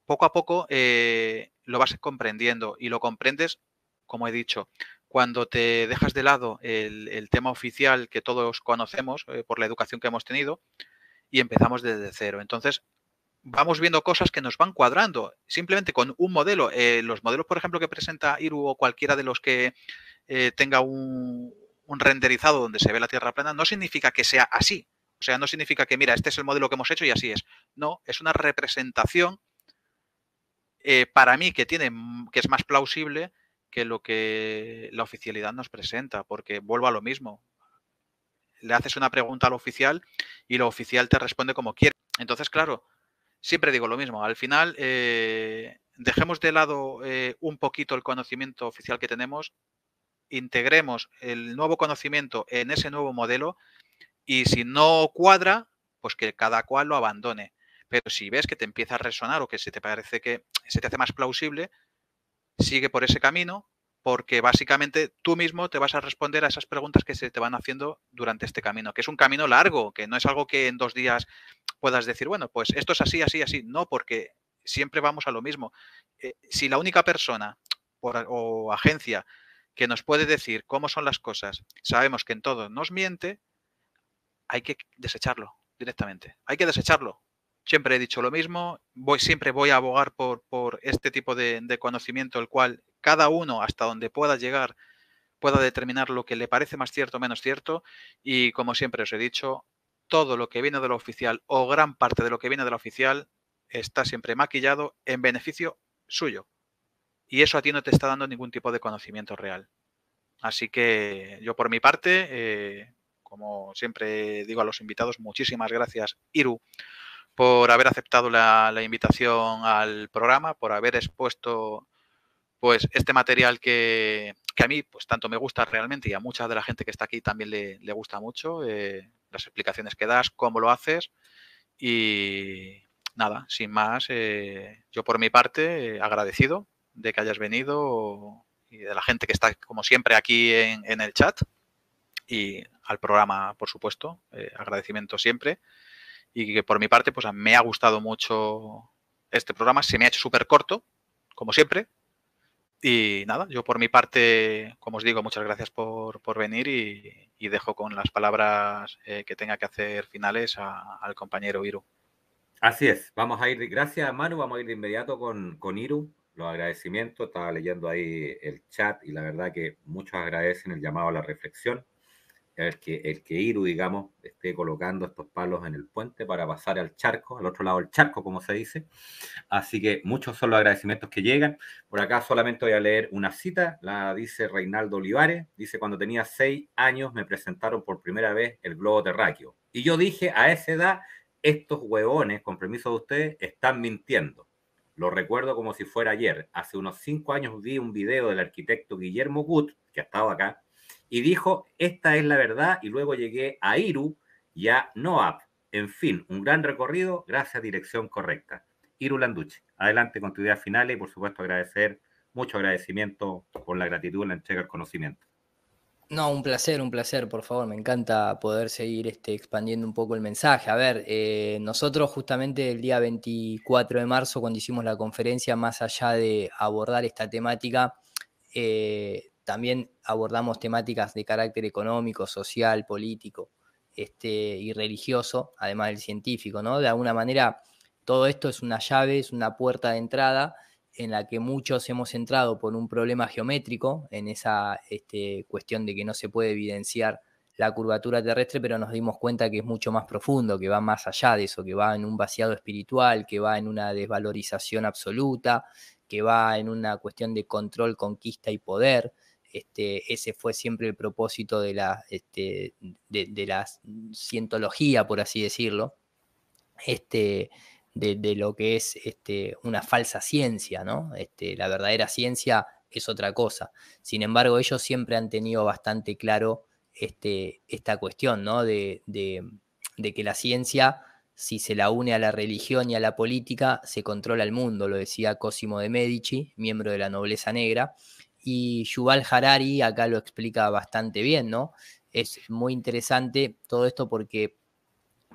poco a poco eh, lo vas comprendiendo y lo comprendes, como he dicho, cuando te dejas de lado el, tema oficial que todos conocemos eh, por la educación que hemos tenido y empezamos desde cero. Entonces, vamos viendo cosas que nos van cuadrando, simplemente con un modelo. los modelos, por ejemplo, que presenta Iru o cualquiera de los que tenga un, un renderizado donde se ve la Tierra plana, no significa que sea así. O sea, no significa que, mira, este es el modelo que hemos hecho y así es. No, es una representación eh, para mí que, tiene, mm, que es más plausible que lo que la oficialidad nos presenta, porque vuelvo a lo mismo. Le haces una pregunta al oficial y lo oficial te responde como quiere. Entonces, claro, siempre digo lo mismo. Al final, eh, dejemos de lado eh, un poquito el conocimiento oficial que tenemos integremos el nuevo conocimiento en ese nuevo modelo y si no cuadra, pues que cada cual lo abandone. Pero si ves que te empieza a resonar o que se te parece que se te hace más plausible, sigue por ese camino porque básicamente tú mismo te vas a responder a esas preguntas que se te van haciendo durante este camino, que es un camino largo, que no es algo que en dos días puedas decir, bueno, pues esto es así, así, así. No, porque siempre vamos a lo mismo. Eh, si la única persona o agencia que nos puede decir cómo son las cosas, sabemos que en todo nos miente, hay que desecharlo directamente. Hay que desecharlo. Siempre he dicho lo mismo, voy, siempre voy a abogar por, por este tipo de, de conocimiento, el cual cada uno, hasta donde pueda llegar, pueda determinar lo que le parece más cierto o menos cierto. Y como siempre os he dicho, todo lo que viene de lo oficial o gran parte de lo que viene de lo oficial está siempre maquillado en beneficio suyo y eso a ti no te está dando ningún tipo de conocimiento real. Así que yo por mi parte, eh, como siempre digo a los invitados, muchísimas gracias, Iru, por haber aceptado la, invitación al programa, por haber expuesto pues este material que, a mí pues tanto me gusta realmente y a mucha de la gente que está aquí también le, gusta mucho, eh, las explicaciones que das, cómo lo haces y nada, sin más, eh, yo por mi parte agradecido de que hayas venido y de la gente que está, como siempre, aquí en, el chat y al programa, por supuesto. Eh, agradecimiento siempre. Y que por mi parte, pues me ha gustado mucho este programa. Se me ha hecho súper corto, como siempre. Y nada, yo por mi parte, como os digo, muchas gracias por, por venir y, dejo con las palabras eh, que tenga que hacer finales al compañero Iru. Así es, vamos a ir, gracias Manu, vamos a ir de inmediato con, con Iru los agradecimientos. Estaba leyendo ahí el chat y la verdad que muchos agradecen el llamado a la reflexión. El que, el que Iru, digamos, esté colocando estos palos en el puente para pasar al charco, al otro lado del charco, como se dice. Así que muchos son los agradecimientos que llegan. Por acá solamente voy a leer una cita, la dice Reinaldo Olivares. Dice, cuando tenía seis años me presentaron por primera vez el globo terráqueo. Y yo dije, a esa edad, estos huevones, con permiso de ustedes, están mintiendo. Lo recuerdo como si fuera ayer. Hace unos cinco años vi un video del arquitecto Guillermo Gut, que ha estado acá, y dijo, esta es la verdad, y luego llegué a Iru y a NOAP. En fin, un gran recorrido, gracias a dirección correcta. Iru Landuche, adelante con tu idea final y por supuesto agradecer, mucho agradecimiento por la gratitud en la entrega del conocimiento. No, un placer, un placer, por favor. Me encanta poder seguir este, expandiendo un poco el mensaje. A ver, eh, nosotros justamente el día 24 de marzo, cuando hicimos la conferencia, más allá de abordar esta temática, eh, también abordamos temáticas de carácter económico, social, político este, y religioso, además del científico, ¿no? De alguna manera, todo esto es una llave, es una puerta de entrada en la que muchos hemos entrado por un problema geométrico, en esa este, cuestión de que no se puede evidenciar la curvatura terrestre, pero nos dimos cuenta que es mucho más profundo, que va más allá de eso, que va en un vaciado espiritual, que va en una desvalorización absoluta, que va en una cuestión de control, conquista y poder. Este, ese fue siempre el propósito de la, este, de, la cientología, por así decirlo. Este, de, lo que es este, una falsa ciencia, ¿no? Este, la verdadera ciencia es otra cosa. Sin embargo, ellos siempre han tenido bastante claro este, esta cuestión, ¿no? De, de, que la ciencia, si se la une a la religión y a la política, se controla el mundo, lo decía Cosimo de Medici, miembro de la nobleza negra. Y Yuval Harari acá lo explica bastante bien, ¿no? Es muy interesante todo esto porque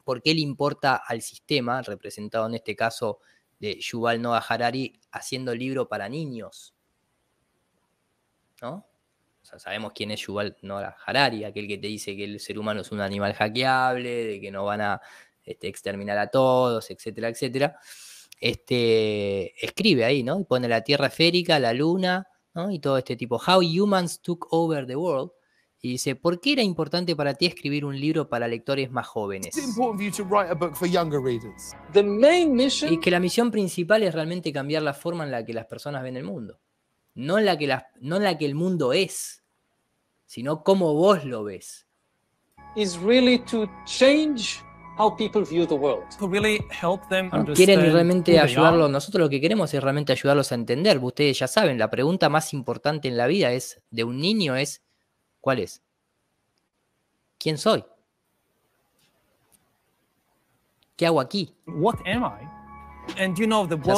¿Por qué le importa al sistema, representado en este caso de Yuval Noah Harari, haciendo libro para niños. ¿No? sabemos quién es Yuval Noah Harari, aquel que te dice que el ser humano es un animal hackeable, de que no van a este, exterminar a todos, etcétera, etcétera. Este, escribe ahí, ¿no? pone la Tierra esférica, la Luna, ¿no? Y todo este tipo. How humans took over the world. Y dice, ¿por qué era importante para ti escribir un libro para lectores más jóvenes? Y que la misión principal es realmente cambiar la forma en la que las personas ven el mundo. No en la que, el mundo es, sino cómo vos lo ves. Quieren realmente ayudarlos. Nosotros lo que queremos es realmente ayudarlos a entender. Ustedes ya saben, la pregunta más importante en la vida es de un niño es ¿Cuál es? ¿Quién soy? ¿Qué hago aquí? What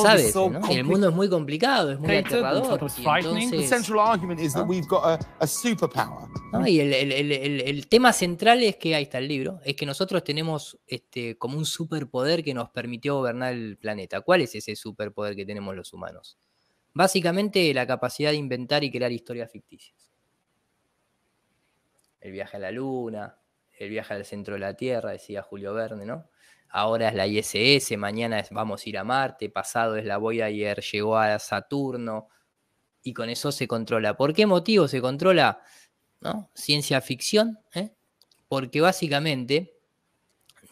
sabes, el mundo es muy complicado, es muy aterrador. Y el, el, tema central es que ahí está el libro, es que nosotros tenemos este, como un superpoder que nos permitió gobernar el planeta. ¿Cuál es ese superpoder que tenemos los humanos? Básicamente la capacidad de inventar y crear historias ficticias el viaje a la Luna, el viaje al centro de la Tierra, decía Julio Verne, ¿no? Ahora es la ISS, mañana es, vamos a ir a Marte, pasado es la voy Voyager, llegó a Saturno, y con eso se controla. ¿Por qué motivo se controla ¿no? ciencia ficción? ¿eh? Porque básicamente,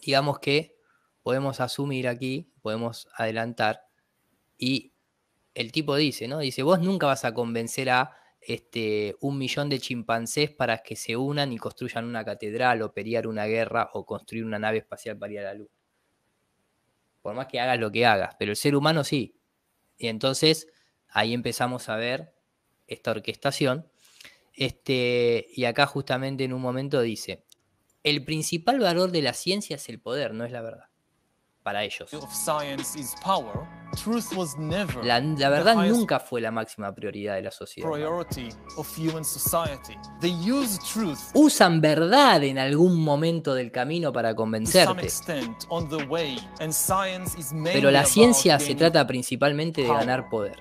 digamos que podemos asumir aquí, podemos adelantar, y el tipo dice, ¿no? Dice, vos nunca vas a convencer a este, un millón de chimpancés para que se unan y construyan una catedral o pelear una guerra o construir una nave espacial para ir a la luna. Por más que hagas lo que hagas, pero el ser humano sí. Y entonces ahí empezamos a ver esta orquestación. Este, y acá justamente en un momento dice, el principal valor de la ciencia es el poder, no es la verdad para ellos. La, verdad nunca fue la máxima prioridad de la sociedad. Usan verdad en algún momento del camino para convencerte. Pero la ciencia se trata principalmente de ganar poder.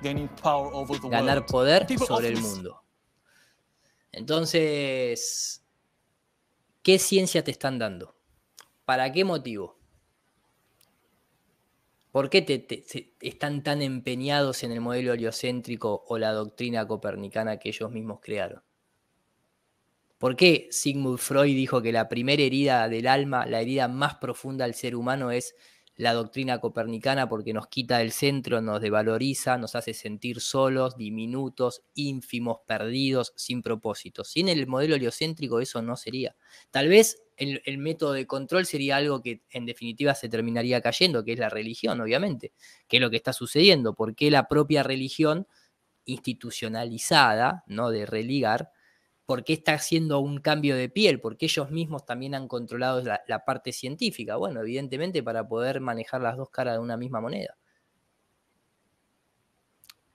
Ganar poder sobre el mundo. Entonces, ¿qué ciencia te están dando? ¿Para qué motivo? ¿Por qué te, están tan empeñados en el modelo heliocéntrico o la doctrina copernicana que ellos mismos crearon? ¿Por qué Sigmund Freud dijo que la primera herida del alma, la herida más profunda del ser humano es la doctrina copernicana porque nos quita del centro, nos devaloriza, nos hace sentir solos, diminutos, ínfimos, perdidos, sin propósito? Sin el modelo heliocéntrico eso no sería. Tal vez el, método de control sería algo que en definitiva se terminaría cayendo, que es la religión, obviamente, que es lo que está sucediendo, porque la propia religión institucionalizada, ¿no? De religar, porque está haciendo un cambio de piel? Porque ellos mismos también han controlado la, parte científica, bueno, evidentemente para poder manejar las dos caras de una misma moneda.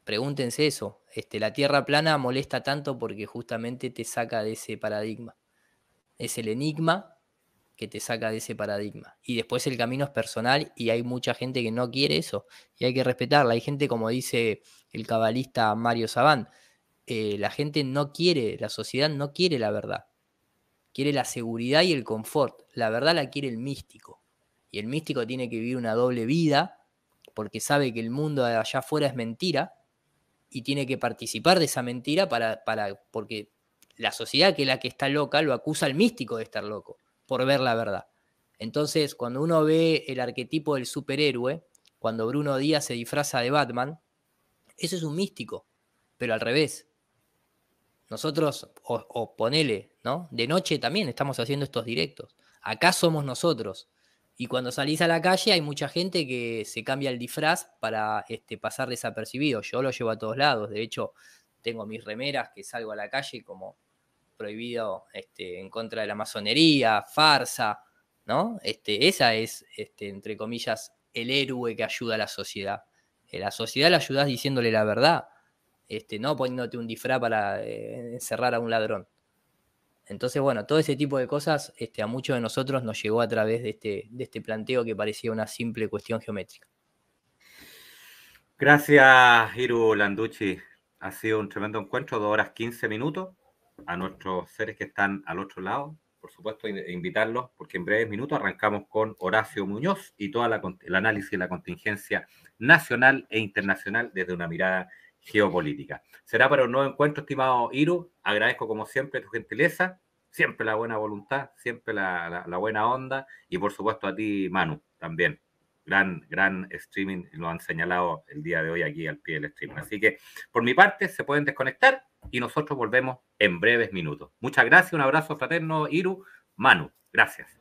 Pregúntense eso, este, la Tierra plana molesta tanto porque justamente te saca de ese paradigma es el enigma que te saca de ese paradigma. Y después el camino es personal y hay mucha gente que no quiere eso y hay que respetarla. Hay gente, como dice el cabalista Mario Sabán, eh, la gente no quiere, la sociedad no quiere la verdad. Quiere la seguridad y el confort. La verdad la quiere el místico. Y el místico tiene que vivir una doble vida porque sabe que el mundo de allá afuera es mentira y tiene que participar de esa mentira para, para porque la sociedad que es la que está loca lo acusa al místico de estar loco por ver la verdad. Entonces, cuando uno ve el arquetipo del superhéroe, cuando Bruno Díaz se disfraza de Batman, eso es un místico, pero al revés. Nosotros, o, ponele, ¿no? De noche también estamos haciendo estos directos. Acá somos nosotros. Y cuando salís a la calle hay mucha gente que se cambia el disfraz para este, pasar desapercibido. Yo lo llevo a todos lados. De hecho, tengo mis remeras que salgo a la calle como prohibido este, en contra de la masonería, farsa, ¿no? Este, esa es, este, entre comillas, el héroe que ayuda a la sociedad. En la sociedad la ayudas diciéndole la verdad, este, no poniéndote un disfraz para eh, encerrar a un ladrón. Entonces, bueno, todo ese tipo de cosas este, a muchos de nosotros nos llegó a través de este, este planteo que parecía una simple cuestión geométrica. Gracias, Iru Landucci. Ha sido un tremendo encuentro, dos horas 15 minutos a nuestros seres que están al otro lado, por supuesto, invitarlos, porque en breves minutos arrancamos con Horacio Muñoz y todo el análisis de la contingencia nacional e internacional desde una mirada geopolítica. Será para un nuevo encuentro, estimado Iru. Agradezco como siempre tu gentileza, siempre la buena voluntad, siempre la, la buena onda y por supuesto a ti, Manu, también gran, gran streaming, lo han señalado el día de hoy aquí al pie del streaming. Así que por mi parte se pueden desconectar y nosotros volvemos en breves minutos. Muchas gracias, un abrazo fraterno, Iru, Manu, gracias.